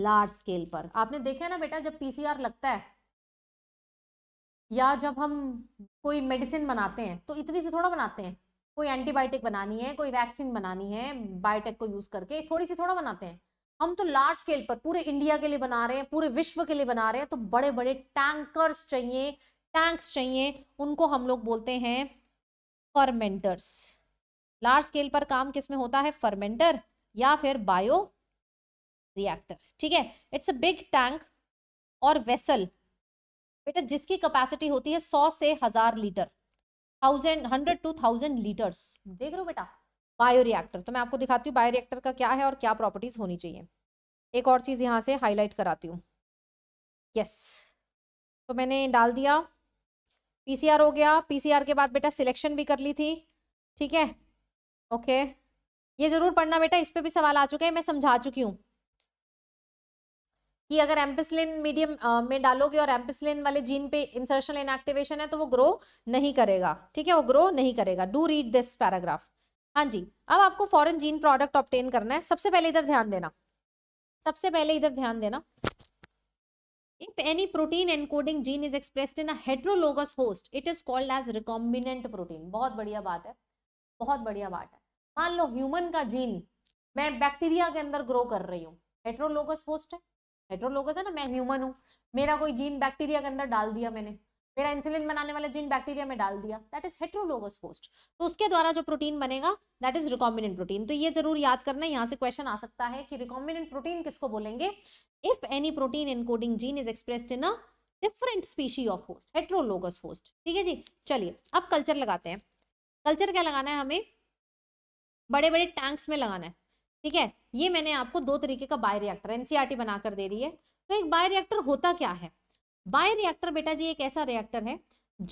B: लार्ज स्केल पर आपने देखा है ना बेटा जब पीसीआर लगता है या जब हम कोई मेडिसिन बनाते हैं तो इतनी से थोड़ा बनाते हैं कोई एंटीबायोटिक बनानी है कोई वैक्सीन बनानी है बायोटेक को यूज करके थोड़ी सी थोड़ा बनाते हैं हम तो लार्ज स्केल पर पूरे इंडिया के लिए बना रहे हैं पूरे विश्व के लिए बना रहे हैं तो बड़े बड़े टैंकर्स चाहिए टैंक्स चाहिए उनको हम लोग बोलते हैं फर्मेंटर्स लार्ज स्केल पर काम किसमें होता है फर्मेंटर या फिर बायो रिएक्टर ठीक है इट्स अ बिग टैंक और वेसल बेटा जिसकी कैपेसिटी होती है सौ से हजार litre thousand hundred two thousand litres देख रहे हो बेटा बायो रिएक्टर तो मैं आपको दिखाती हूँ बायो रिएक्टर का क्या है और क्या प्रॉपर्टीज होनी चाहिए एक और चीज़ यहाँ से हाईलाइट कराती हूँ यस yes. तो मैंने डाल दिया पीसीआर हो गया पीसीआर के बाद बेटा सिलेक्शन भी कर ली थी ठीक है ओके ये जरूर पढ़ना बेटा इस पर भी सवाल आ चुके हैं मैं समझा चुकी हूँ कि अगर एम्पिसलिन मीडियम में डालोगे और एम्पिसलिन वाले जीन पे इंसर्शन एक्टिवेशन है तो वो ग्रो नहीं करेगा ठीक है वो ग्रो नहीं करेगा डू रीड दिस पैराग्राफ हाँ जी अब आपको फॉरेन जीन प्रोडक्ट ऑप्टेन करना है सबसे पहले इधर ध्यान देना सबसे पहले इधर ध्यान देना If any protein encoding gene is expressed in a heterologous host, it is called as recombinant protein. बहुत बढ़िया बात है बहुत बढ़िया बात है मान लो ह्यूमन का जीन मैं बैक्टीरिया के अंदर ग्रो कर रही हूँ हेट्रोलोगस होस्ट है हेट्रोलोगस है ना मैं ह्यूमन हूँ मेरा कोई जीन बैक्टीरिया के अंदर डाल दिया मैंने मेरा इंसुलिन बनाने वाला जीन बैक्टीरिया में डाल दिया दैट इज हेट्रोलोगस होस्ट तो उसके द्वारा जो प्रोटीन बनेगा दैट इज रिकॉम्बिनेंट प्रोटीन तो ये जरूर याद करना यहाँ से क्वेश्चन आ सकता है कि रिकॉम्बिनेंट प्रोटीन किसको बोलेंगे if any protein encoding gene is expressed in a different species of host heterologous host ठीक है जी चलिए अब कल्चर लगाते हैं कल्चर क्या लगाना है हमें बड़े बड़े टैंक्स में लगाना है ठीक है ये मैंने आपको दो तरीके का बायोरिएक्टर एनसीईआरटी e बनाकर दे रही है तो एक बायोरिएक्टर होता क्या है बायोरिएक्टर बेटा जी एक ऐसा रिएक्टर है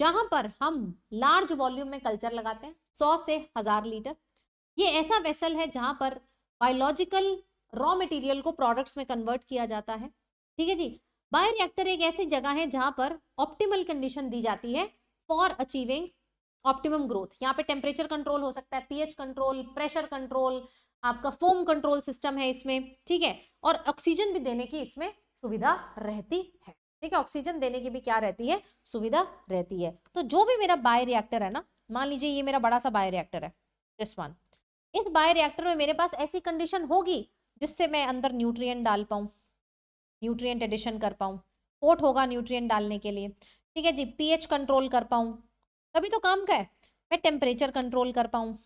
B: जहां पर हम लार्ज वॉल्यूम में कल्चर लगाते हैं सौ से हजार लीटर ये ऐसा वेसल है जहां पर बायोलॉजिकल रॉ मटेरियल को प्रोडक्ट्स में कन्वर्ट किया जाता है ठीक है जी बायोरिएक्टर एक ऐसी जगह है जहां पर ऑप्टिमल कंडीशन दी जाती है फॉर अचीविंग ऑप्टिमम ग्रोथ यहाँ पे टेम्परेचर कंट्रोल हो सकता है पीएच कंट्रोल प्रेशर कंट्रोल आपका फोम कंट्रोल सिस्टम है इसमें ठीक है और ऑक्सीजन भी देने की इसमें सुविधा रहती है ठीक है ऑक्सीजन देने की भी क्या रहती है सुविधा रहती है तो जो भी मेरा बाय रिएक्टर है ना मान लीजिए ये मेरा बड़ा सा बायो रिएक्टर है दिस वन इस बायो रिएक्टर में मेरे पास ऐसी कंडीशन होगी जिससे मैं अंदर न्यूट्रिय डाल पाऊँ न्यूट्रिय एडिशन कर पाऊँ पोर्ट होगा न्यूट्रिय डालने के लिए ठीक है जी पी कंट्रोल कर पाऊँ तभी तो काम का है मैं टेम्परेचर कंट्रोल कर पाऊँ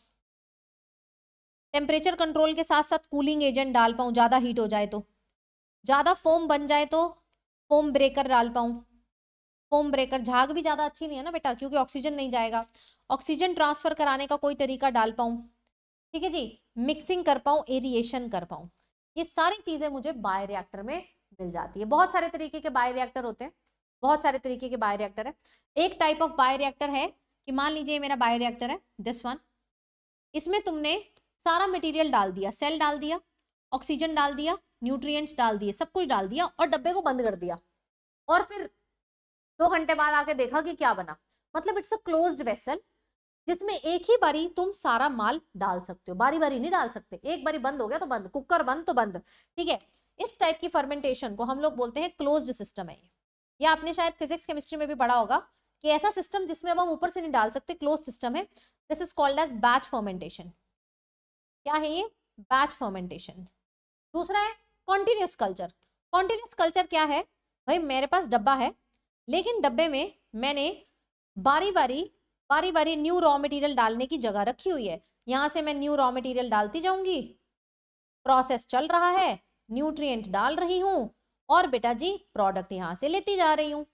A: टेम्परेचर कंट्रोल के साथ साथ कूलिंग एजेंट डाल पाऊँ ज़्यादा हीट हो जाए तो ज़्यादा फोम बन जाए तो फोम ब्रेकर डाल पाऊँ फोम ब्रेकर
B: झाग भी ज़्यादा अच्छी नहीं है ना बेटा क्योंकि ऑक्सीजन नहीं जाएगा ऑक्सीजन ट्रांसफर कराने का कोई तरीका डाल पाऊँ ठीक है जी मिक्सिंग कर पाऊँ एरिएशन कर पाऊँ ये सारी चीज़ें मुझे बायोरिएक्टर में मिल जाती है बहुत सारे तरीके के बायोरिएक्टर होते हैं बहुत सारे तरीके के बायोरिएक्टर है एक टाइप ऑफ बायोरिएक्टर है कि मान लीजिए मेरा बायोरिएक्टर है दिस वन इसमें तुमने सारा मटेरियल डाल दिया सेल डाल दिया ऑक्सीजन डाल दिया न्यूट्रिएंट्स डाल दिए सब कुछ डाल दिया और डब्बे को बंद कर दिया और फिर दो घंटे बाद आके देखा कि क्या बना मतलब इट्स अ क्लोज्ड वेसल जिसमें एक ही बारी तुम सारा माल डाल सकते हो बारी बारी नहीं डाल सकते एक बारी बंद हो गया तो बंद कुकर बंद तो बंद ठीक है इस टाइप की फर्मेंटेशन को हम लोग बोलते हैं क्लोज सिस्टम है यह आपने शायद फिजिक्स केमिस्ट्री में भी पढ़ा होगा कि ऐसा सिस्टम जिसमें अब हम ऊपर से नहीं डाल सकते क्लोज सिस्टम है this is called as batch fermentation क्या है ये बैच फर्मेंटेशन दूसरा है कॉन्टिन्यूस कल्चर कॉन्टिन्यूस कल्चर क्या है भाई मेरे पास डब्बा है लेकिन डब्बे में मैंने बारी बारी बारी बारी न्यू रॉ मटेरियल डालने की जगह रखी हुई है यहाँ से मैं न्यू रॉ मटेरियल डालती जाऊंगी प्रोसेस चल रहा है न्यूट्रिएंट डाल रही हूँ और बेटा जी प्रोडक्ट यहाँ से लेती जा रही हूँ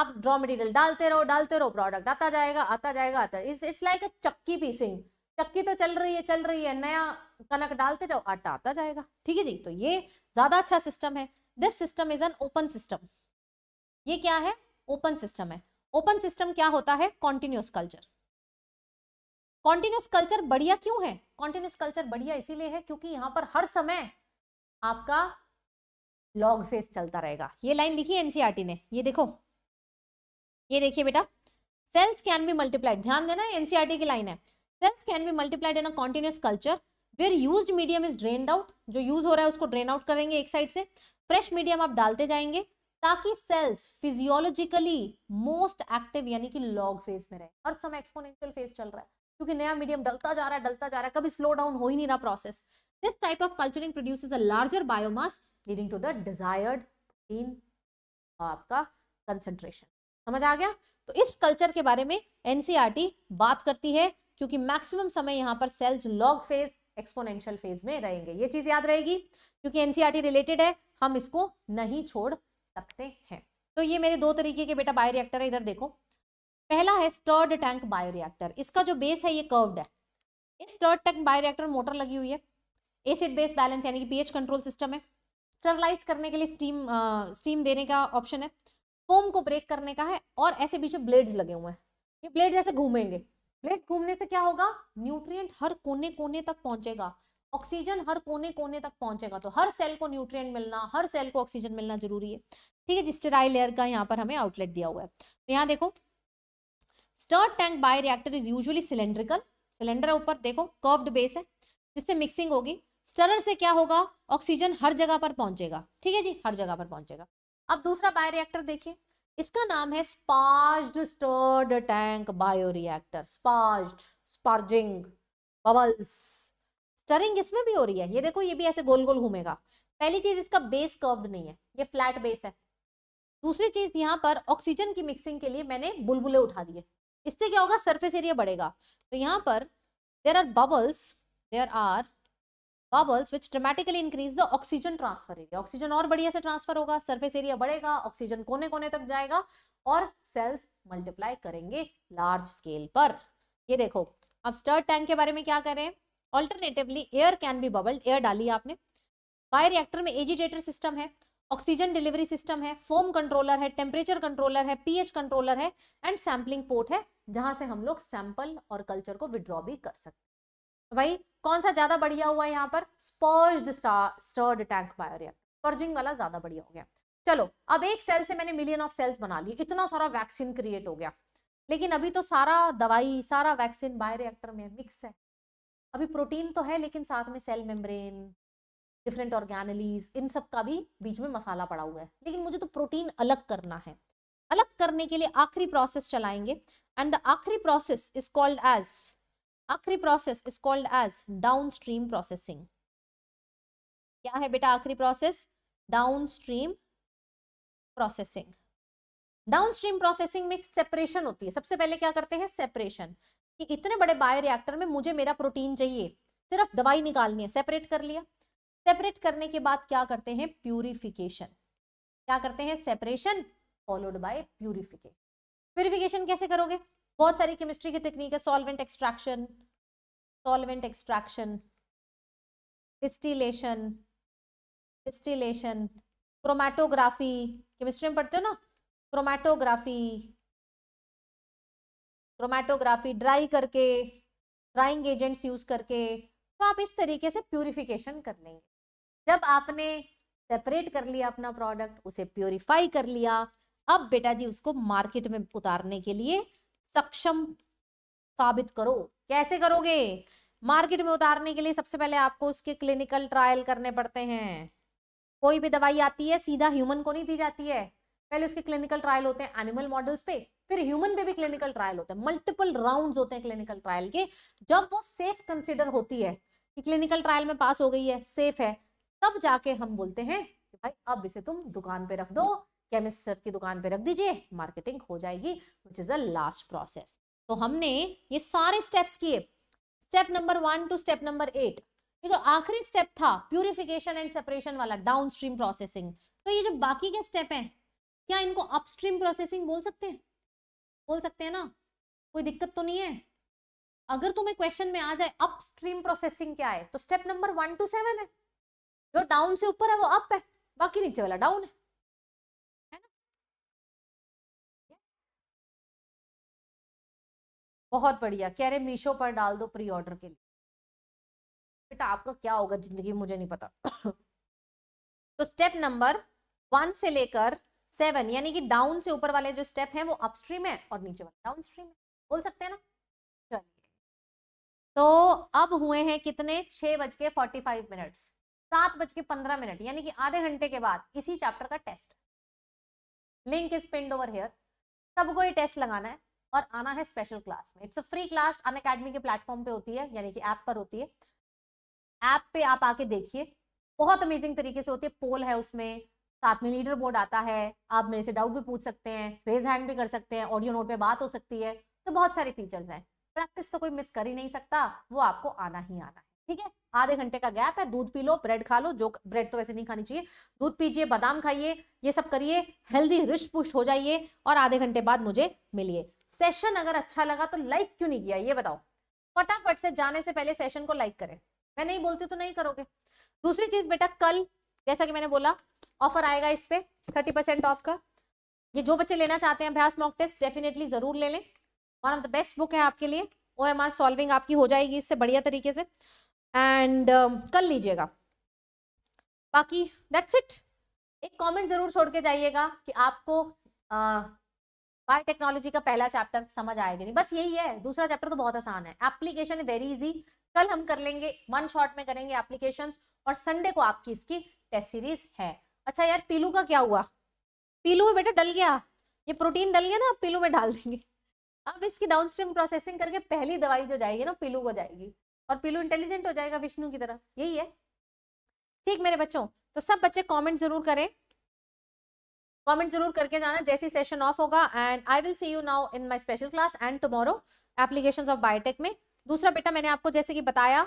B: आप रॉ मटेरियल डालते रहो डालते रहो प्रोडक्ट आता जाएगा आता जाएगा आता इट्स लाइक अ चक्की पीसिंग चक्की तो चल रही है चल रही है नया कनक डालते जाओ आटा आता जाएगा ठीक है जी तो ये ज्यादा अच्छा सिस्टम है this system is an open system ये क्या है ओपन सिस्टम है ओपन सिस्टम क्या होता है कॉन्टिन्यूस कल्चर कॉन्टिन्यूस कल्चर बढ़िया क्यों है कॉन्टिन्यूस कल्चर बढ़िया इसीलिए है क्योंकि यहाँ पर हर समय आपका लॉग फेस चलता रहेगा ये लाइन लिखी है एनसीआरटी e ने ये देखो ये देखिए बेटा सेल्स कैन बी मल्टीप्लाइड ध्यान देना एनसीआरटी e की लाइन है cells can be multiplied in a continuous culture where used medium is drain out जो यूज हो रहा है उसको ड्रेन आउट करेंगे एक साइड से फ्रेश मीडियम आप डालते जाएंगे ताकि सेल्स फिजियोलॉजिकली मोस्ट एक्टिव यानी कि लॉग फेज में रहे हर समय एक्सपोनेंशियल फेज चल रहा है क्योंकि नया मीडियम डलता जा रहा है डलता जा रहा है कभी स्लो डाउन हो ही नहीं रहा process this type of culturing produce a larger biomass leading to the desired protein आपका कंसेंट्रेशन समझ आ गया तो इस कल्चर के बारे में एनसीईआरटी e बात करती है क्योंकि मैक्सिमम समय यहाँ पर cells log phase exponential phase में रहेंगे ये चीज याद रहेगी क्योंकि एनसीआरटी रिलेटेड e है हम इसको नहीं छोड़ सकते हैं तो ये मेरे दो तरीके के बेटा बायोरिएक्टर है इधर देखो पहला है स्टर्ड टैंक बायोरिएक्टर इसका जो बेस है ये कर्व्ड है इस स्टर्ड टैंक बायोरिएक्टर मोटर लगी हुई है एसिड बेस बैलेंस यानी कि पीएच कंट्रोल सिस्टम है स्टरलाइज करने के लिए स्टीम आ, स्टीम देने का ऑप्शन है फोम को ब्रेक करने का है और ऐसे बीच में ब्लेड्स लगे हुए हैं ये ब्लेड जैसे घूमेंगे प्लेट घूमने से क्या होगा न्यूट्रिएंट हर कोने कोने तक पहुंचेगा ऑक्सीजन हर कोने कोने तक पहुंचेगा तो हर सेल को न्यूट्रिएंट मिलना हर सेल को ऑक्सीजन मिलना जरूरी है ठीक है जिस्टेराइल लेयर का यहाँ पर हमें आउटलेट दिया हुआ है तो यहाँ देखो stirred tank bioreactor is usually cylindrical cylinder ऊपर देखो कर्व्ड बेस है जिससे मिक्सिंग होगी स्टरर से क्या होगा ऑक्सीजन हर जगह पर पहुंचेगा ठीक है जी हर जगह पर पहुंचेगा अब दूसरा बायोरिएक्टर देखिए इसका नाम है sparged stirred tank bioreactor sparged sparging bubbles stirring इसमें भी हो रही है ये देखो ये भी ऐसे गोल गोल घूमेगा पहली चीज इसका बेस कर्व्ड नहीं है ये फ्लैट बेस है दूसरी चीज यहाँ पर ऑक्सीजन की मिक्सिंग के लिए मैंने बुलबुले उठा दिए इससे क्या होगा सरफेस एरिया बढ़ेगा तो यहाँ पर there are bubbles there are bubbles which dramatically increase the oxygen transfer area oxygen और बढ़िया से ट्रांसफर होगा सर्फेस एरिया बढ़ेगा ऑक्सीजन कोने कोने तक जाएगा और सेल्स मल्टीप्लाई करेंगे लार्ज स्केल पर ये देखो अब स्टर्ड टैंक के बारे में क्या करें alternatively air can be bubbled air डाली आपने बायो रिएक्टर में एजिटेटर सिस्टम है ऑक्सीजन डिलीवरी सिस्टम है फोम कंट्रोलर है टेम्परेचर कंट्रोलर है पीएच कंट्रोलर है एंड सैम्पलिंग पोर्ट है जहां से हम लोग सैंपल और कल्चर को विड्रॉ भी कर सकते हैं भाई कौन सा ज्यादा बढ़िया हुआ यहाँ पर sparged stirred tank bioreactor sparging वाला ज्यादा बढ़िया हो गया चलो अब एक सेल से मैंने मिलियन ऑफ सेल्स बना लिए इतना सारा वैक्सीन क्रिएट हो गया लेकिन अभी तो सारा दवाई सारा वैक्सीन बायोरिएक्टर में मिक्स है अभी प्रोटीन तो है लेकिन साथ में सेल मेम्ब्रेन डिफरेंट ऑर्गेनलीज इन सब का भी बीच में मसाला पड़ा हुआ है लेकिन मुझे तो प्रोटीन अलग करना है अलग करने के लिए आखिरी प्रोसेस चलाएंगे एंड द आखिरी प्रोसेस इज कॉल्ड एज आखिरी process is
A: called as downstream processing क्या है बेटा आखिरी process downstream processing downstream processing में
B: सेपरेशन होती है सबसे पहले क्या करते हैं सेपरेशन कि इतने बड़े बायो रिएक्टर में मुझे मेरा प्रोटीन चाहिए सिर्फ दवाई निकालनी है सेपरेट कर लिया सेपरेट करने के बाद क्या करते हैं प्यूरिफिकेशन क्या करते हैं separation followed by purification purification कैसे करोगे बहुत सारी केमिस्ट्री की टेक्निक है solvent extraction solvent extraction distillation distillation chromatography chemistry में पढ़ते हो ना क्रोमैटोग्राफी क्रोमैटोग्राफी ड्राई करके ड्राइंग एजेंट्स यूज करके तो आप इस तरीके से प्योरीफिकेशन कर लेंगे जब आपने सेपरेट कर लिया अपना प्रोडक्ट उसे प्योरीफाई कर लिया अब बेटा जी उसको मार्केट में उतारने के लिए सक्षम साबित करो कैसे करोगे मार्केट में उतारने के लिए सबसे पहले आपको उसके क्लिनिकल ट्रायल करने पड़ते हैं कोई भी दवाई आती है सीधा ह्यूमन को नहीं दी जाती है पहले उसके क्लिनिकल ट्रायल होते हैं एनिमल मॉडल्स पे फिर ह्यूमन पे भी क्लिनिकल ट्रायल होते हैं मल्टीपल राउंड्स होते हैं क्लिनिकल ट्रायल के जब वो सेफ कंसिडर होती है कि क्लिनिकल ट्रायल में पास हो गई है सेफ है तब जाके हम बोलते हैं कि भाई अब इसे तुम दुकान पे रख दो केमिस्ट सर की दुकान पे रख दीजिए मार्केटिंग हो जाएगी which is the last process तो हमने ये सारे स्टेप्स किए step number one two step number eight ये जो आखिरी स्टेप था प्यूरिफिकेशन एंड सेपरेशन वाला डाउन स्ट्रीम प्रोसेसिंग तो ये जो बाकी के स्टेप हैं क्या इनको अपस्ट्रीम प्रोसेसिंग बोल सकते हैं बोल सकते हैं ना कोई दिक्कत तो नहीं है अगर तुम्हें क्वेश्चन में आ जाए
A: अपस्ट्रीम प्रोसेसिंग क्या है तो step number one two seven है जो डाउन से ऊपर है वो अप है बाकी नीचे वाला डाउन है बहुत बढ़िया कह रहे मीशो पर डाल दो प्री ऑर्डर के लिए बेटा आपका क्या होगा जिंदगी मुझे नहीं पता तो
B: स्टेप नंबर वन से लेकर सेवन यानी कि डाउन से ऊपर वाले जो स्टेप हैं वो अपस्ट्रीम है और नीचे वाले डाउन स्ट्रीम है बोल सकते हैं ना चलिए तो अब हुए हैं कितने छः बज के फोर्टी फाइव मिनट्स सात बज के पंद्रह मिनट यानी कि आधे घंटे के बाद इसी चैप्टर का test link is pinned over here सबको ये टेस्ट लगाना है और आना है स्पेशल क्लास में it's a free class Unacademy के प्लेटफॉर्म पे होती है यानी कि ऐप पर होती है ऐप पे आप आके देखिए बहुत अमेजिंग तरीके से होती है पोल है उसमें साथ में लीडर बोर्ड आता है आप मेरे से डाउट भी पूछ सकते हैं रेज हैंड भी कर सकते हैं ऑडियो नोट पे बात हो सकती है तो बहुत सारे फीचर्स हैं प्रैक्टिस तो कोई मिस कर ही नहीं सकता वो आपको आना ही आना है ठीक है आधे घंटे का गैप है दूध पी लो ब्रेड खा लो जो ब्रेड तो वैसे नहीं खानी चाहिए दूध पीजिए बादाम खाइए ये सब करिए हेल्दी रिस्ट पुष्ट हो जाइए और आधे घंटे बाद मुझे मिलिए सेशन अगर अच्छा लगा तो लाइक क्यों नहीं किया ये बताओ फटाफट से जाने से पहले सेशन को लाइक करें मैं नहीं बोलती तो नहीं करोगे दूसरी चीज बेटा कल जैसा कि मैंने बोला ऑफर आएगा इस पे थर्टी परसेंट ऑफ का ये जो बच्चे लेना चाहते हैं अभ्यास मॉक टेस्ट डेफिनेटली जरूर ले लें one of the best book है आपके लिए ओ सॉल्विंग आपकी हो जाएगी इससे बढ़िया तरीके से एंड uh, um, कर लीजिएगा बाकी दैट्स इट एक कमेंट ज़रूर छोड़ के जाइएगा कि आपको बायोटेक्नोलॉजी का पहला चैप्टर समझ आया कि नहीं बस यही है दूसरा चैप्टर तो बहुत आसान है एप्लीकेशन वेरी इजी कल हम कर लेंगे वन शॉट में करेंगे एप्लीकेशन और संडे को आपकी इसकी टेस्ट सीरीज है अच्छा यार पीलू का क्या हुआ पीलू बेटा डल गया ये प्रोटीन डल गया ना पीलू में डाल देंगे अब इसकी डाउनस्ट्रीम प्रोसेसिंग करके पहली दवाई जो जाएगी ना पीलू को जाएगी और पीलू इंटेलिजेंट हो जाएगा विष्णु की तरह यही है ठीक मेरे बच्चों तो सब बच्चे कमेंट जरूर करें कमेंट जरूर करके जाना जैसे सेशन ऑफ होगा and I will see you now in my special class and tomorrow applications of biotech में दूसरा बेटा मैंने आपको जैसे कि बताया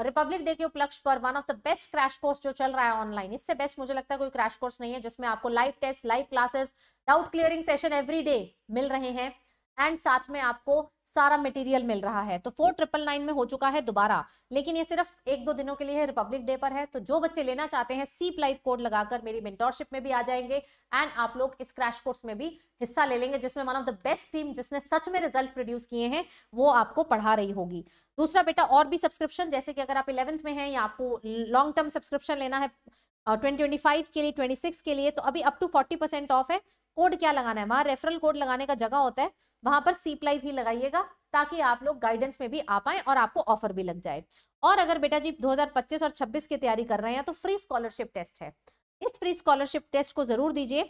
B: रिपब्लिक डे के उपलक्ष्य पर one of the best crash course जो चल रहा है ऑनलाइन इससे बेस्ट मुझे लगता है कोई क्रैश कोर्स नहीं है जिसमें आपको live test live classes doubt clearing session every day मिल रहे हैं एंड साथ में आपको सारा मटेरियल मिल रहा है तो फोर ट्रिपल नाइन में हो चुका है दोबारा लेकिन ये सिर्फ एक दो दिनों के लिए रिपब्लिक डे पर है तो जो बच्चे लेना चाहते हैं सीप लाइफ कोड लगाकर मेरी मेंटोरशिप में भी आ जाएंगे एंड आप लोग इस क्रैश कोर्स में भी हिस्सा ले लेंगे जिसमें one of the best team जिसने सच में रिजल्ट प्रोड्यूस किए हैं वो आपको पढ़ा रही होगी दूसरा बेटा और भी सब्सक्रिप्शन जैसे कि अगर आप इलेवंथ में है या आपको लॉन्ग टर्म सब्सक्रिप्शन लेना है और 2025 के लिए 26 के लिए तो अभी अप टू 40 परसेंट ऑफ है कोड क्या लगाना है वहाँ रेफरल कोड लगाने का जगह होता है वहाँ पर सी प्लाई भी लगाइएगा ताकि आप लोग गाइडेंस में भी आ पाए और आपको ऑफर भी लग जाए और अगर बेटा जी 2025 और 26 की तैयारी कर रहे हैं तो फ्री स्कॉलरशिप टेस्ट है इस फ्री स्कॉलरशिप टेस्ट को जरूर दीजिए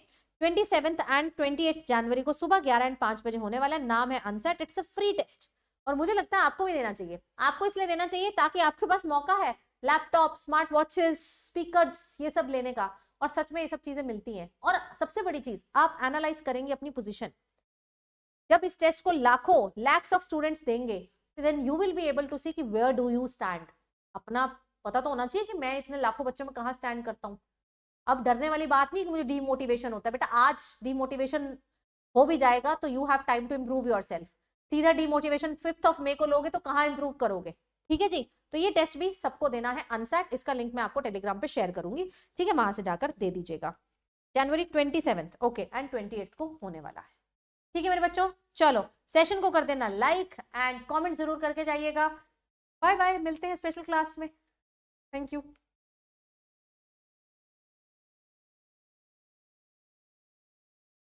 B: ट्वेंटी एंड ट्वेंटी जनवरी को सुबह ग्यारह एंड पांच बजे होने वाला नाम है UNSAT it's a free test और मुझे लगता है आपको भी देना चाहिए आपको इसलिए देना चाहिए ताकि आपके पास मौका है लैपटॉप स्मार्ट वॉचेस स्पीकर्स ये सब लेने का और सच में ये सब चीज़ें मिलती हैं और सबसे बड़ी चीज़ आप एनालाइज करेंगे अपनी पोजिशन जब इस टेस्ट को लाखों लैक्स ऑफ स्टूडेंट्स देंगे then you will be able to see कि वेयर डू यू स्टैंड अपना पता तो होना चाहिए कि मैं इतने लाखों बच्चों में कहाँ स्टैंड करता हूँ अब डरने वाली बात नहीं कि मुझे डीमोटिवेशन होता है बेटा आज डीमोटिवेशन हो भी जाएगा तो you have time to improve yourself सीधा डीमोटिवेशन फिफ्थ ऑफ मे को लोगे तो कहाँ इम्प्रूव करोगे ठीक है जी तो ये टेस्ट भी सबको देना है अनसेट इसका लिंक मैं आपको टेलीग्राम पे शेयर करूंगी ठीक है वहां से जाकर दे दीजिएगा January twenty seventh okay and twenty को होने वाला है ठीक है मेरे
A: बच्चों चलो सेशन को कर देना लाइक एंड कॉमेंट जरूर करके जाइएगा बाय बाय मिलते हैं स्पेशल क्लास में थैंक यू